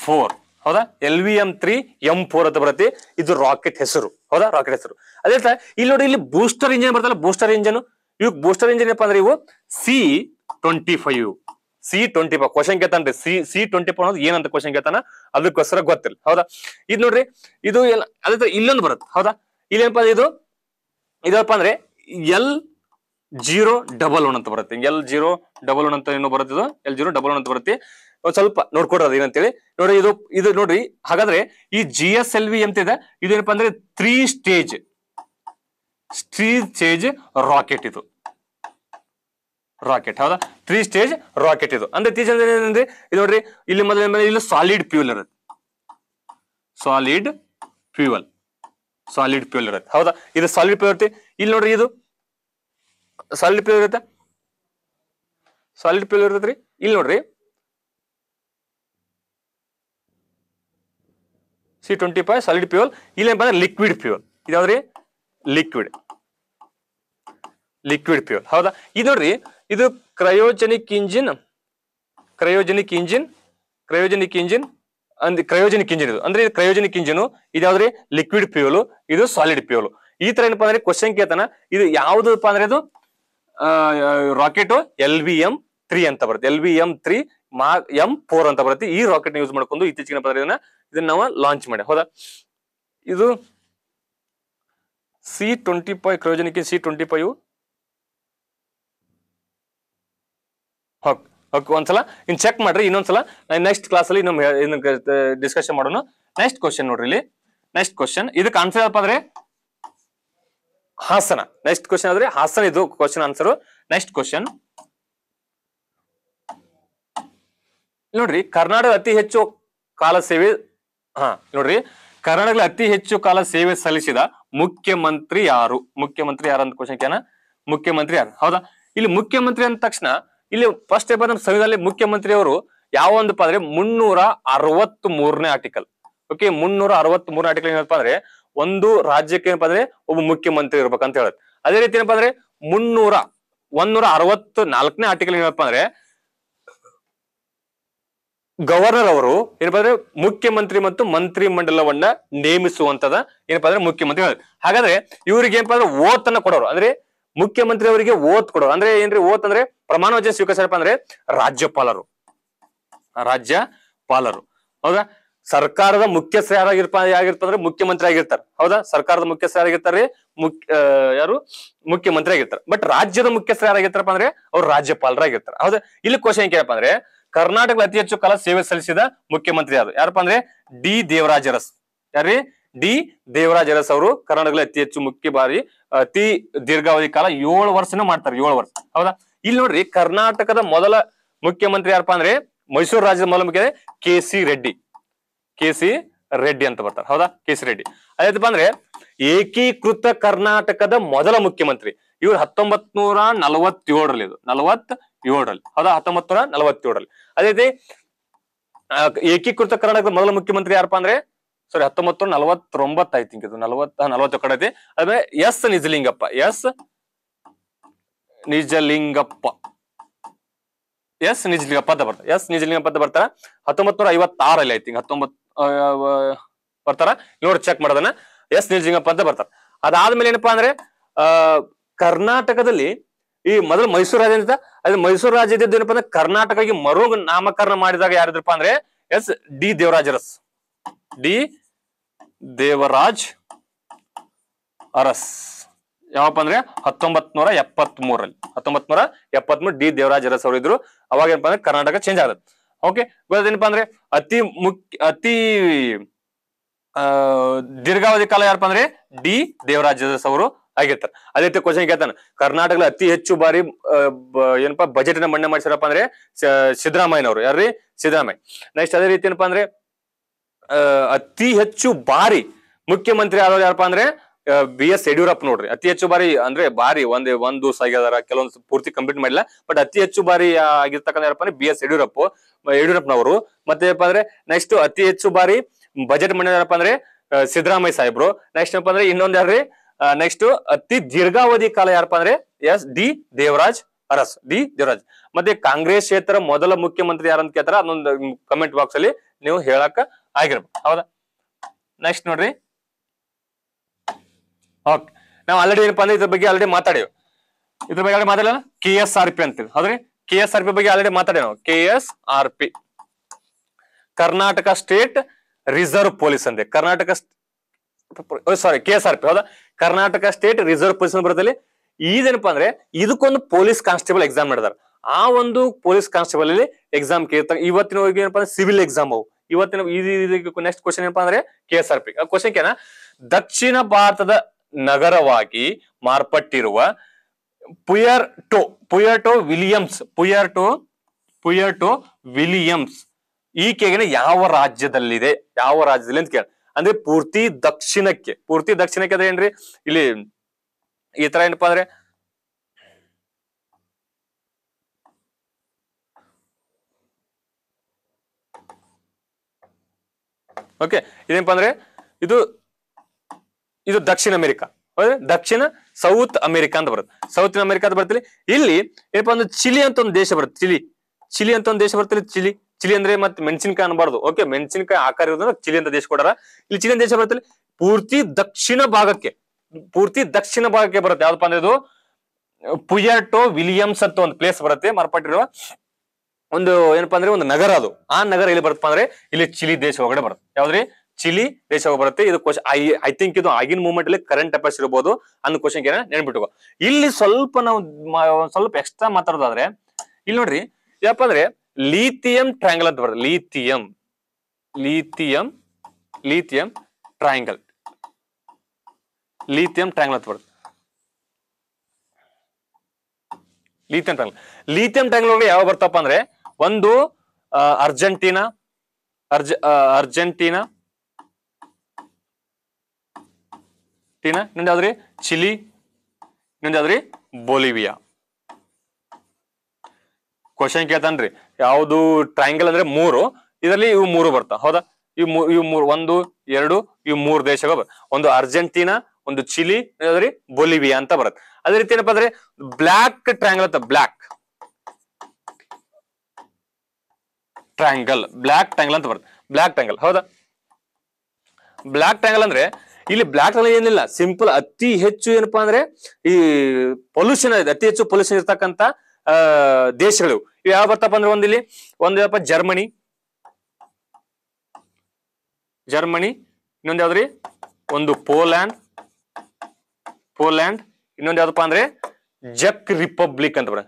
four ಹೌದಾ L V M three M four ಅಂತ ಬರುತ್ತೆ ಇದು ರಾಕೆಟ್ ಹೆಸರು ಹೌದಾ ರಾಕೆಟ್ ಹೆಸರು ಅದೇ ತರ ಇಲ್ಲಿ ನೋಡಿ ಇಲ್ಲಿ ಬೂಸ್ಟರ್ ಇಂಜಿನ್ ಬರ್ತಲ್ಲ ಬೂಸ್ಟರ್ ಇಂಜಿನ್ ಇವಾಗ ಬೂಸ್ಟರ್ ಇಂಜಿನ್ ಏನಪ್ಪಾ ಅಂದ್ರೆ ಇವು C twenty five C twenty five question ಕೇಳ್ತಾನ್ರಿ ಸಿ ಸಿ ಟ್ವೆಂಟಿ ಫೋರ್ ಅನ್ನೋದು ಏನಂತ ಕ್ವಶನ್ ಕೇಳ್ತಾನ ಅದಕ್ಕೋಸ್ಕರ ಗೊತ್ತಿಲ್ಲ ಹೌದಾ ಇದು ನೋಡ್ರಿ ಇದು ಎಲ್ಲ ಅದೇ ತರ ಇಲ್ಲೊಂದು ಬರುತ್ತೆ ಹೌದಾ ಇಲ್ಲೇನಪ್ಪ ಇದು ಇದಪ್ಪ ಅಂದ್ರೆ ಎಲ್ ಜೀರೋ ಡಬಲ್ ಒನ್ ಅಂತ ಬರುತ್ತೆ ಎಲ್ ಜೀರೋ ಡಬಲ್ ಒನ್ ಅಂತ ಏನು ಬರುತ್ತೆ ಇದು ಎಲ್ ಜೀರೋ ಡಬಲ್ ಒನ್ ಅಂತ ಬರುತ್ತೆ ಒಂದ್ ಸ್ವಲ್ಪ ನೋಡ್ಕೊಡ್ರಿ ಏನಂತ ಹೇಳಿ ನೋಡಿ ಇದು ಇದು ನೋಡ್ರಿ ಹಾಗಾದ್ರೆ ಈ ಜಿ ಎಸ್ ಎಲ್ ವಿ ಅಂತ ಇದೆ ಇದೇನಪ್ಪ ಅಂದ್ರೆ three stage three stage rocket ಇದು ರಾಕೆಟ್ ಹೌದಾ ತ್ರೀ ಸ್ಟೇಜ್ ರಾಕೆಟ್ ಇದು ಅಂದ್ರೆ ತೀಜ್ ಅಂದ್ರೆ ಇದು ನೋಡ್ರಿ ಇಲ್ಲಿ ಮೊದಲ ಇಲ್ಲಿ ಸಾಲಿಡ್ ಫ್ಯೂಲ್ ಇರುತ್ತೆ ಸಾಲಿಡ್ ಫ್ಯೂಯಲ್ ಸಾಲಿಡ್ ಪ್ಯೂಲ್ ಇರುತ್ತೆ ಹೌದಾ ಇದು ಸಾಲಿಡ್ ಫ್ಯೂಲ್ ಇರುತ್ತೆ ಇಲ್ಲಿ ನೋಡ್ರಿ ಇದು ಸಾಲಿಡ್ ಪ್ಯೂರ್ ಇರುತ್ತೆ ಸಾಲಿಡ್ ಪಿಲ್ ಇರ್ತೈತ್ರಿ ಇಲ್ಲಿ ನೋಡ್ರಿ C twenty five solid fuel ಏನ್ ಬಂದ್ರೆ ಲಿಕ್ವಿಡ್ ಪ್ಯೂಲ್ ಇದಾವ್ರಿ ಲಿಕ್ವಿಡ್ ಲಿಕ್ವಿಡ್ ಪ್ಯೂಲ್ ಹೌದಾ ಇದು ನೋಡ್ರಿ ಇದು cryogenic engine cryogenic engine cryogenic engine ಅಂದ್ ಕ್ರಯೋಜೆನಿಕ್ ಇಂಜಿನ್ ಇದು ಅಂದ್ರೆ ಕ್ರಯೋಜೆನಿಕ್ ಇಂಜಿನ್ ಇದಾವ್ರಿ ಲಿಕ್ವಿಡ್ ಪ್ಯೂಲ್ ಇದು ಸಾಲಿಡ್ ಪ್ಯೂಲ್ ಈ ತರ ಏನಪ್ಪಾ ಅಂದ್ರೆ ಕ್ವಶನ್ ಕೇತನ ಇದು ಯಾವ್ದಪ್ಪ ಅಂದ್ರೆ ಇದು rocket L V M three ಅಂತ ಬರುತ್ತೆ ಎಲ್ ವಿ ಎಂ ತ್ರೀ ಮಾ ಎಂ ಫೋರ್ ಅಂತ ಬರುತ್ತೆ ಈ ರಾಕೆಟ್ ಯೂಸ್ ಮಾಡ್ಕೊಂಡು ಇತ್ತೀಚಿನ ಇದನ್ನ ಇದನ್ನ ನಾವು ಲಾಂಚ್ ಮಾಡಿ ಹೌದಾ ಇದು C twenty five cryogenic C twenty five okay ಒಂದ್ಸಲ ಇನ್ ಚೆಕ್ ಮಾಡ್ರಿ ಇನ್ನೊಂದ್ಸಲ ನೆಕ್ಸ್ಟ್ ಕ್ಲಾಸ್ ಅಲ್ಲಿ ಇನ್ನೊಮ್ಮೆ ಡಿಸ್ಕಶನ್ ಮಾಡೋಣ ನೆಕ್ಸ್ಟ್ ಕ್ವಶನ್ ನೋಡ್ರಿ ಇಲ್ಲಿ ನೆಕ್ಸ್ಟ್ ಕ್ವಶನ್ ಇದಕ್ಕೆ ಆನ್ಸರ್ ಏನಪ್ಪ ಅಂದ್ರೆ ಹಾಸನ ನೆಕ್ಸ್ಟ್ ಕ್ವಶನ್ ಆದ್ರೆ ಹಾಸನ ಇದು ಕ್ವಶನ್ ಆನ್ಸರ್ ನೆಕ್ಸ್ಟ್ ಕ್ವಶನ್ ನೋಡ್ರಿ ಕರ್ನಾಟಕ ಅತಿ ಹೆಚ್ಚು ಕಾಲ ಸೇವೆ ಹಾ ನೋಡ್ರಿ ಕರ್ನಾಟಕದಲ್ಲಿ ಅತಿ ಹೆಚ್ಚು ಕಾಲ ಸೇವೆ ಸಲ್ಲಿಸಿದ ಮುಖ್ಯಮಂತ್ರಿ ಯಾರು ಮುಖ್ಯಮಂತ್ರಿ ಯಾರು ಅಂತ ಕ್ವಶನ್ ಕೇನ ಮುಖ್ಯಮಂತ್ರಿ ಯಾರು ಹೌದಾ ಇಲ್ಲಿ ಮುಖ್ಯಮಂತ್ರಿ ಅಂದ ತಕ್ಷಣ ಇಲ್ಲಿ ಫಸ್ಟ್ ನಮ್ಮ ಸಂವಿಧಾನದಲ್ಲಿ ಮುಖ್ಯಮಂತ್ರಿ ಅವರು ಯಾವ ಒಂದು ಮುನ್ನೂರ ಅರವತ್ ಮೂರನೇ ಆರ್ಟಿಕಲ್ ಓಕೆ ಮುನ್ನೂರ ಅರವತ್ ಮೂರನೇ ಆರ್ಟಿಕಲ್ ಏನಪ್ಪಾ ಅಂದ್ರೆ ಒಂದು ರಾಜ್ಯಕ್ಕೆ ಏನಪ್ಪಾ ಅಂದ್ರೆ ಒಬ್ಬ ಮುಖ್ಯಮಂತ್ರಿ ಇರ್ಬೇಕಂತ ಹೇಳುತ್ತೆ ಅದೇ ರೀತಿ ಏನಪ್ಪಾ ಅಂದ್ರೆ ಮುನ್ನೂರ ಒಂದೂರ ಅರವತ್ತು ನಾಲ್ಕನೇ ಆರ್ಟಿಕಲ್ ಏನಪ್ಪಾ ಅಂದ್ರೆ ಗವರ್ನರ್ ಅವರು ಏನಪ್ಪಾ ಅಂದ್ರೆ ಮುಖ್ಯಮಂತ್ರಿ ಮತ್ತು ಮಂತ್ರಿ ಮಂಡಲವನ್ನ ನೇಮಿಸುವಂತದ ಏನಪ್ಪಾ ಅಂದ್ರೆ ಮುಖ್ಯಮಂತ್ರಿ ಹಾಗಾದ್ರೆ ಇವ್ರಿಗೆ ಏನಪ್ಪಾ ಅಂದ್ರೆ ಓತನ್ನ ಕೊಡೋರು ಅಂದ್ರೆ ಮುಖ್ಯಮಂತ್ರಿ ಅವರಿಗೆ ಓತ್ ಕೊಡೋರು ಅಂದ್ರೆ ಏನ್ರಿ ಓತ್ ಅಂದ್ರೆ ಪ್ರಮಾಣ ವಚನ ಸ್ವೀಕರಿಸಪ್ಪ ಅಂದ್ರೆ ರಾಜ್ಯಪಾಲರು ರಾಜ್ಯಪಾಲರು ಹೌದಾ ಸರ್ಕಾರದ ಮುಖ್ಯಸ್ಥ ಯಾರಾಗಿರ್ಪ ಯಾರಿರ್ಪ ಅಂದ್ರೆ ಮುಖ್ಯಮಂತ್ರಿ ಆಗಿರ್ತಾರೆ ಹೌದಾ ಸರ್ಕಾರದ ಮುಖ್ಯಸ್ಥ ಯಾರಾಗಿರ್ತಾರೆ ಮುಖ್ಯ ಯಾರು ಮುಖ್ಯಮಂತ್ರಿ ಆಗಿರ್ತಾರೆ ಬಟ್ ರಾಜ್ಯದ ಮುಖ್ಯಸ್ಥರು ಯಾರಾಗಿರ್ತಾರಪ್ಪ ಅಂದ್ರೆ ಅವ್ರು ರಾಜ್ಯಪಾಲರಾಗಿರ್ತಾರೆ ಹೌದಾ ಇಲ್ಲಿ ಕ್ವಶನ್ ಕೇಳಪ್ಪ ಅಂದ್ರೆ ಕರ್ನಾಟಕದ ಅತಿ ಹೆಚ್ಚು ಕಾಲ ಸೇವೆ ಸಲ್ಲಿಸಿದ ಮುಖ್ಯಮಂತ್ರಿ ಯಾರು ಯಾರಪ್ಪ ಅಂದ್ರೆ ಡಿ ದೇವರಾಜರಸ್ ಯಾರೀ ಡಿ ದೇವರಾಜರಸ್ ಅವರು ಕರ್ನಾಟಕದಲ್ಲಿ ಅತಿ ಹೆಚ್ಚು ಮುಖ್ಯ ಬಾರಿ ಅತಿ ದೀರ್ಘಾವಧಿ ಕಾಲ ಏಳು ವರ್ಷನೂ ಮಾಡ್ತಾರೆ ಏಳು ವರ್ಷ ಹೌದಾ ಇಲ್ಲಿ ನೋಡ್ರಿ ಕರ್ನಾಟಕದ ಮೊದಲ ಮುಖ್ಯಮಂತ್ರಿ ಯಾರಪ್ಪ ಅಂದ್ರೆ ಮೈಸೂರು ರಾಜ್ಯದ ಮೊದಲ ಮುಖ್ಯ K C Reddy K C Reddy ಅಂತ ಬರ್ತಾರೆ ಹೌದಾ ಕೆ ಸಿ ರೆಡ್ಡಿ ಅದೇ ಅಂದ್ರೆ ಏಕೀಕೃತ ಕರ್ನಾಟಕದ ಮೊದಲ ಮುಖ್ಯಮಂತ್ರಿ ಇವ್ರು ಹತ್ತೊಂಬತ್ ನೂರ ನಲವತ್ತೇಳರಲ್ಲಿ ಇದು ನಲವತ್ ಏಳರಲ್ಲಿ ಹೌದಾ ಹತ್ತೊಂಬತ್ ನೂರ ನಲವತ್ತೇಳರಲ್ಲಿ ಅದೇ ರೀತಿ ಏಕೀಕೃತ ಕರ್ನಾಟಕದ ಮೊದಲ ಮುಖ್ಯಮಂತ್ರಿ ಯಾರಪ್ಪ ಅಂದ್ರೆ ಸಾರಿ ಹತ್ತೊಂಬತ್ತು ನಲವತ್ತೊಂಬತ್ತು ಐತಿ ಇದು ನಲವತ್ತ ಕಡೆ ಐತಿ ಅದೇ S Nijalingappa S Nijalingappa S Nijalingappa ಅಂತ ಬರ್ತಾರೆ ಎಸ್ ನಿಜಲಿಂಗಪ್ಪ ಅಂತ ಬರ್ತಾರೆ ಹತ್ತೊಂಬತ್ ನೂರ ಐವತ್ತಾರಲ್ಲಿ ಐತಿ ಹತ್ತೊಂಬತ್ ಬರ್ತಾರ ನೋಡಿ ಚೆಕ್ ಮಾಡೋದನ್ನ ಎಸ್ ನಿಲ್ಜಿಂಗಪ್ಪ ಅಂತ ಬರ್ತಾರ ಅದಾದ್ಮೇಲೆ ಏನಪ್ಪಾ ಅಂದ್ರೆ ಆ ಕರ್ನಾಟಕದಲ್ಲಿ ಈ ಮೊದಲು ಮೈಸೂರು ರಾಜ್ಯ ಅಂತ ಅದ್ರ ಮೈಸೂರು ರಾಜ್ಯದ ಏನಪ್ಪಾ ಅಂದ್ರೆ ಕರ್ನಾಟಕಕ್ಕೆ ಮರು ನಾಮಕರಣ ಮಾಡಿದಾಗ ಯಾರಿದ್ರಪ್ಪ ಅಂದ್ರೆ S D Devaraj Urs D Devaraj Urs ಯಾವಪ್ಪ ಅಂದ್ರೆ ಹತ್ತೊಂಬತ್ ನೂರ ಎಪ್ಪತ್ ಮೂರಲ್ಲಿ ಹತ್ತೊಂಬತ್ ನೂರ ಎಪ್ಪತ್ತ್ ಮೂರು ಡಿ ದೇವರಾಜ್ ಅರಸ್ ಅವರು ಇದ್ರು ಅವಾಗ ಏನಪ್ಪಾ ಅಂದ್ರೆ ಕರ್ನಾಟಕ ಚೇಂಜ್ ಆಗತ್ತೆ ಓಕೆ ಏನಪ್ಪಾ ಅಂದ್ರೆ ಅತಿ ಮುಖ್ಯ ಅತಿ ಆ ದೀರ್ಘಾವಧಿ ಕಾಲ ಯಾರಪ್ಪ ಅಂದ್ರೆ ಡಿ ದೇವರಾಜ ಅವರು ಆಗಿರ್ತಾರೆ ಅದೇ ರೀತಿ ಕ್ವಶನ್ ಕೇಳ್ತಾನೆ ಕರ್ನಾಟಕದಲ್ಲಿ ಅತಿ ಹೆಚ್ಚು ಬಾರಿ ಏನಪ್ಪಾ ಬಜೆಟ್ ನ ಮಣ್ಣೆ ಮಾಡಿಸಿರಪ್ಪ ಅಂದ್ರೆ ಸಿದ್ದರಾಮಯ್ಯನವರು ಯಾರ್ರಿ ಸಿದ್ದರಾಮಯ್ಯ ನೆಕ್ಸ್ಟ್ ಅದೇ ರೀತಿ ಏನಪ್ಪಾ ಅಂದ್ರೆ ಅತಿ ಹೆಚ್ಚು ಬಾರಿ ಮುಖ್ಯಮಂತ್ರಿ ಆದವ್ರು ಯಾರಪ್ಪ ಅಂದ್ರೆ ಬಿ ಎಸ್ ಯಡಿಯೂರಪ್ಪ ನೋಡ್ರಿ ಅತಿ ಹೆಚ್ಚು ಬಾರಿ ಅಂದ್ರೆ ಬಾರಿ ಒಂದ್ ಒಂದ್ ದಿವಸ ಆಗ್ಯಾರ ಕೆಲವೊಂದು ಪೂರ್ತಿ ಕಂಪ್ಲೀಟ್ ಮಾಡಿಲ್ಲ ಬಟ್ ಅತಿ ಹೆಚ್ಚು ಬಾರಿ ಆಗಿರ್ತಕ್ಕಂಥ ಯಾರಪ್ಪ ಅಂದ್ರೆ ಬಿ ಎಸ್ ಯಡಿಯೂರಪ್ಪ ಯಡಿಯೂರಪ್ಪನವರು ಮತ್ತೆ ಏನಪ್ಪಾ ಅಂದ್ರೆ ನೆಕ್ಸ್ಟ್ ಅತಿ ಹೆಚ್ಚು ಬಾರಿ ಬಜೆಟ್ ಮಾಡಿದಾರಪ್ಪ ಅಂದ್ರೆ ಸಿದ್ದರಾಮಯ್ಯ ಸಾಹೇಬ್ರು ನೆಕ್ಸ್ಟ್ ಏನಪ್ಪಾ ಅಂದ್ರೆ ಇನ್ನೊಂದ್ ಯಾರ್ರಿ ನೆಕ್ಸ್ಟ್ ಅತಿ ದೀರ್ಘಾವಧಿ ಕಾಲ ಯಾರಪ್ಪ ಅಂದ್ರೆ S D Devaraj Urs D Devaraj ಮತ್ತೆ ಕಾಂಗ್ರೆಸ್ ಕ್ಷೇತ್ರ ಮೊದಲ ಮುಖ್ಯಮಂತ್ರಿ ಯಾರಂತ ಕೇಳ್ತಾರ ಅದೊಂದು ಕಮೆಂಟ್ ಬಾಕ್ಸ್ ಅಲ್ಲಿ ನೀವು ಹೇಳಕ್ ಆಗಿರ್ಬೋದು ಹೌದಾ ನೆಕ್ಸ್ಟ್ ನೋಡ್ರಿ ಓಕೆ ನಾವು ಆಲ್ರೆಡಿ ಏನಪ್ಪ ಅಂದ್ರೆ ಇದ್ರ ಬಗ್ಗೆ ಆಲ್ರೆಡಿ ಮಾತಾಡಿವಿ ಇದ್ರ ಬಗ್ಗೆ ಮಾತಾಡಲ್ಲ ಕೆ ಎಸ್ ಆರ್ ಪಿ ಅಂತೀವಿ ಹೌದ್ರಿ ಕೆ ಎಸ್ ಆರ್ ಪಿ ಬಗ್ಗೆ ಆಲ್ರೆಡಿ ಮಾತಾಡಿ K S R P Karnataka state reserve police ಅಂತೆ Karnataka sorry K S R P ಹೌದಾ ಕರ್ನಾಟಕ ಸ್ಟೇಟ್ ರಿಸರ್ವ್ ಪೊಲೀಸ್ ಬರುತ್ತೆ ಇದೇನಪ್ಪ ಅಂದ್ರೆ ಇದಕ್ಕೊಂದು ಪೊಲೀಸ್ ಕಾನ್ಸ್ಟೇಬಲ್ ಎಕ್ಸಾಮ್ ಮಾಡಿದಾರೆ ಆ ಒಂದು ಪೊಲೀಸ್ ಕಾನ್ಸ್ಟೇಬಲ್ ಅಲ್ಲಿ ಎಕ್ಸಾಮ್ ಕೇಳ್ತಾರೆ ಇವತ್ತಿನ ಏನಪ್ಪ ಅಂದ್ರೆ ಸಿವಿಲ್ ಎಕ್ಸಾಮ್ ಅವು ಇವತ್ತಿನ ನೆಕ್ಸ್ಟ್ ಕ್ವಶನ್ ಏನಪ್ಪಾ ಅಂದ್ರೆ K S R P question ಕೇನ ದಕ್ಷಿಣ ಭಾರತದ ನಗರವಾಗಿ ಮಾರ್ಪಟ್ಟಿರುವ ಪುಯರ್ ಪುಯರ್ಟೋ ವಿಲಿಯಮ್ಸ್ ಪುಯರ್ ಪುಯರ್ಟೋ ವಿಲಿಯಮ್ಸ್ ಈಕೆಗೆ ಯಾವ ರಾಜ್ಯದಲ್ಲಿದೆ ಯಾವ ರಾಜ್ಯದಲ್ಲಿ ಅಂತ ಕೇಳ ಅಂದ್ರೆ ಪೂರ್ತಿ ದಕ್ಷಿಣಕ್ಕೆ ಪೂರ್ತಿ ದಕ್ಷಿಣಕ್ಕೆ ಅದೇ ಏನ್ರಿ ಇಲ್ಲಿ ಈ ತರ ಏನಪ್ಪಾ ಅಂದ್ರೆ ಓಕೆ ಇದೇನಪ್ಪ ಅಂದ್ರೆ ಇದು ಇದು ದಕ್ಷಿಣ ಅಮೆರಿಕಾ ದಕ್ಷಿಣ ಸೌತ್ ಅಮೆರಿಕಾ ಅಂತ ಬರುತ್ತೆ ಸೌತ್ ಅಮೆರಿಕಾ ಅಂತ ಬರ್ತಿಲ್ಲ ಇಲ್ಲಿ ಏನಪ್ಪ ಅಂದ್ರೆ ಚಿಲಿ ಅಂತ ಒಂದು ದೇಶ ಬರುತ್ತೆ ಚಿಲಿ ಚಿಲಿ ಅಂತ ಒಂದು ದೇಶ ಬರ್ತಿಲ್ಲ ಚಿಲಿ ಚಿಲಿ ಅಂದ್ರೆ ಮತ್ತೆ ಮೆಣಸಿನಕಾಯಿ ಅನ್ಬಾರ್ದು ಓಕೆ ಮೆಣಸಿನಕಾಯಿ ಆಕಾರ ಇರೋದ್ರೆ ಚಿಲಿ ಅಂತ ದೇಶ ಕೊಡಾರ ಇಲ್ಲಿ ಚಿಲಿ ದೇಶ ಬರ್ತಿಲ್ಲ ಪೂರ್ತಿ ದಕ್ಷಿಣ ಭಾಗಕ್ಕೆ ಪೂರ್ತಿ ದಕ್ಷಿಣ ಭಾಗಕ್ಕೆ ಬರುತ್ತೆ ಯಾವ್ದಪ್ಪ ಅಂದ್ರೆ ಇದು ಪುಯರ್ಟೋ ವಿಲಿಯಮ್ಸ್ ಅಂತ ಒಂದು ಪ್ಲೇಸ್ ಬರುತ್ತೆ ಮಾರ್ಪಟ್ಟಿರುವ ಒಂದು ಏನಪ್ಪಾ ಅಂದ್ರೆ ಒಂದು ನಗರ ಅದು ಆ ನಗರ ಇಲ್ಲಿ ಬರುತ್ತಪ್ಪ ಅಂದ್ರೆ ಇಲ್ಲಿ ಚಿಲಿ ದೇಶ ಒಳಗಡೆ ಬರುತ್ತೆ ಯಾವ್ದ್ರಿ ಚಿಲಿ ದೇಶ ಬರುತ್ತೆ ಇದು ಕ್ವಶನ್ ಐ ಐ ಥಿಂಕ್ ಇದು ಆಗಿನ ಮೂಮೆಂಟ್ ಅಲ್ಲಿ ಕರೆಂಟ್ ಅಫೇರ್ಸ್ ಇರಬಹುದು ಅನ್ನೋ ಕ್ವಶನ್ ನೆನ್ಬಿಟ್ಟು ಇಲ್ಲಿ ಸ್ವಲ್ಪ ನಾವು ಸ್ವಲ್ಪ ಎಕ್ಸ್ಟ್ರಾ ಮಾತಾಡೋದಾದ್ರೆ ಇಲ್ಲಿ ನೋಡ್ರಿ ಯಾಕಂದ್ರೆ ಅಂದ್ರೆ ಲೀಥಿಯಂ ಟ್ರಯಾಂಗಲ್ ಅಂತ ಬರುತ್ತೆ lithium lithium lithium triangle lithium triangle ಅಂತ ಬರುತ್ತೆ ಲೀಥಿಯಂ ಟ್ರಯಾಂಗಲ್ ಲೀಥಿಯಂ ಟ್ರಯಾಂಗಲ್ ಒಳಗೆ ಯಾವ ಬರ್ತಪ್ಪ ಅಂದ್ರೆ ಒಂದು ಅರ್ಜೆಂಟೀನಾ ಅರ್ಜ ಅರ್ಜೆಂಟೀನಾ ಟೀನಾ ಇನ್ನೊಂದು ಚಿಲಿ ಇನ್ನೊಂದು ಯಾವ್ದ್ರಿ ಬೊಲಿವಿಯಾ ಕ್ವಶನ್ ಕೇಳ್ತಾನ್ರಿ ಯಾವುದು ಟ್ರಯಾಂಗಲ್ ಅಂದ್ರೆ ಮೂರು ಇದರಲ್ಲಿ ಇವು ಮೂರು ಬರ್ತಾ ಹೌದಾ ಇವು ಇವು ಮೂರು ಒಂದು ಎರಡು ಇವು ಮೂರು ದೇಶಗಳು ಒಂದು ಅರ್ಜೆಂಟೀನಾ ಒಂದು ಚಿಲಿ ಅದ್ರಿ ಬೊಲಿವಿಯಾ ಅಂತ ಬರುತ್ತೆ ಅದೇ ರೀತಿ ಏನಪ್ಪಾ ಅಂದ್ರೆ ಬ್ಲಾಕ್ ಟ್ರಯಾಂಗಲ್ ಅಂತ ಬ್ಲಾಕ್ ಟ್ರಯಾಂಗಲ್ ಬ್ಲಾಕ್ ಟ್ರಯಾಂಗಲ್ ಅಂತ ಬರುತ್ತೆ ಬ್ಲಾಕ್ ಟ್ರಯಾಂಗಲ್ ಹೌದಾ ಬ್ಲಾಕ್ ಟ್ರಯಾಂಗಲ್ ಅಂದ್ರೆ ಇಲ್ಲಿ ಬ್ಲಾಕ್ ಅಲ್ಲಿ ಏನಿಲ್ಲ ಸಿಂಪಲ್ ಅತಿ ಹೆಚ್ಚು ಏನಪ್ಪಾ ಅಂದ್ರೆ ಈ ಪೊಲ್ಯೂಷನ್ ಅತಿ ಹೆಚ್ಚು ಪೊಲ್ಯೂಷನ್ ಇರ್ತಕ್ಕಂತ ದೇಶಗಳು ಇವು ಯಾವ ಬರ್ತಪ್ಪ ಅಂದ್ರೆ ಒಂದಿಲ್ಲಿ ಒಂದು ಯಾವಪ್ಪ ಜರ್ಮನಿ ಜರ್ಮನಿ ಇನ್ನೊಂದ್ ಯಾವ್ದ್ರಿ ಒಂದು ಪೋಲ್ಯಾಂಡ್ ಪೋಲ್ಯಾಂಡ್ ಇನ್ನೊಂದ್ ಯಾವ್ದಪ್ಪ ಅಂದ್ರೆ ಜಕ್ ರಿಪಬ್ಲಿಕ್ ಅಂತ ಬರ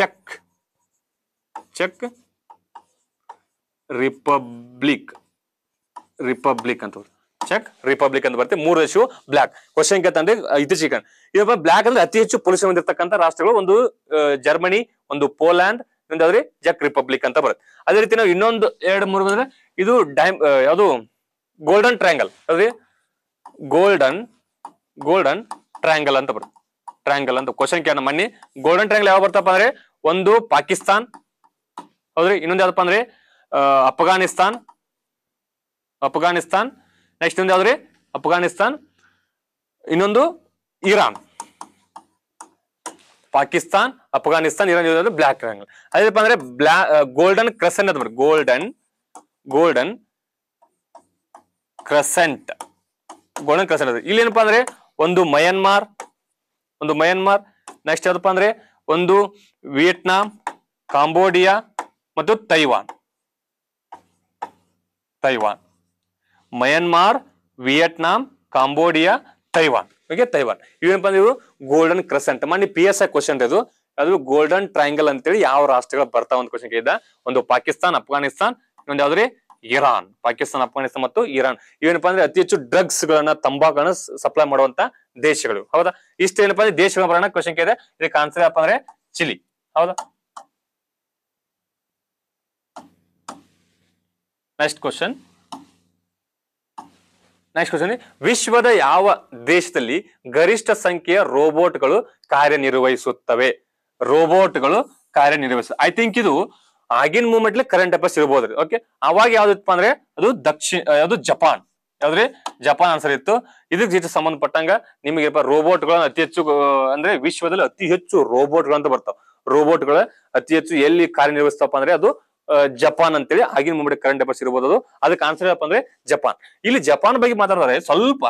ಚೆಕ್ ಚೆಕ್ ರಿಪಬ್ಲಿಕ್ ರಿಪಬ್ಲಿಕ್ ಅಂತ ಚೆಕ್ ರಿಪಬ್ಲಿಕ್ ಅಂತ ಬರುತ್ತೆ ಮೂರು ದೇಶವು ಬ್ಲಾಕ್ ಕ್ವಶನ್ ಅಂದ್ರೆ ಚಿಕನ್ ಇವಾಗ ಬ್ಲಾಕ್ ಅಂದ್ರೆ ಅತಿ ಹೆಚ್ಚು ಪೊಲೀಸ್ ಹೊಂದಿರತಕ್ಕಂಥ ರಾಷ್ಟ್ರಗಳು ಒಂದು ಜರ್ಮನಿ ಒಂದು ಪೋಲ್ಯಾಂಡ್ ಇನ್ನೊಂದಾದ್ರೆ ಜಕ್ ರಿಪಬ್ಲಿಕ್ ಅಂತ ಬರುತ್ತೆ ಅದೇ ರೀತಿ ನಾವು ಇನ್ನೊಂದು ಎರಡು ಮೂರು ಬಂದ್ರೆ ಇದು ಡೈಮ್ ಯಾವುದು ಗೋಲ್ಡನ್ ಟ್ರ್ಯಾಂಗಲ್ ಅದೇ ಗೋಲ್ಡನ್ ಗೋಲ್ಡನ್ ಟ್ರ್ಯಾಂಗಲ್ ಅಂತ ಬರುತ್ತೆ ಟ್ರ್ಯಾಂಗಲ್ ಅಂತ ಕ್ವಶನ್ ಕೇಳ ಮನ್ನಿ ಗೋಲ್ಡನ್ ಟ್ರಯಾಂಗಲ್ ಯಾವ ಬರ್ತಪ್ಪ ಅಂದ್ರೆ ಒಂದು ಪಾಕಿಸ್ತಾನ್ ಹೌದ್ರಿ ಇನ್ನೊಂದು ಯಾವ್ದಪ್ಪ ಅಂದ್ರೆ ಅಫ್ಘಾನಿಸ್ತಾನ್ ಅಫ್ಘಾನಿಸ್ತಾನ್ ನೆಕ್ಸ್ಟ್ ಒಂದು ಯಾವ್ದ್ರಿ ಅಫ್ಘಾನಿಸ್ತಾನ್ ಇನ್ನೊಂದು ಇರಾನ್ ಪಾಕಿಸ್ತಾನ್ ಅಫ್ಘಾನಿಸ್ತಾನ್ ಇರಾನ್ ಇರೋದು ಬ್ಲಾಕ್ ಟ್ರಯಾಂಗಲ್ ಅದೇನಪ್ಪ ಅಂದ್ರೆ ಬ್ಲಾ ಗೋಲ್ಡನ್ ಕ್ರೆಸೆಂಟ್ ಅಂತ golden golden crescent golden crescent ಅದು ಇಲ್ಲಿ ಏನಪ್ಪಾ ಅಂದ್ರೆ ಒಂದು ಮಯನ್ಮಾರ್ ಒಂದು ಮಯನ್ಮಾರ್ ನೆಕ್ಸ್ಟ್ ಯಾವ್ದಪ್ಪ ಅಂದ್ರೆ ಒಂದು ವಿಯೆಟ್ನಾಂ ಕಾಂಬೋಡಿಯಾ ಮತ್ತು Taiwan Taiwan Myanmar Vietnam Cambodia Taiwan okay Taiwan ಇವೇನಪ್ಪ ಅಂದ್ರೆ ಇವರು ಗೋಲ್ಡನ್ ಕ್ರೆಸೆಂಟ್ ಮಾಡಿ ಪಿ ಎಸ್ ಐ ಕ್ವಶನ್ ಇದು ಅದು ಗೋಲ್ಡನ್ ಟ್ರಯಾಂಗಲ್ ಅಂತೇಳಿ ಯಾವ ರಾಷ್ಟ್ರಗಳು ಬರ್ತಾ ಒಂದು ಕ್ವಶನ್ ಇದ್ದ ಒಂದು ಪಾಕಿಸ್ತಾನ್ ಅಫ್ಘಾನಿಸ್ತಾನ್ ಒಂದು ಯಾವ್ದ್ರಿ ಇರಾನ್ ಪಾಕಿಸ್ತಾನ್ ಅಫ್ಘಾನಿಸ್ತಾನ್ ಮತ್ತು ಇರಾನ್ ಇವೇನಪ್ಪ ಅಂದ್ರೆ ಅತಿ ಹೆಚ್ಚು ಡ್ರಗ್ಸ್ ಗಳನ್ನ ತಂಬಾಕುಗಳನ್ನ ಸಪ್ಲೈ ಮಾಡುವಂತ ದೇಶಗಳು ಹೌದಾ ಇಷ್ಟ ಏನಪ್ಪ ಅಂದ್ರೆ ದೇಶಗಳ ಬರೋಣ ಕ್ವಶನ್ ಇದೆ ಇದಕ್ಕೆ ಆನ್ಸರ್ ಯಾಪಂದ್ರೆ ಅಂದ್ರೆ ಚಿಲಿ ಹೌದಾ ನೆಕ್ಸ್ಟ್ ಕ್ವಶನ್ ನೆಕ್ಸ್ಟ್ ಕ್ವಶನ್ ವಿಶ್ವದ ಯಾವ ದೇಶದಲ್ಲಿ ಗರಿಷ್ಠ ಸಂಖ್ಯೆಯ ರೋಬೋಟ್ಗಳು ಕಾರ್ಯನಿರ್ವಹಿಸುತ್ತವೆ ರೋಬೋಟ್ಗಳು ಕಾರ್ಯನಿರ್ವಹಿಸ ಐ ಥಿಂಕ್ ಇದು ಆಗಿನ ಮೂಮೆಂಟ್ ಮೂಮೆಂಟ್ಲಿ ಕರೆಂಟ್ ಅಫೇರ್ಸ್ ಇರ್ಬೋದ್ರಿ ಓಕೆ ಅವಾಗ ಯಾವ್ದಿತ್ತು ಅಂದ್ರೆ ಅದು ದಕ್ಷಿಣ ಅದು ಜಪಾನ್ ಯಾವ್ದ್ರಿ ಜಪಾನ್ ಆನ್ಸರ್ ಇತ್ತು ಇದಕ್ಕೆ ಜೊತೆ ಸಂಬಂಧಪಟ್ಟಂಗ ನಿಮಗೆ ರೋಬೋಟ್ಗಳನ್ನ ಅತಿ ಹೆಚ್ಚು ಅಂದ್ರೆ ವಿಶ್ವದಲ್ಲಿ ಅತಿ ಹೆಚ್ಚು ರೋಬೋಟ್ಗಳಂತ ಬರ್ತಾವ ರೋಬೋಟ್ಗಳ ಅತಿ ಹೆಚ್ಚು ಎಲ್ಲಿ ಕಾರ್ಯನಿರ್ವಹಿಸ್ತಪ್ಪ ಅಂದ್ರೆ ಅದು ಜಪಾನ್ ಅಂತೇಳಿ ಆಗಿನ ಮುಂಬೈ ಕರೆಂಟ್ ಅಫೇರ್ಸ್ ಇರಬಹುದು ಅದು ಅದಕ್ಕೆ ಆನ್ಸರ್ ಏನಪ್ಪ ಅಂದ್ರೆ ಜಪಾನ್ ಇಲ್ಲಿ ಜಪಾನ್ ಬಗ್ಗೆ ಮಾತಾಡಿದ್ರೆ ಸ್ವಲ್ಪ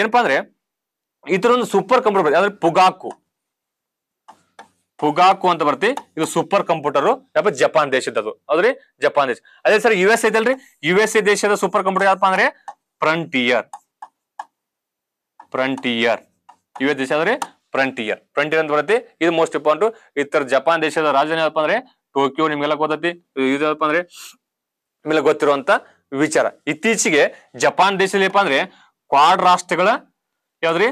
ಏನಪ್ಪಾ ಅಂದ್ರೆ ಈ ಒಂದು ಸೂಪರ್ ಕಂಪ್ಯೂಟರ್ ಬರುತ್ತೆ ಅಂದ್ರೆ ಪುಗಾಕು ಪುಗಾಕು ಅಂತ ಬರ್ತಿ ಇದು ಸೂಪರ್ ಕಂಪ್ಯೂಟರ್ ಯಾಪ ಜಪಾನ್ ಅದು ಅದ್ರಿ ಜಪಾನ್ ದೇಶ ಅದೇ ಸರ್ ಯು ಎಸ್ ಐತಲ್ರಿ ಯು ಎಸ್ ಎ ದೇಶದ ಸೂಪರ್ ಕಂಪ್ಯೂಟರ್ ಯಾವಪ್ಪ ಅಂದ್ರೆ ಫ್ರಂಟಿಯರ್ ಫ್ರಂಟಿಯರ್ ಯು ಎಸ್ ದೇಶ ಅಂದ್ರೆ ಫ್ರಂಟಿಯರ್ ಫ್ರಂಟಿಯರ್ ಅಂತ ಬರುತ್ತೆ ಇದು ಮೋಸ್ಟ್ ಇಂಪಾರ್ಟೆಂಟ್ ಇತರ ಜಪಾನ್ ದೇಶದ ರಾಜಧಾನಿ ಯಾವಪ್ಪ ಅಂದ್ರೆ ಟೋಕಿಯೋ ನಿಮ್ಗೆಲ್ಲ ಗೊತ್ತೈತಿ ಇದಪ್ಪ ಅಂದ್ರೆ ನಿಮ್ಮೆಲ್ಲ ಗೊತ್ತಿರುವಂತ ವಿಚಾರ ಇತ್ತೀಚೆಗೆ ಜಪಾನ್ ದೇಶದಲ್ಲಿ ಏನಪ್ಪಾ ಅಂದ್ರೆ ಕ್ವಾಡ್ ರಾಷ್ಟ್ರಗಳ ಯಾವ್ದ್ರಿ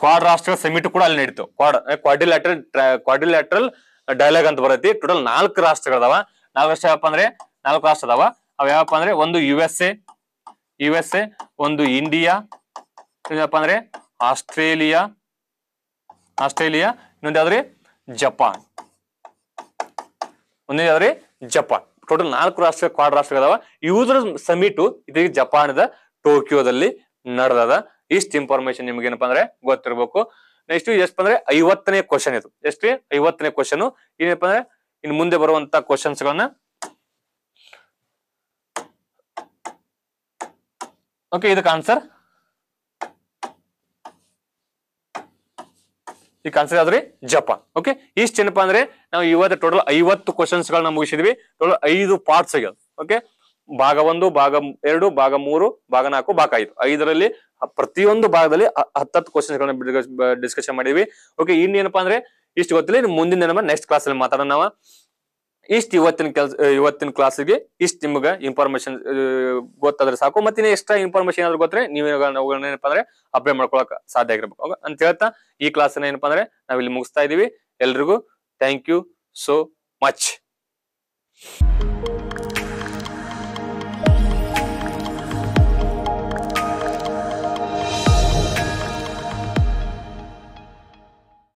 ಕ್ವಾಡ್ ರಾಷ್ಟ್ರಗಳ ಸಮಿಟ್ ಕೂಡ ಅಲ್ಲಿ ನಡೀತು ಕ್ವಾಡ್ ಕ್ವಾಡಿಲ್ಯಾಟ್ರಲ್ ಕ್ವಾಡಿಲ್ಯಾಟ್ರಲ್ ಡೈಲಾಗ್ ಅಂತ ಬರತಿ ಟೋಟಲ್ ನಾಲ್ಕು ರಾಷ್ಟ್ರಗಳದಾವ ನಾಲ್ಕು ರಾಷ್ಟ್ರ ಯಾವಪ್ಪ ಅಂದ್ರೆ ನಾಲ್ಕು ರಾಷ್ಟ್ರ ಅದಾವ ಅವ ಯಾವಪ್ಪ ಅಂದ್ರೆ ಒಂದು U S A U S A ಒಂದು ಇಂಡಿಯಾ ಅಂದ್ರೆ ಆಸ್ಟ್ರೇಲಿಯಾ ಆಸ್ಟ್ರೇಲಿಯಾ ಇನ್ನೊಂದು ಯಾವ್ದ್ರಿ ಜಪಾನ್ ಒಂದೇ ಜಪಾನ್ ಟೋಟಲ್ ನಾಲ್ಕು ರಾಷ್ಟ್ರ ಕ್ವಾಡ್ ರಾಷ್ಟ್ರಗಳದಾವ ಇವುದ್ರ ಸಮೀಟು ಇದೀಗ ಜಪಾನದ ಟೋಕಿಯೋದಲ್ಲಿ ನಡೆದದ ಇಷ್ಟ ಇನ್ಫಾರ್ಮೇಶನ್ ನಿಮ್ಗೆ ಏನಪ್ಪಾ ಅಂದ್ರೆ ಗೊತ್ತಿರಬೇಕು ನೆಕ್ಸ್ಟ್ ಎಷ್ಟ್ ಅಂದ್ರೆ ಐವತ್ತನೇ ಕ್ವಶನ್ ಇದು ಎಷ್ಟ್ರಿ ಐವತ್ತನೇ ಕ್ವಶನ್ ಏನಪ್ಪಾ ಅಂದ್ರೆ ಇನ್ ಮುಂದೆ ಬರುವಂತ ಕ್ವಶನ್ಸ್ ಗಳನ್ನ ಓಕೆ ಇದಕ್ಕೆ ಆನ್ಸರ್ ಈ ಕನ್ಸರ್ ಆದ್ರೆ ಜಪಾನ್ ಓಕೆ ಇಷ್ಟ ಏನಪ್ಪಾ ಅಂದ್ರೆ ನಾವು ಇವತ್ತು ಟೋಟಲ್ ಐವತ್ತು ಕ್ವಶನ್ಸ್ ಗಳನ್ನ ಮುಗಿಸಿದ್ವಿ ಟೋಟಲ್ ಐದು ಪಾರ್ಟ್ಸ್ ಆಗಿ ಓಕೆ ಭಾಗ ಒಂದು ಭಾಗ ಎರಡು ಭಾಗ ಮೂರು ಭಾಗ ನಾಲ್ಕು ಭಾಗ ಐದು ಐದರಲ್ಲಿ ಪ್ರತಿಯೊಂದು ಭಾಗದಲ್ಲಿ ಹತ್ತತ್ತು ಕ್ವಶನ್ಸ್ ಗಳನ್ನ ಡಿಸ್ಕಷನ್ ಮಾಡಿದ್ವಿ ಓಕೆ ಇನ್ನೇನಪ್ಪಾ ಅಂದ್ರೆ ಇಷ್ಟು ಗೊತ್ತಿಲ್ಲ ಮುಂದಿನ ನಮ್ಮ ನೆಕ್ಸ್ಟ್ ಕ್ಲಾಸ್ ಅಲ್ಲಿ ಮಾತಾಡೋಣ ನಾವು ಇಷ್ಟು ಇವತ್ತಿನ ಕೆಲಸ ಇವತ್ತಿನ ಕ್ಲಾಸ್ಗೆ ಇಷ್ಟು ನಿಮ್ಗೆ ಇನ್ಫಾರ್ಮೇಶನ್ ಗೊತ್ತಾದ್ರೆ ಸಾಕು ಮತ್ತೆ ಎಕ್ಸ್ಟ್ರಾ ಇನ್ಫಾರ್ಮೇಶನ್ ಏನಾದ್ರು ಗೊತ್ತರೆ ನೀವು ಏನಪ್ಪ ಅಂದ್ರೆ ಅಪ್ಲೈ ಮಾಡ್ಕೊಳಕ್ ಸಾಧ್ಯ ಆಗಿರ್ಬೇಕು ಅಂತ ಹೇಳ್ತಾ ಈ ಕ್ಲಾಸ್ ಏನಪ್ಪ ಅಂದ್ರೆ ನಾವಿಲ್ಲಿ ಮುಗಿಸ್ತಾ ಇದೀವಿ ಎಲ್ರಿಗೂ ಥ್ಯಾಂಕ್ ಯು ಸೋ ಮಚ್